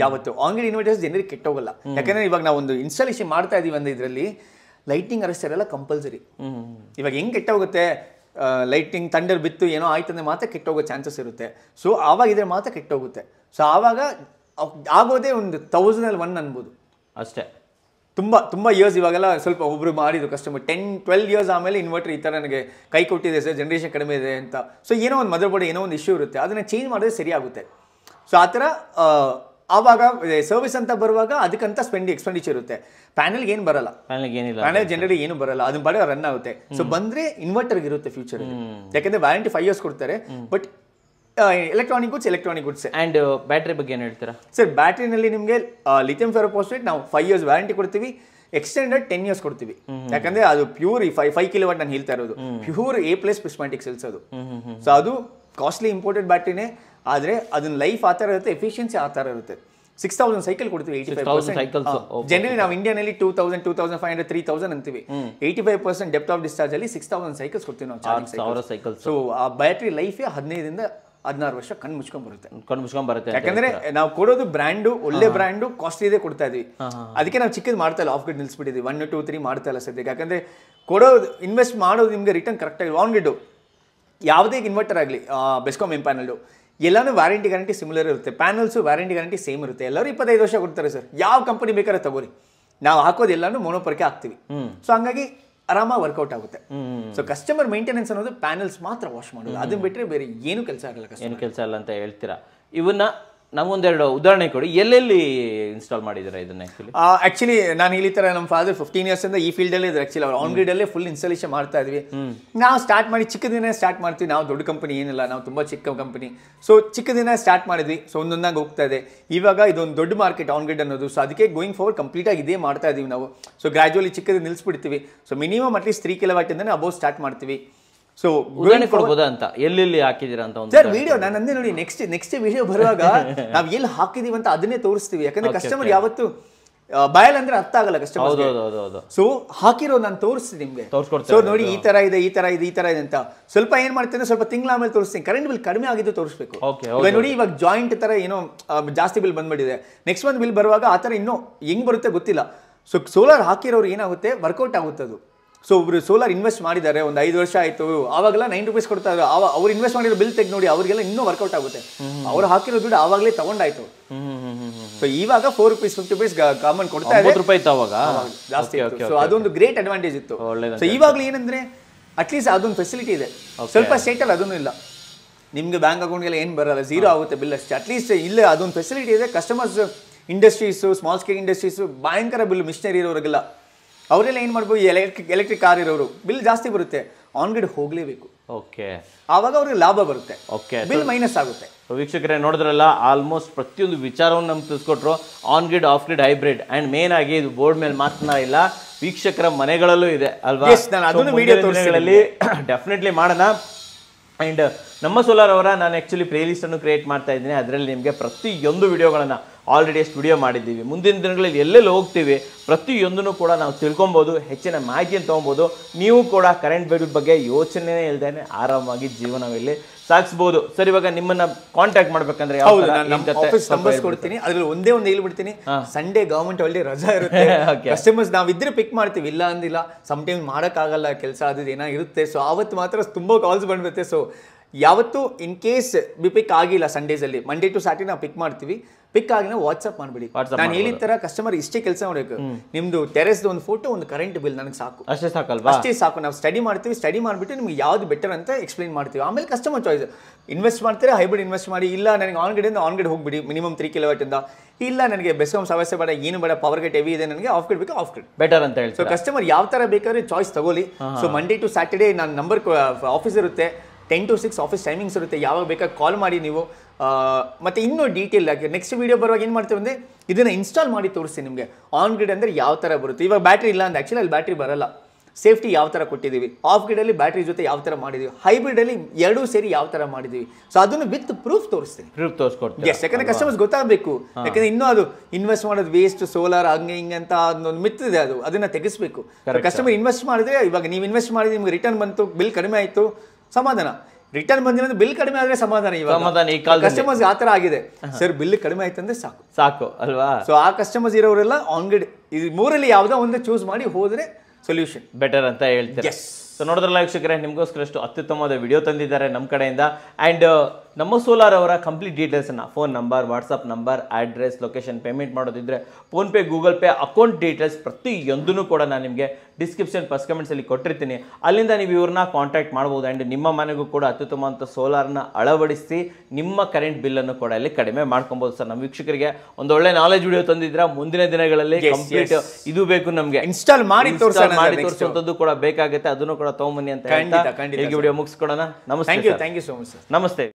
S1: ಯಾವತ್ತು ಆನ್ ಗ್ರಿಡ್ ಇನ್ವರ್ಟರ್ಸ್ ಜನರಿಗೆ ಕೆಟ್ಟೋಗಲ್ಲ ಯಾಕಂದ್ರೆ ಇವಾಗ ನಾವು ಒಂದು ಇನ್ಸ್ಟಾಲೇಷನ್ ಮಾಡ್ತಾ ಇದೀವಿ ಅಂದ್ರೆ ಇದರಲ್ಲಿ ಲೈಟಿಂಗ್ ಅರೆಸ್ಟರ್ ಎಲ್ಲ ಕಂಪಲ್ಸರಿ ಇವಾಗ ಹೆಂಗ್ ಕೆಟ್ಟೋಗುತ್ತೆ ಲೈಟಿಂಗ್ ತಂಡರ್ ಬಿತ್ತು ಏನೋ ಆಯ್ತು ಅಂದ್ರೆ ಮಾತ್ರ ಕೆಟ್ಟೋಗೋ ಚಾನ್ಸಸ್ ಇರುತ್ತೆ ಸೊ ಆವಾಗ ಇದ್ರೆ ಮಾತ್ರ ಕೆಟ್ಟೋಗುತ್ತೆ ಸೊ ಆವಾಗ ಆಗೋದೇ ಒಂದು ಅಲ್ಲಿ ಒನ್ ಅನ್ಬೋದು ಅಷ್ಟೇ ತುಂಬ ತುಂಬ ಇಯರ್ಸ್ ಇವಾಗೆಲ್ಲ ಸ್ವಲ್ಪ ಒಬ್ಬರು ಮಾಡಿದ್ರು ಕಸ್ಟಮರ್ ಟೆನ್ ಟ್ವೆಲ್ ಇಯರ್ಸ್ ಆಮೇಲೆ ಇನ್ವರ್ಟರ್ ಈ ಥರ ನನಗೆ ಕೈ ಕೊಟ್ಟಿದೆ ಸರ್ ಜನ್ರೇಷನ್ ಕಡಿಮೆ ಇದೆ ಅಂತ ಸೊ ಏನೋ ಒಂದು ಮದರ್ ಬೋರ್ಡ್ ಏನೋ ಒಂದು ಇಶ್ಯೂ ಇರುತ್ತೆ ಅದನ್ನು ಚೇಂಜ್ ಮಾಡಿದ್ರೆ ಸರಿಯಾಗುತ್ತೆ ಸೊ ಆ ಥರ ಆವಾಗ ಸರ್ವಿಸ್ ಅಂತ ಬರುವಾಗ ಅದಕ್ಕಂತ ಸ್ಪೆಂಡ್ ಎಕ್ಸ್ಪೆಂಡಿಚರ್ ಇರುತ್ತೆ ಪ್ಯಾನಲ್ಗೆ ಏನು ಬರಲ್ಲ ಏನಿಲ್ಲ ಪ್ಯಾನೆಲ್ ಜನರಲ್ಲಿ ಏನು ಬರಲ್ಲ ಅದನ್ನ ಬಡ ರನ್ ಆಗುತ್ತೆ ಸೊ ಬಂದ್ರೆ ಇನ್ವರ್ಟರ್ಗೆ ಇರುತ್ತೆ ಫ್ಯೂಚರ್ ಯಾಕಂದ್ರೆ ವ್ಯಾರಂಟಿ ಫೈವ್ ಇಯರ್ಸ್ ಕೊಡ್ತಾರೆ but electronic goods electronic goods and battery ಬಗ್ಗೆ ಏನು ಹೇಳ್ತೀರಾ ಸರ್ ಬ್ಯಾಟ್ರಿನಲ್ಲಿ ನಿಮಗೆ ಲಿಥಿಯಂ ಫೆರೋಪಾಸ್ಟೇಟ್ ನಾವು ಫೈವ್ ಇಯರ್ಸ್ ವ್ಯಾರಂಟಿ ಕೊಡ್ತೀವಿ ಎಕ್ಸ್ಟೆಂಡೆಡ್ ಟೆನ್ ಇಯರ್ಸ್ ಕೊಡ್ತೀವಿ ಯಾಕಂದ್ರೆ ಅದು ಪ್ಯೂರ್ ಫೈ ಫೈವ್ ಕಿಲೋ ವಾಟ್ ನಾನು ಹೇಳ್ತಾ ಇರೋದು pure A plus prismatic cells ಅದು ಸೊ ಅದು ಕಾಸ್ಟ್ಲಿ ಇಂಪೋರ್ಟೆಡ್ ಬ್ಯಾಟ್ರಿನೇ ಆದರೆ ಅದನ್ನ ಲೈಫ್ ಆ ಥರ ಇರುತ್ತೆ ಎಫಿಷಿಯನ್ಸಿ ಆ ಥರ ಇರುತ್ತೆ ಸಿಕ್ಸ್ ತೌಸಂಡ್ ಸೈಕಲ್ ಕೊಡ್ತೀವಿ ಏಯ್ಟಿ ಫೈವ್ ಪರ್ಸೆಂಟ್ ಜನರಲಿ ನಾವು ಇಂಡಿಯಾನಲ್ಲಿ two thousand two thousand five hundred three thousand ಅಂತೀವಿ eighty five percent depth of discharge ಅಲ್ಲಿ ಸಿಕ್ಸ್ ತೌಸಂಡ್ ಸೈಕಲ್ಸ್ ಕೊಡ್ತೀವಿ ನಾವು ಸೈಕಲ್ ಸೊ ಆ ಬ್ಯಾಟ್ರಿ ಲೈಫೇ ಹದಿನೈದರಿಂದ ಹದಿನಾರು ವರ್ಷ ಕಣ್ ಮುಚ್ಕೊಂಡ್ಬರುತ್ತೆ ಕಣ್ ಬರುತ್ತೆ ಯಾಕಂದ್ರೆ ನಾವು ಕೊಡೋದು ಬ್ರ್ಯಾಂಡು ಒಳ್ಳೆ ಬ್ರ್ಯಾಂಡು ಇದೆ ಕೊಡ್ತಾ ಇದ್ವಿ ಅದಕ್ಕೆ ನಾವು ಚಿಕ್ಕದು ಮಾಡ್ತಾ ಇಲ್ಲ ಆಫ್ ಗಿಡ್ ನಿಲ್ಸ್ಬಿಟ್ಟಿದ್ವಿ ಒನ್ ಟು ತ್ರೀ ಮಾಡ್ತಾ ಇಲ್ಲ ಸದ್ಯಕ್ಕೆ ಯಾಕಂದ್ರೆ ಕೊಡೋದು ಇನ್ವೆಸ್ಟ್ ಮಾಡೋದು ನಿಮ್ಗೆ ರಿಟರ್ನ್ ಕರೆಕ್ಟಾಗಿ ಆನ್ ಗಿಡ್ ಯಾವುದೇ ಇನ್ವರ್ಟರ್ ಆಗಲಿ ಬೆಸ್ಕಾಮ್ ಎಂ ಪ್ಯಾನಲ್ ಎಲ್ಲಾನು ವ್ಯಾರಂಟಿ ಗ್ಯಾರಂಟಿ ಸಿಮಿಲರ್ ಇರುತ್ತೆ ಪ್ಯಾನಲ್ಸು ವ್ಯಾರಂಟಿ ಗ್ಯಾರಂಟಿ ಸೇಮ್ ಇರುತ್ತೆ ಎಲ್ಲರೂ ಇಪ್ಪತ್ತೈದು ವರ್ಷ ಕೊಡ್ತಾರೆ ಸರ್ ಯಾವ ಕಂಪನಿ ಬೇಕಾದ್ರೆ ತಗೋರಿ ನಾವು ಹಾಕೋದು ಎಲ್ಲಾನು ಮೊನೋಪರ್ಕೆ ಹಾಕ್ತಿವಿ ಸೊ ಹಂಗಾಗಿ ಆರಾಮ ವರ್ಕೌಟ್ ಆಗುತ್ತೆ ಸೊ ಕಸ್ಟಮರ್ ಮೇಂಟೆನೆನ್ಸ್ ಅನ್ನೋದು ಪ್ಯಾನೆಲ್ಸ್ ಮಾತ್ರ ವಾಶ್ ಮಾಡೋದು ಅದನ್ನ ಬಿಟ್ಟರೆ ಬೇರೆ ಏನು ಕೆಲಸ ಆಗಲ್ಲ ಏನು
S2: ಕೆಲಸ ಇಲ್ಲ ಅಂತ ಹೇಳ್ತೀರಾ ಇವನ್ನ ನಮಗೊಂದೆರಡು ಉದಾಹರಣೆ ಕೊಡಿ ಎಲ್ಲೆಲ್ಲಿ ಇನ್ಸ್ಟಾಲ್ ಮಾಡಿದ್ದಾರೆ ಇದನ್ನ ಆಕ್ಚುಲಿ
S1: ಆಕ್ಚುಲಿ ನಾನು ಇಲ್ಲಿ ತರ ನಮ್ಮ ಫಾದರ್ ಫಿಫ್ಟೀನ್ ಇಯರ್ಸ್ ಇಂದ ಈ ಫೀಲ್ಡ್ ಅಲ್ಲಿ ಇದ್ರೆ actually on grid full installation ಮಾಡ್ತಾ ಇದ್ವಿ ನಾವು ಸ್ಟಾರ್ಟ್ ಮಾಡಿ ಚಿಕ್ಕ ದಿನ ಸ್ಟಾರ್ಟ್ ಮಾಡ್ತೀವಿ ನಾವು ದೊಡ್ಡ ಕಂಪನಿ ಏನಿಲ್ಲ ನಾವು ತುಂಬಾ ಚಿಕ್ಕ ಕಂಪನಿ ಸೊ ದಿನ ಸ್ಟಾರ್ಟ್ ಮಾಡಿದ್ವಿ ಸೊ ಒಂದೊಂದಾಗಿ ಹೋಗ್ತಾ ಇದೆ ಇವಾಗ ಇದೊಂದು ದೊಡ್ಡ ಮಾರ್ಕೆಟ್ ಆನ್ ಗ್ರಿಡ್ ಅನ್ನೋದು ಸೊ ಅದಕ್ಕೆ ಗೋಯಿಂಗ್ ಫಾರ್ವರ್ಡ್ ಕಂಪ್ಲೀಟ್ ಆಗಿ ಇದೇ ಮಾಡ್ತಾ ಇದೀವಿ ನಾವು ಸೊ ಗ್ರಾಜುವಲಿ ಚಿಕ್ಕದ ನಿಲ್ಸ್ಬಿಡ್ತೀವಿ so minimum at least three kilo ಇಂದನೇ ಅಬೌವ್ ಸ್ಟಾರ್ಟ್ ಮಾಡ್ತೀವಿ ಸೊ ಉದಾಹರಣೆ ಕೊಡ್ಬೋದಾ
S2: ಅಂತ ಎಲ್ಲೆಲ್ಲಿ ಹಾಕಿದೀರಾ ಅಂತ ಸರ್ ವಿಡಿಯೋ
S1: ನಾನು ಅಂದೇ ನೋಡಿ ನೆಕ್ಸ್ಟ್ ನೆಕ್ಸ್ಟ್ ವಿಡಿಯೋ ಬರುವಾಗ ನಾವು ಎಲ್ಲಿ ಹಾಕಿದೀವಿ ಅಂತ ಅದನ್ನೇ ತೋರಿಸ್ತೀವಿ ಯಾಕಂದ್ರೆ ಕಸ್ಟಮರ್ ಯಾವತ್ತು ಬಯಲ್ ಅಂದ್ರೆ ಅರ್ಥ ಆಗಲ್ಲ ಕಸ್ಟಮರ್ ಸೊ ಹಾಕಿರೋ ನಾನು ತೋರಿಸ್ತೀನಿ ನಿಮ್ಗೆ ಸೊ ನೋಡಿ ಈ ತರ ಇದೆ ಈ ತರ ಇದೆ ಈ ತರ ಇದೆ ಅಂತ ಸ್ವಲ್ಪ ಏನ್ ಮಾಡ್ತೇನೆ ಸ್ವಲ್ಪ ತಿಂಗಳ ಆಮೇಲೆ ತೋರಿಸ್ತೀನಿ ಕರೆಂಟ್ ಬಿಲ್ ಕಡಿಮೆ ಆಗಿದ್ದು ತೋರಿಸ್ಬೇಕು ನೋಡಿ ಇವಾಗ ಜಾಯಿಂಟ್ ತರ ಏನೋ ಜಾಸ್ತಿ ಬಿಲ್ ಬಂದ್ಬಿಟ್ಟಿದೆ ನೆಕ್ಸ್ಟ್ ಮಂತ್ ಬಿಲ್ ಬರುವಾಗ ಆ ತರ ಇನ್ನೂ ಹೆಂಗ್ ಬರುತ್ತೆ ಗೊತ್ತಿಲ್ಲ ಸೊ ಸೋಲಾರ್ ಹಾಕಿರೋರು ಏನಾಗುತ್ತೆ ವರ್ಕೌಟ್ ಆಗುತ್ತೆ ಅದು ಸೊ ಒಬ್ರು ಸೋಲಾರ್ ಇನ್ವೆಸ್ಟ್ ಮಾಡಿದ್ದಾರೆ ಒಂದು ಐದು ವರ್ಷ ಆಯಿತು ಆವಾಗೆಲ್ಲ ನೈನ್ ರುಪೀಸ್ ಕೊಡ್ತಾ ಅವ ಅವ್ರು ಇನ್ವೆಸ್ಟ್ ಮಾಡಿರೋ ಬಿಲ್ ತೆಗೆದು ನೋಡಿ ಅವರಿಗೆಲ್ಲ ಇನ್ನೂ ವರ್ಕೌಟ್ ಆಗುತ್ತೆ ಅವ್ರು ಹಾಕಿರೋ ದುಡ್ಡು ಆವಾಗಲೇ ತಗೊಂಡಾಯ್ತು ಸೊ ಇವಾಗ four rupees fifty rupees common ಕೊಡ್ತಾ ಇದೆ ರೂಪಾಯಿ ಅವಾಗ ಜಾಸ್ತಿ ಸೊ ಅದೊಂದು ಗ್ರೇಟ್ ಅಡ್ವಾಂಟೇಜ್ ಇತ್ತು ಸೊ ಇವಾಗಲೂ ಏನಂದ್ರೆ ಅಟ್ಲೀಸ್ಟ್ ಅದೊಂದು ಫೆಸಿಲಿಟಿ ಇದೆ ಸ್ವಲ್ಪ ಸ್ಟೇಟಲ್ಲಿ ಅದನ್ನು ಇಲ್ಲ ನಿಮ್ಗೆ ಬ್ಯಾಂಕ್ ಅಕೌಂಟ್ಗೆಲ್ಲ ಏನು ಬರಲ್ಲ ಝೀರೋ ಆಗುತ್ತೆ ಬಿಲ್ ಅಷ್ಟೇ ಅಟ್ಲೀಸ್ಟ್ ಇಲ್ಲ ಅದೊಂದು ಫೆಸಿಲಿಟಿ ಇದೆ customers industries small scale industries ಭಯಂಕರ ಬಿಲ್ ಮಿಷನರಿ ಇರೋರಿಗೆಲ್ಲ ಅವರೆಲ್ಲ ಏನು ಮಾಡ್ಬೋದು ಎಲೆಕ್ಟ್ರಿಕ್ ಎಲೆಕ್ಟ್ರಿಕ್ ಕಾರ್ ಇರೋರು ಬಿಲ್ ಜಾಸ್ತಿ ಬರುತ್ತೆ ಆನ್ ಗ್ರಿಡ್ ಹೋಗಲೇಬೇಕು ಓಕೆ ಆವಾಗ ಅವ್ರಿಗೆ ಲಾಭ ಬರುತ್ತೆ
S2: ಓಕೆ ಬಿಲ್ ಮೈನಸ್ ಆಗುತ್ತೆ ವೀಕ್ಷಕರೇ ನೋಡಿದ್ರಲ್ಲ ಆಲ್ಮೋಸ್ಟ್ ಪ್ರತಿಯೊಂದು ವಿಚಾರವನ್ನು ನಮ್ಗೆ ತಿಳಿಸ್ಕೊಟ್ರು on grid off grid hybrid and main ಆಗಿ ಇದು ಬೋರ್ಡ್ ಮೇಲೆ ಮಾತ್ರ ಇಲ್ಲ ವೀಕ್ಷಕರ ಮನೆಗಳಲ್ಲೂ ಇದೆ ಅಲ್ವಾ ಡೆಫಿನೆಟ್ಲಿ ಮಾಡೋಣ ಆ್ಯಂಡ್ ನಮ್ಮ ಸೋಲಾರ್ ಅವರ ನಾನು ಆ್ಯಕ್ಚುಲಿ ಪ್ಲೇ ಕ್ರಿಯೇಟ್ ಮಾಡ್ತಾ ಇದ್ದೀನಿ ಅದರಲ್ಲಿ ನಿಮಗೆ ಪ್ರತಿಯೊಂದು ವಿಡಿಯೋಗಳನ್ನು ಆಲ್ರೆಡಿ ಸ್ಟುಡಿಯೋ ಮಾಡಿದ್ದೀವಿ ಮುಂದಿನ ದಿನಗಳಲ್ಲಿ ಎಲ್ಲೆಲ್ಲಿ ಹೋಗ್ತೀವಿ ಪ್ರತಿಯೊಂದನ್ನು ಕೂಡ ನಾವು ತಿಳ್ಕೊಬೋದು ಹೆಚ್ಚಿನ ಮಾಹಿತಿಯನ್ನು ತೊಗೊಬೋದು ನೀವು ಕೂಡ ಕರೆಂಟ್ ಬಿಲ್ ಬಗ್ಗೆ ಯೋಚನೆ ಇಲ್ದೇ ಆರಾಮಾಗಿ ಜೀವನವಿಲ್ಲಿ ಸಾಗಿಸ್ಬೋದು ಸರ್ ಇವಾಗ ನಿಮ್ಮನ್ನ
S1: ಕಾಂಟ್ಯಾಕ್ಟ್ ಮಾಡ್ಬೇಕಂದ್ರೆ ನಂಬರ್ಸ್ ಕೊಡ್ತೀನಿ ಅದ್ರಲ್ಲಿ ಒಂದೇ ಒಂದು ಹೇಳ್ಬಿಡ್ತೀನಿ ಸಂಡೇ ಗವರ್ಮೆಂಟ್ ಅಲ್ಲಿ ರಜಾ ಇರುತ್ತೆ ಕಸ್ಟಮರ್ಸ್ ನಾವಿದ್ರೆ ಪಿಕ್ ಮಾಡ್ತೀವಿ ಇಲ್ಲ ಅಂದಿಲ್ಲ ಸಮ್ ಟೈಮ್ ಮಾಡೋಕ್ಕಾಗಲ್ಲ ಕೆಲಸ ಅದು ಏನೋ ಇರುತ್ತೆ ಸೊ ಆವತ್ತು ಮಾತ್ರ ತುಂಬಾ ಕಾಲ್ಸ್ ಬಂದ್ಬಿಡುತ್ತೆ ಸೊ ಯಾವತ್ತು ಇನ್ ಕೇಸ್ ಬಿ ಪಿಕ್ ಆಗಿಲ್ಲ ಸಂಡೇಸಲ್ಲಿ ಮಂಡೇ ಟು ಸ್ಯಾಟರ್ಡೇ ನಾವು ಪಿಕ್ ಮಾಡ್ತೀವಿ ಪಿಕ್ ಆಗಿ ವಾಟ್ಸ್ಆಪ್ ಮಾಡ್ಬಿಡಿ ನಾನು ಹೇಳಿದ ತರ ಕಸ್ಟಮರ್ ಇಷ್ಟೇ ಕೆಲಸ ಮಾಡಬೇಕು ನಿಮ್ದು ಟೆರೆಸ್ ಒಂದು ಫೋಟೋ ಒಂದು ಕರೆಂಟ್ ಬಿಲ್ ನನಗೆ ಸಾಕು
S2: ಅಷ್ಟೇ ಸಾಕಲ್ವಾ ಅಷ್ಟೇ
S1: ಸಾಕು ನಾವು ಸ್ಟಡಿ ಮಾಡ್ತೀವಿ ಸ್ಟಡಿ ಮಾಡಿಬಿಟ್ಟು ನಿಮ್ಗೆ ಯಾವ್ದು ಬೆಟರ್ ಅಂತ ಎಕ್ಸ್ಪ್ಲೈನ್ ಮಾಡ್ತೀವಿ ಆಮೇಲೆ ಕಸ್ಟಮರ್ ಚಾಯ್ಸ್ ಇನ್ವೆಸ್ಟ್ ಮಾಡ್ತೀರಾ ಹೈಬ್ರಿಡ್ ಇನ್ವೆಸ್ಟ್ ಮಾಡಿ ಇಲ್ಲ ನನಗೆ ಆನ್ ಆನ್ ಗಡಿ ಹೋಗ್ಬಿಡಿ ಮಿನಿಮಮ್ ತ್ರೀ ಇಂದ ಇಲ್ಲ ನನಗೆ ಬೆಸ್ಕಾಮ್ ಸಮಸ್ಯೆ ಬೇಡ ಏನು ಬೇಡ ಪವರ್ ಗೇಟ್ ಹೆವಿ ಇದೆ ನನಗೆ ಆಫ್ ಬೇಕು ಆಫ್ ಕಟ್
S2: ಬೆಟರ್ ಅಂತ ಹೇಳಿ ಸೊ ಕಸ್ಟಮರ್
S1: ಯಾವ ತರ ಬೇಕಾದ್ರೆ ಚಾಯ್ಸ್ ತಗೋಲಿ ಸೊ ಮಂಡೇ ಟು ಸ್ಯಾಟರ್ಡೇ ನಾನು ನಂಬರ್ ಆಫೀಸ್ ಇರುತ್ತೆ ten to six office timings ಇರುತ್ತೆ ಯಾವಾಗ ಬೇಕಾದ್ರೆ ಕಾಲ್ ಮಾಡಿ ನೀವು ಮತ್ತೆ ಇನ್ನೂ ಡೀಟೇಲ್ ಆಗಿ ನೆಕ್ಸ್ಟ್ ವೀಡಿಯೋ ಬರುವಾಗ ಏನು ಮಾಡ್ತೀವಿ ಅಂದ್ರೆ ಇದನ್ನ ಇನ್ಸ್ಟಾಲ್ ಮಾಡಿ ತೋರಿಸ್ತೀನಿ ನಿಮಗೆ ಆನ್ ಗ್ರಿಡ್ ಅಂದ್ರೆ ಯಾವ ಥರ ಬರುತ್ತೆ ಇವಾಗ ಬ್ಯಾಟ್ರಿ ಇಲ್ಲ ಅಂದ್ರೆ ಆಕ್ಚುಲಿ ಅಲ್ಲಿ ಬ್ಯಾಟ್ರಿ ಬರಲ್ಲ ಸೇಫ್ಟಿ ಯಾವ ತರ ಕೊಟ್ಟಿದ್ದೀವಿ ಆಫ್ ಅಲ್ಲಿ ಬ್ಯಾಟ್ರಿ ಜೊತೆ ಯಾವ ಮಾಡಿದೀವಿ ಹೈಬ್ರಿಡ್ ಹೈಬ್ರಿಡಲ್ಲಿ ಎರಡೂ ಸೇರಿ ಯಾವ ತರ ಮಾಡಿದೀವಿ ಸೊ ಅದನ್ನು ವಿತ್ ಪ್ರೂಫ್ ತೋರಿಸ್ತೀನಿ
S2: ಪ್ರೂಫ್ ತೋರಿಸ್ಕೊಡ್ತೀನಿ ಎಸ್ ಕಸ್ಟಮರ್ಸ್
S1: ಗೊತ್ತಾಗಬೇಕು ಯಾಕಂದ್ರೆ ಇನ್ನೂ ಅದು ಇನ್ವೆಸ್ಟ್ ಮಾಡೋದು ವೇಸ್ಟ್ ಸೋಲಾರ್ ಹಂಗೆ ಹಿಂಗೆ ಅಂತ ಅದೊಂದು ಮಿತ್ ಇದೆ ಅದು ಅದನ್ನ ತೆಗೆಸ್ಬೇಕು ಕಸ್ಟಮರ್ ಇನ್ವೆಸ್ಟ್ ಮಾಡಿದ್ರೆ ಇವಾಗ ನೀವು ಇನ್ವೆಸ್ಟ್ ಮಾಡಿದ್ರೆ ನಿಮ್ಗೆ ರಿಟರ್ನ್ ಬಂತು ಬಿಲ್ ಕಡಿಮೆ ಆಯಿತು ಸಮಾಧಾನ ರಿಟರ್ನ್ ಅಂದ್ರೆ ಬಿಲ್ ಕಡಿಮೆ ಆದ್ರೆ ಸಮಾಧಾನ ಇವಾಗ ಸಮಾಧಾನ ಈ ಕಾಲ ಕಸ್ಟಮರ್ಸ್ ಆ ತರ ಆಗಿದೆ ಸರ್ ಬಿಲ್ ಕಡಿಮೆ ಆಯ್ತು ಅಂದ್ರೆ ಸಾಕು ಸಾಕು ಅಲ್ವಾ ಸೊ ಆ ಕಸ್ಟಮರ್ಸ್ ಇರೋರೆಲ್ಲ ಆನ್ಗಡ್ ಇದು ಮೂರಲ್ಲಿ ಯಾವುದೋ ಒಂದು ಚೂಸ್ ಮಾಡಿ ಹೋದ್ರೆ ಸೊಲ್ಯೂಷನ್ ಬೆಟರ್ ಅಂತ ಹೇಳ್ತಾರೆ
S2: ಸೊ ನೋಡಿದ್ರಲ್ಲ ವೀಕ್ಷಕರೇ ನಿಮಗೋಸ್ಕರಷ್ಟು ಅತ್ಯುತ್ತಮವಾದ ವಿಡಿಯೋ ತಂದಿದ್ದಾರೆ ನಮ್ಮ ಕಡೆಯಿಂದ ಆ್ಯಂಡ್ ನಮ್ಮ ಸೋಲಾರ್ ಅವರ ಕಂಪ್ಲೀಟ್ ಡೀಟೇಲ್ಸನ್ನು phone number WhatsApp number address location payment ಮಾಡೋದಿದ್ದರೆ PhonePe Google Pay account details ಪ್ರತಿಯೊಂದೂ ಕೂಡ ನಾನು ನಿಮಗೆ ಡಿಸ್ಕ್ರಿಪ್ಷನ್ ಫಸ್ಟ್ ಕಮೆಂಟ್ಸಲ್ಲಿ ಕೊಟ್ಟಿರ್ತೀನಿ ಅಲ್ಲಿಂದ ನೀವು ಇವ್ರನ್ನ ಕಾಂಟ್ಯಾಕ್ಟ್ ಮಾಡ್ಬೋದು ಆ್ಯಂಡ್ ನಿಮ್ಮ ಮನೆಗೂ ಕೂಡ ಸೋಲಾರ್ ಸೋಲಾರ್ನ ಅಳವಡಿಸಿ ನಿಮ್ಮ ಕರೆಂಟ್ ಬಿಲ್ಲನ್ನು ಕೂಡ ಇಲ್ಲಿ ಕಡಿಮೆ ಮಾಡ್ಕೊಬೋದು ಸರ್ ನಮ್ಮ ವೀಕ್ಷಕರಿಗೆ ಒಂದು ಒಳ್ಳೆ ನಾಲೆಜ್ ವಿಡಿಯೋ ತಂದಿದ್ರೆ ಮುಂದಿನ ದಿನಗಳಲ್ಲಿ ಕಂಪ್ಲೀಟ್ ಇದು ಬೇಕು ನಮಗೆ ಇನ್ಸ್ಟಾಲ್ ಮಾಡಿ ಮಾಡಿ ತೋರಿಸುವಂಥದ್ದು ಕೂಡ ಬೇಕಾಗುತ್ತೆ ಅದನ್ನು ಕೂಡ ತಗೊಂಬನ್ನಿ ಅಂತ ಹೇಳ್ತಾ ವಿಡಿಯೋ ಮುಗಿಸ್ಕೊಡೋಣ ನಮಸ್ತೆ ಥ್ಯಾಂಕ್ ಯು ಸೊ ಮಚ್ ನಮಸ್ತೆ